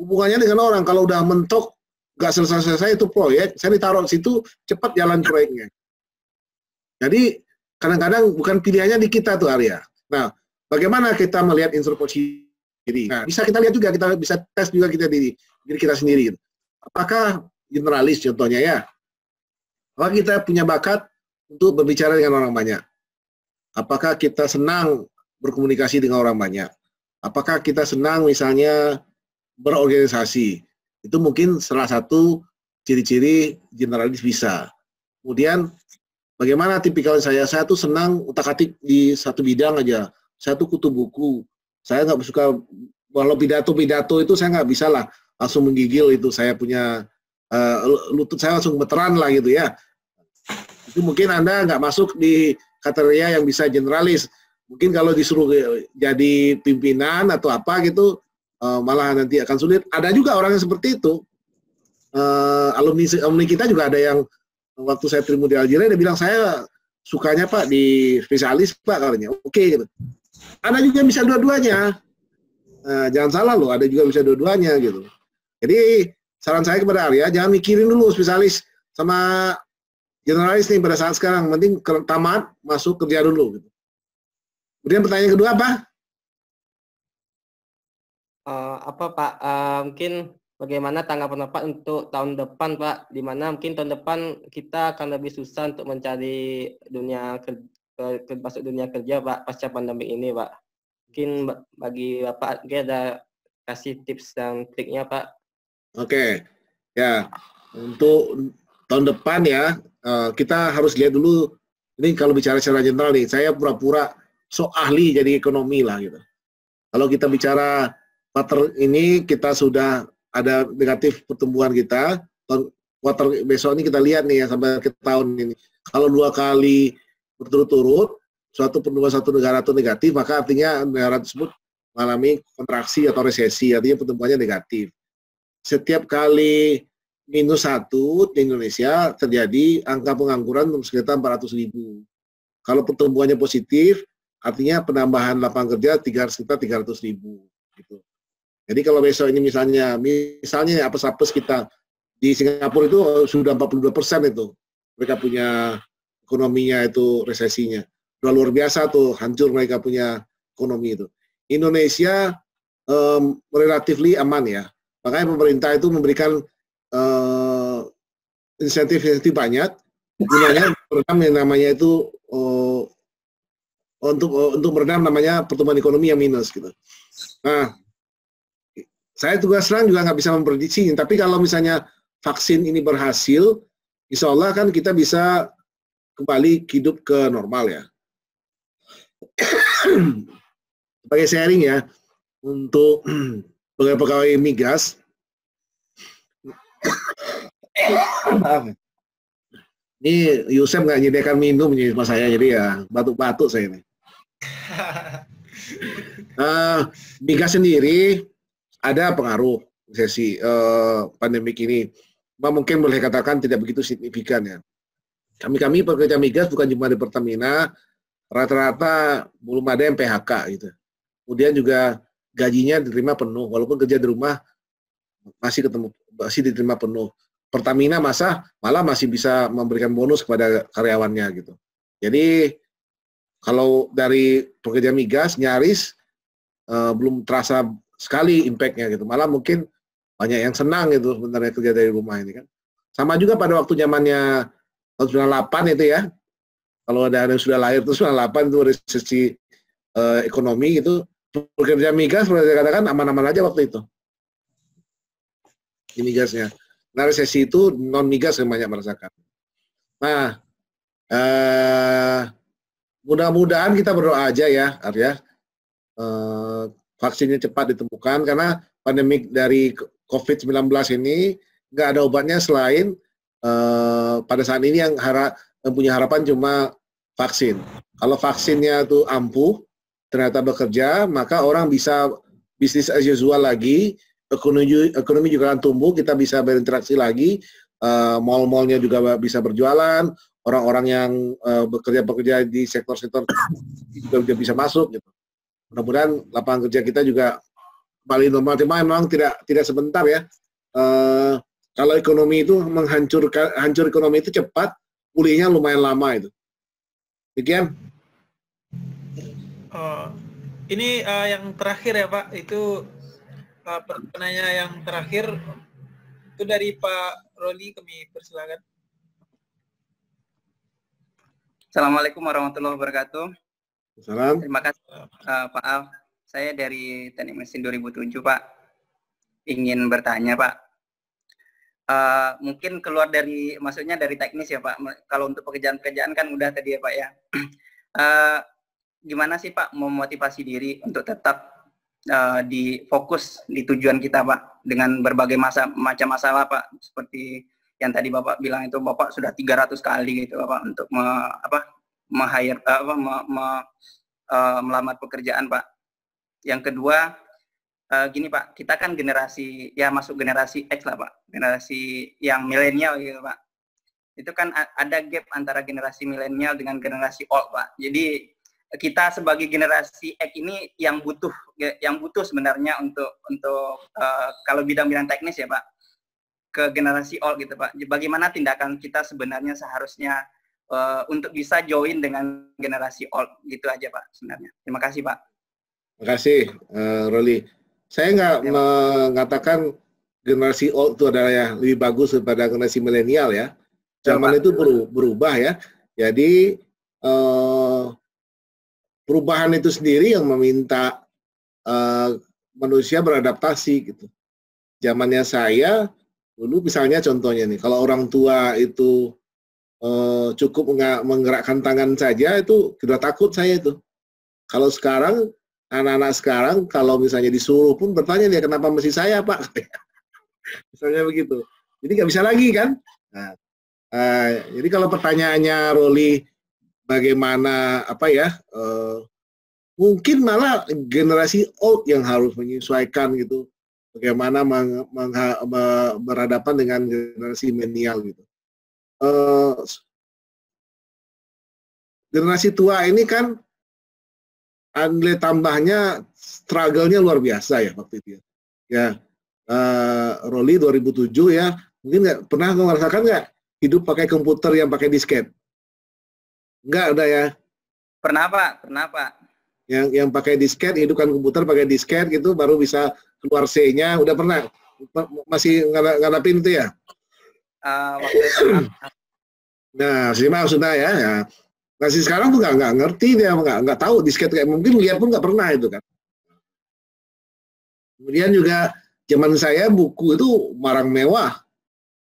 hubungannya dengan orang. Kalau udah mentok nggak selesai-selesai itu proyek, saya ditaruh situ cepat jalan proyeknya. Jadi kadang-kadang bukan pilihannya di kita tuh Arya. Nah, bagaimana kita melihat instruksi sendiri. Nah, bisa kita lihat juga, kita bisa tes juga kita diri, diri kita sendiri. Apakah generalis contohnya ya? Apakah kita punya bakat untuk berbicara dengan orang banyak? Apakah kita senang berkomunikasi dengan orang banyak? Apakah kita senang misalnya berorganisasi? Itu mungkin salah satu ciri-ciri generalis bisa. Kemudian bagaimana tipikal saya? Saya tuh senang utak-atik di satu bidang aja. Satu kutu buku, saya nggak suka walau pidato-pidato itu saya nggak bisa lah langsung menggigil itu saya punya uh, lutut saya langsung meteran lah gitu ya. Itu mungkin anda nggak masuk di kategoria yang bisa generalis. Mungkin kalau disuruh jadi pimpinan atau apa gitu uh, malah nanti akan sulit. Ada juga orang yang seperti itu. Uh, alumni alumni kita juga ada yang waktu saya terima di Aljazeera dia bilang saya sukanya Pak di spesialis Pak katanya. Oke okay, gitu. Ada juga bisa dua-duanya. Nah, jangan salah loh, ada juga bisa dua-duanya gitu. Jadi saran saya kepada Arya, jangan mikirin dulu spesialis sama generalis nih pada saat sekarang. Penting tamat, masuk kerja dulu. Gitu. Kemudian pertanyaan kedua apa? Uh, apa Pak, uh, mungkin bagaimana tanggapan Bapak untuk tahun depan Pak, di mana mungkin tahun depan kita akan lebih susah untuk mencari dunia ke, masuk dunia kerja pak pasca pandemi ini pak mungkin bagi bapak dia ada kasih tips dan triknya pak oke okay. ya untuk tahun depan ya eh, kita harus lihat dulu ini kalau bicara secara general nih saya pura-pura so ahli jadi ekonomi lah gitu kalau kita bicara quarter ini kita sudah ada negatif pertumbuhan kita tahun quarter besok ini kita lihat nih ya sampai ke tahun ini kalau dua kali berturut-turut, suatu pertumbuhan satu negara itu negatif, maka artinya negara tersebut mengalami kontraksi atau resesi, artinya pertumbuhannya negatif. Setiap kali minus satu di Indonesia terjadi angka pengangguran sekitar 400 ribu. Kalau pertumbuhannya positif, artinya penambahan lapangan kerja sekitar 300 ribu. Gitu. Jadi kalau besok ini misalnya, misalnya apa apa kita di Singapura itu sudah 42 persen itu. Mereka punya ekonominya itu resesinya. Udah luar biasa tuh, hancur mereka punya ekonomi itu. Indonesia um, relatively aman ya. Makanya pemerintah itu memberikan uh, insentif-insentif banyak, gunanya program yang namanya itu uh, untuk uh, untuk meredam namanya pertumbuhan ekonomi yang minus gitu. Nah, saya tugas lain juga nggak bisa memprediksi, tapi kalau misalnya vaksin ini berhasil, insya Allah kan kita bisa kembali hidup ke normal ya. Sebagai sharing ya, untuk pegawai-pegawai migas, ini Yusef nggak nyediakan minum nih sama saya, jadi ya batuk-batuk saya ini. Uh, migas sendiri ada pengaruh sesi uh, pandemik ini. Mungkin boleh katakan tidak begitu signifikan ya. Kami-kami pekerja migas bukan cuma di Pertamina, rata-rata belum ada yang PHK gitu. Kemudian juga gajinya diterima penuh, walaupun kerja di rumah masih ketemu masih diterima penuh. Pertamina masa malah masih bisa memberikan bonus kepada karyawannya gitu. Jadi kalau dari pekerja migas nyaris eh, belum terasa sekali impactnya gitu. Malah mungkin banyak yang senang gitu sebenarnya kerja dari rumah ini kan. Sama juga pada waktu zamannya tahun 98 itu ya. Kalau ada yang sudah lahir itu 98 itu resesi eh, ekonomi itu pekerja migas seperti saya katakan aman-aman aja waktu itu. Di migasnya. Nah resesi itu non migas yang banyak merasakan. Nah, eh, mudah-mudahan kita berdoa aja ya, Arya. Eh, vaksinnya cepat ditemukan karena pandemik dari COVID-19 ini nggak ada obatnya selain Eh, pada saat ini yang, hara, yang punya harapan cuma vaksin. Kalau vaksinnya itu ampuh, ternyata bekerja, maka orang bisa bisnis as usual lagi, ekonomi, ekonomi juga akan tumbuh, kita bisa berinteraksi lagi, uh, eh, malnya malnya juga bisa berjualan, orang-orang yang uh, bekerja-bekerja di sektor-sektor juga bisa masuk. Gitu. Mudah-mudahan lapangan kerja kita juga kembali normal. Cuma memang tidak tidak sebentar ya. Uh, kalau ekonomi itu menghancurkan hancur ekonomi itu cepat, pulihnya lumayan lama itu. Demikian. Oh, ini uh, yang terakhir ya Pak, itu uh, eh, pertanyaan yang terakhir itu dari Pak Roli, kami persilakan. Assalamualaikum warahmatullahi wabarakatuh. Salam. Terima kasih uh, Pak Al. Saya dari Teknik Mesin 2007 Pak. Ingin bertanya Pak, Eh, mungkin keluar dari maksudnya dari teknis ya Pak. Kalau untuk pekerjaan-pekerjaan kan udah tadi ya Pak ya. Uh, gimana sih Pak memotivasi diri untuk tetap uh, eh, di fokus di tujuan kita Pak dengan berbagai masa macam masalah Pak seperti yang tadi Bapak bilang itu Bapak sudah 300 kali gitu Bapak untuk me, apa me apa me, me, uh, melamar pekerjaan Pak. Yang kedua uh, gini Pak, kita kan generasi ya masuk generasi X lah Pak, generasi yang milenial gitu Pak. Itu kan ada gap antara generasi milenial dengan generasi old Pak. Jadi kita sebagai generasi X ini yang butuh ya, yang butuh sebenarnya untuk untuk uh, kalau bidang-bidang teknis ya Pak ke generasi old gitu Pak. Bagaimana tindakan kita sebenarnya seharusnya uh, untuk bisa join dengan generasi old gitu aja Pak sebenarnya. Terima kasih Pak. Terima kasih uh, Roli. Saya nggak ya. mengatakan generasi old itu adalah yang lebih bagus daripada generasi milenial ya. Zaman ya, itu berubah ya. Jadi eh, perubahan itu sendiri yang meminta eh, manusia beradaptasi gitu. Zamannya saya dulu misalnya contohnya nih, kalau orang tua itu eh, cukup menggerakkan tangan saja itu sudah takut saya itu. Kalau sekarang anak-anak sekarang kalau misalnya disuruh pun bertanya dia kenapa mesti saya pak misalnya begitu jadi nggak bisa lagi kan nah, eh, jadi kalau pertanyaannya Roli bagaimana apa ya eh, mungkin malah generasi old yang harus menyesuaikan gitu bagaimana meng, meng, berhadapan dengan generasi milenial gitu eh, generasi tua ini kan nilai tambahnya struggle-nya luar biasa ya waktu itu ya. Ya, uh, Roli 2007 ya, mungkin nggak pernah merasakan nggak hidup pakai komputer yang pakai disket? Nggak ada ya? Pernah Pak, pernah Pak. Yang yang pakai disket, hidupkan komputer pakai disket gitu baru bisa keluar C-nya, udah pernah? Masih ngadapin itu ya? Uh, waktu itu, nah, sih maksudnya ya, ya. Nah, si sekarang tuh nggak nggak ngerti dia nggak nggak tahu disket kayak mungkin lihat pun nggak pernah itu kan. Kemudian juga zaman saya buku itu marang mewah.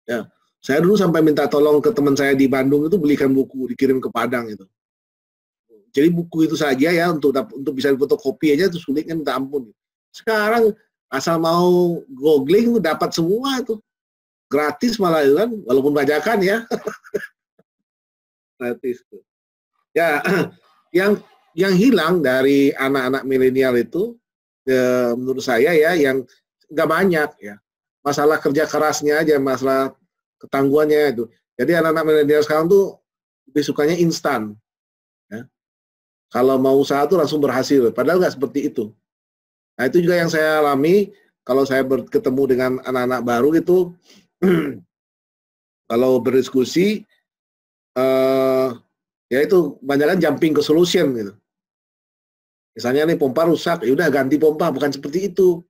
Ya, saya dulu sampai minta tolong ke teman saya di Bandung itu belikan buku dikirim ke Padang itu. Jadi buku itu saja ya untuk untuk bisa fotokopi aja itu sulit kan ampun. Sekarang asal mau googling itu dapat semua itu gratis malah kan walaupun bajakan ya gratis tuh. Ya, yang yang hilang dari anak-anak milenial itu, ya, menurut saya ya, yang nggak banyak ya. Masalah kerja kerasnya aja, masalah ketangguhannya itu. Jadi anak-anak milenial sekarang tuh lebih sukanya instan. Ya. Kalau mau usaha tuh langsung berhasil, padahal nggak seperti itu. Nah itu juga yang saya alami kalau saya bertemu dengan anak-anak baru itu kalau berdiskusi, eh, ya itu banyak kan jumping ke solution gitu. Misalnya nih pompa rusak, ya udah ganti pompa, bukan seperti itu.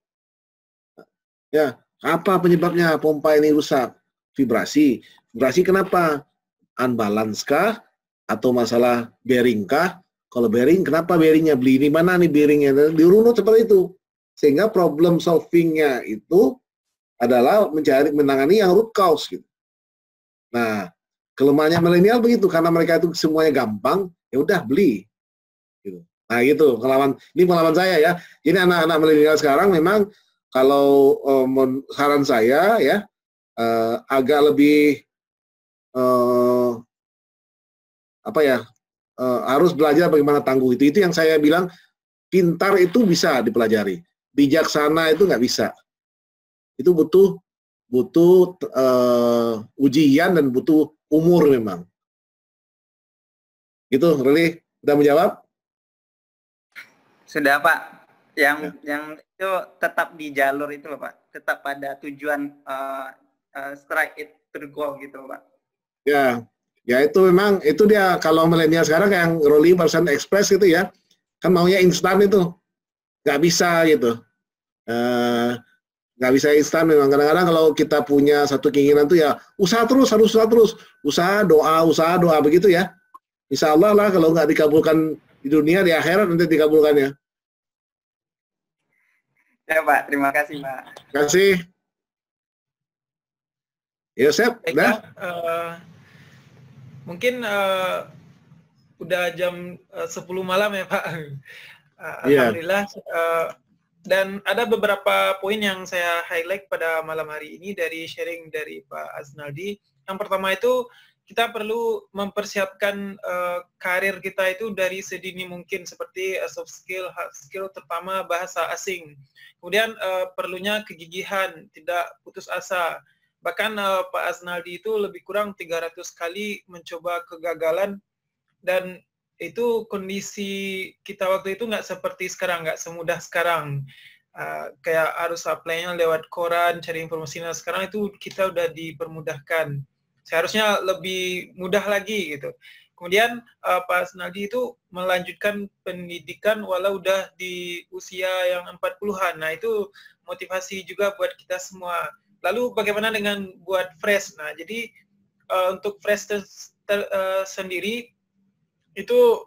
Ya, apa penyebabnya pompa ini rusak? Vibrasi. Vibrasi kenapa? Unbalance kah? Atau masalah bearing kah? Kalau bearing, kenapa bearingnya? Beli ini mana nih bearingnya? Dirunut seperti itu. Sehingga problem solvingnya itu adalah mencari menangani yang root cause gitu. Nah, Kelemahannya milenial begitu karena mereka itu semuanya gampang, ya udah beli. Gitu. Nah gitu melawan ini melawan saya ya. Ini anak-anak milenial sekarang memang kalau um, saran saya ya uh, agak lebih uh, apa ya uh, harus belajar bagaimana tangguh itu. Itu yang saya bilang pintar itu bisa dipelajari, bijaksana itu nggak bisa. Itu butuh butuh uh, ujian dan butuh umur memang. Gitu, Ruli, sudah menjawab? Sudah, Pak. Yang ya. yang itu tetap di jalur itu Pak. Tetap pada tujuan uh, uh, strike it to goal gitu, Pak. Ya. Ya itu memang itu dia kalau milenial sekarang yang Rolling barusan Express gitu ya. Kan maunya instan itu. nggak bisa gitu. Uh, nggak bisa instan memang kadang-kadang kalau kita punya satu keinginan tuh ya usaha terus harus usaha terus usaha doa usaha doa begitu ya Insya Allah lah kalau nggak dikabulkan di dunia di akhirat nanti dikabulkan ya Pak terima kasih Pak terima kasih Ya Baik, dah uh, mungkin uh, udah jam eh, uh, 10 malam ya Pak uh, iya. yeah. Alhamdulillah uh, dan ada beberapa poin yang saya highlight pada malam hari ini dari sharing dari Pak Aznaldi. Yang pertama itu kita perlu mempersiapkan uh, karir kita itu dari sedini mungkin seperti uh, soft skill, hard skill, terutama bahasa asing. Kemudian uh, perlunya kegigihan, tidak putus asa. Bahkan uh, Pak Aznaldi itu lebih kurang 300 kali mencoba kegagalan dan itu kondisi kita waktu itu nggak seperti sekarang, nggak semudah sekarang. Uh, kayak harus apply-nya lewat koran, cari informasinya. Sekarang itu kita udah dipermudahkan. Seharusnya lebih mudah lagi gitu. Kemudian uh, ah, Pak itu melanjutkan pendidikan walau udah di usia yang 40-an. Nah, itu motivasi juga buat kita semua. Lalu bagaimana dengan buat fresh? Nah, jadi uh, untuk fresh ter, ter, uh, sendiri itu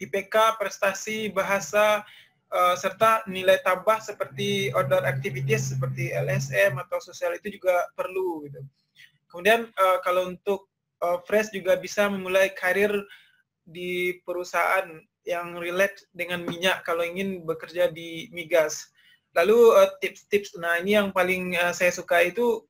IPK, prestasi, bahasa, uh, serta nilai tambah seperti order activities seperti LSM atau sosial itu juga perlu gitu. Kemudian uh, kalau untuk uh, fresh juga bisa memulai karir di perusahaan yang relate dengan minyak kalau ingin bekerja di migas. Lalu tips-tips, uh, nah ini yang paling uh, saya suka itu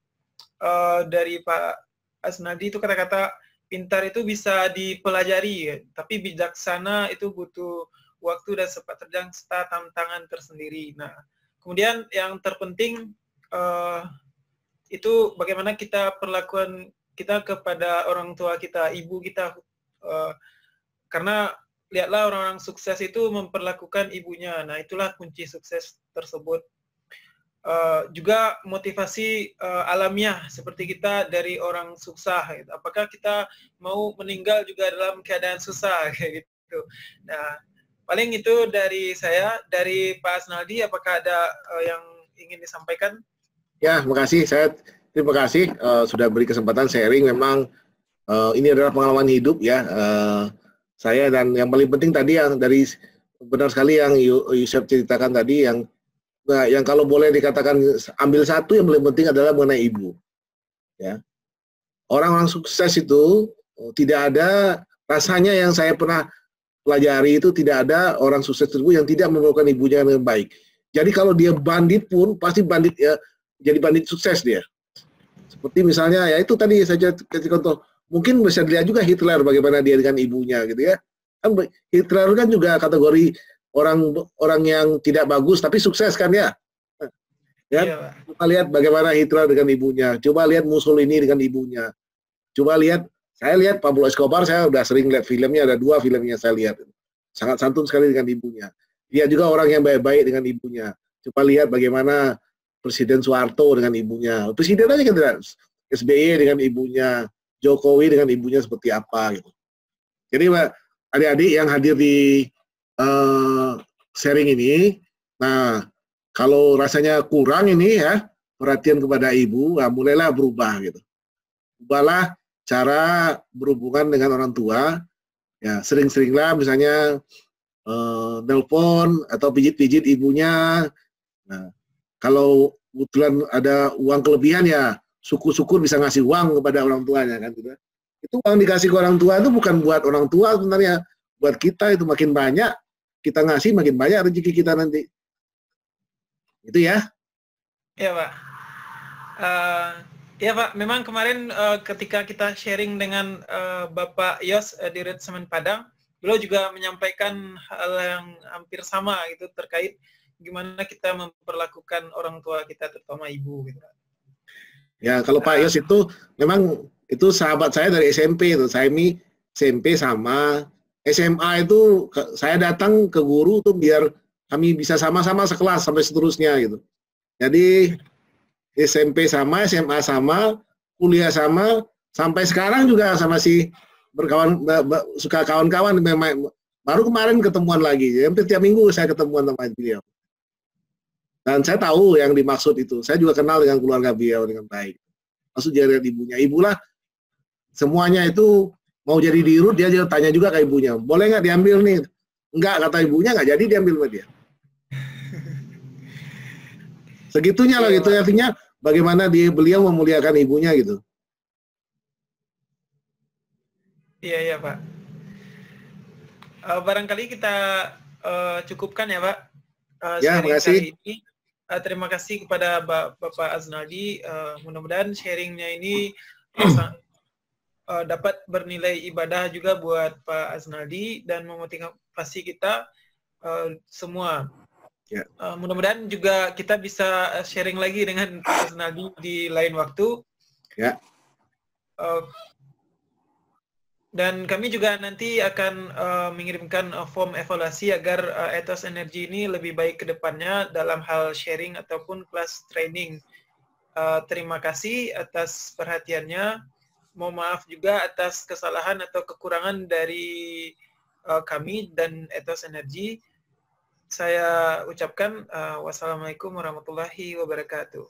uh, dari Pak Asnadi itu kata-kata pintar itu bisa dipelajari, ya. tapi bijaksana itu butuh waktu dan sempat terjang serta tantangan tersendiri. Nah, kemudian yang terpenting uh, itu bagaimana kita perlakuan kita kepada orang tua kita, ibu kita, uh, karena lihatlah orang-orang sukses itu memperlakukan ibunya. Nah, itulah kunci sukses tersebut. Eh, juga motivasi uh, alamiah seperti kita dari orang susah gitu. apakah kita mau meninggal juga dalam keadaan susah kayak gitu nah paling itu dari saya dari Pak Asnaldi apakah ada uh, yang ingin disampaikan ya terima kasih saya terima kasih uh, sudah beri kesempatan sharing memang uh, ini adalah pengalaman hidup ya uh, saya dan yang paling penting tadi yang dari benar sekali yang Yusuf ceritakan tadi yang Nah, yang kalau boleh dikatakan ambil satu yang paling penting adalah mengenai ibu. Ya. Orang-orang sukses itu e, tidak ada rasanya yang saya pernah pelajari itu tidak ada orang sukses itu yang tidak memerlukan ibunya dengan baik. Jadi kalau dia bandit pun pasti bandit ya jadi bandit sukses dia. Seperti misalnya ya itu tadi saja kasih contoh. Mungkin bisa dilihat juga Hitler bagaimana dia dengan ibunya gitu ya. Kan Hitler kan juga kategori orang orang yang tidak bagus tapi sukses kan ya. Ya, iya, lihat bagaimana Hitler dengan ibunya. Coba lihat Mussolini dengan ibunya. Coba lihat, saya lihat Pablo Escobar, saya sudah sering lihat filmnya, ada dua filmnya saya lihat. Sangat santun sekali dengan ibunya. Dia juga orang yang baik-baik dengan ibunya. Coba lihat bagaimana Presiden Soeharto dengan ibunya. Presiden aja kan tidak. SBY dengan ibunya, Jokowi dengan ibunya seperti apa gitu. Jadi adik-adik yang hadir di Eh, sharing ini. Nah, kalau rasanya kurang ini ya, perhatian kepada ibu, nah, mulailah berubah gitu. Ubahlah cara berhubungan dengan orang tua. Ya, sering-seringlah misalnya eh, nelpon atau pijit-pijit ibunya. Nah, kalau kebetulan ada uang kelebihan ya, syukur-syukur bisa ngasih uang kepada orang tuanya kan gitu. Itu uang dikasih ke orang tua itu bukan buat orang tua sebenarnya, buat kita itu makin banyak kita ngasih makin banyak rezeki kita nanti. Itu ya. Ya Pak. Uh, ya Pak, memang kemarin uh, ketika kita sharing dengan uh, Bapak Yos uh, di Semen Padang, beliau juga menyampaikan hal yang hampir sama gitu terkait gimana kita memperlakukan orang tua kita terutama ibu gitu. Ya, kalau Pak Yos nah. itu memang itu sahabat saya dari SMP itu, mi SMP sama, SMA itu saya datang ke guru tuh biar kami bisa sama-sama sekelas sampai seterusnya gitu. Jadi SMP sama, SMA sama, kuliah sama, sampai sekarang juga sama si berkawan suka kawan-kawan baru kemarin ketemuan lagi. Hampir tiap minggu saya ketemuan sama beliau. Dan saya tahu yang dimaksud itu. Saya juga kenal dengan keluarga beliau dengan baik. Masuk dari ibunya. Ibulah semuanya itu mau jadi dirut dia jadi tanya juga ke ibunya boleh nggak diambil nih nggak kata ibunya nggak jadi diambil sama dia segitunya lah gitu ya, iya, artinya bagaimana dia beliau memuliakan ibunya gitu iya iya pak uh, barangkali kita uh, cukupkan ya pak uh, ya terima kasih Uh, terima kasih kepada bapak Aznaldi uh, mudah-mudahan sharingnya ini uh, dapat bernilai ibadah juga buat Pak Asnaldi dan memotivasi kita uh, semua. Yeah. Ya. Uh, mudah-mudahan juga kita bisa eh, sharing lagi dengan Pak Asnaldi di lain waktu. Uh, dan kami juga nanti akan uh, mengirimkan uh, form evaluasi agar uh, etos energi ini lebih baik ke depannya dalam hal sharing ataupun kelas training. Uh, terima kasih atas perhatiannya mohon maaf juga atas kesalahan atau kekurangan dari uh, kami dan etos energi. Saya ucapkan uh, wassalamualaikum warahmatullahi wabarakatuh.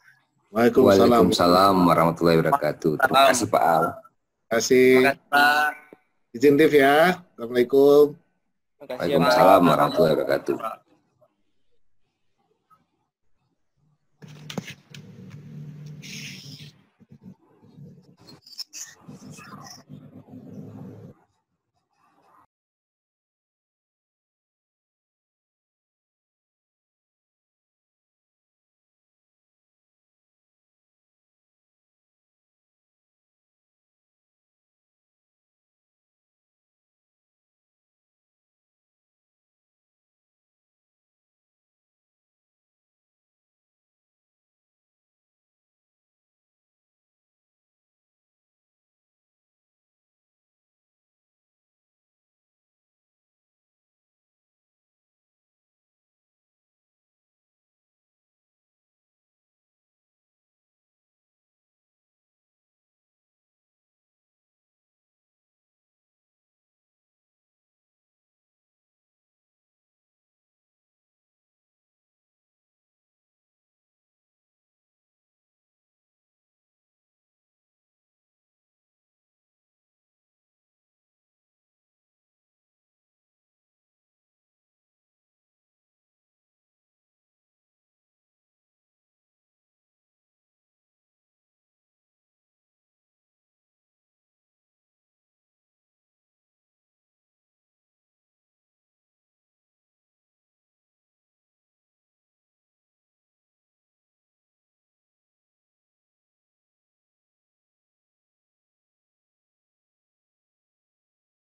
Waalaikumsalam. Waalaikumsalam warahmatullahi wabarakatuh. Terima kasih Pak Al. Terima kasih. Izin Div ya. Assalamualaikum. Waalaikumsalam warahmatullahi wabarakatuh.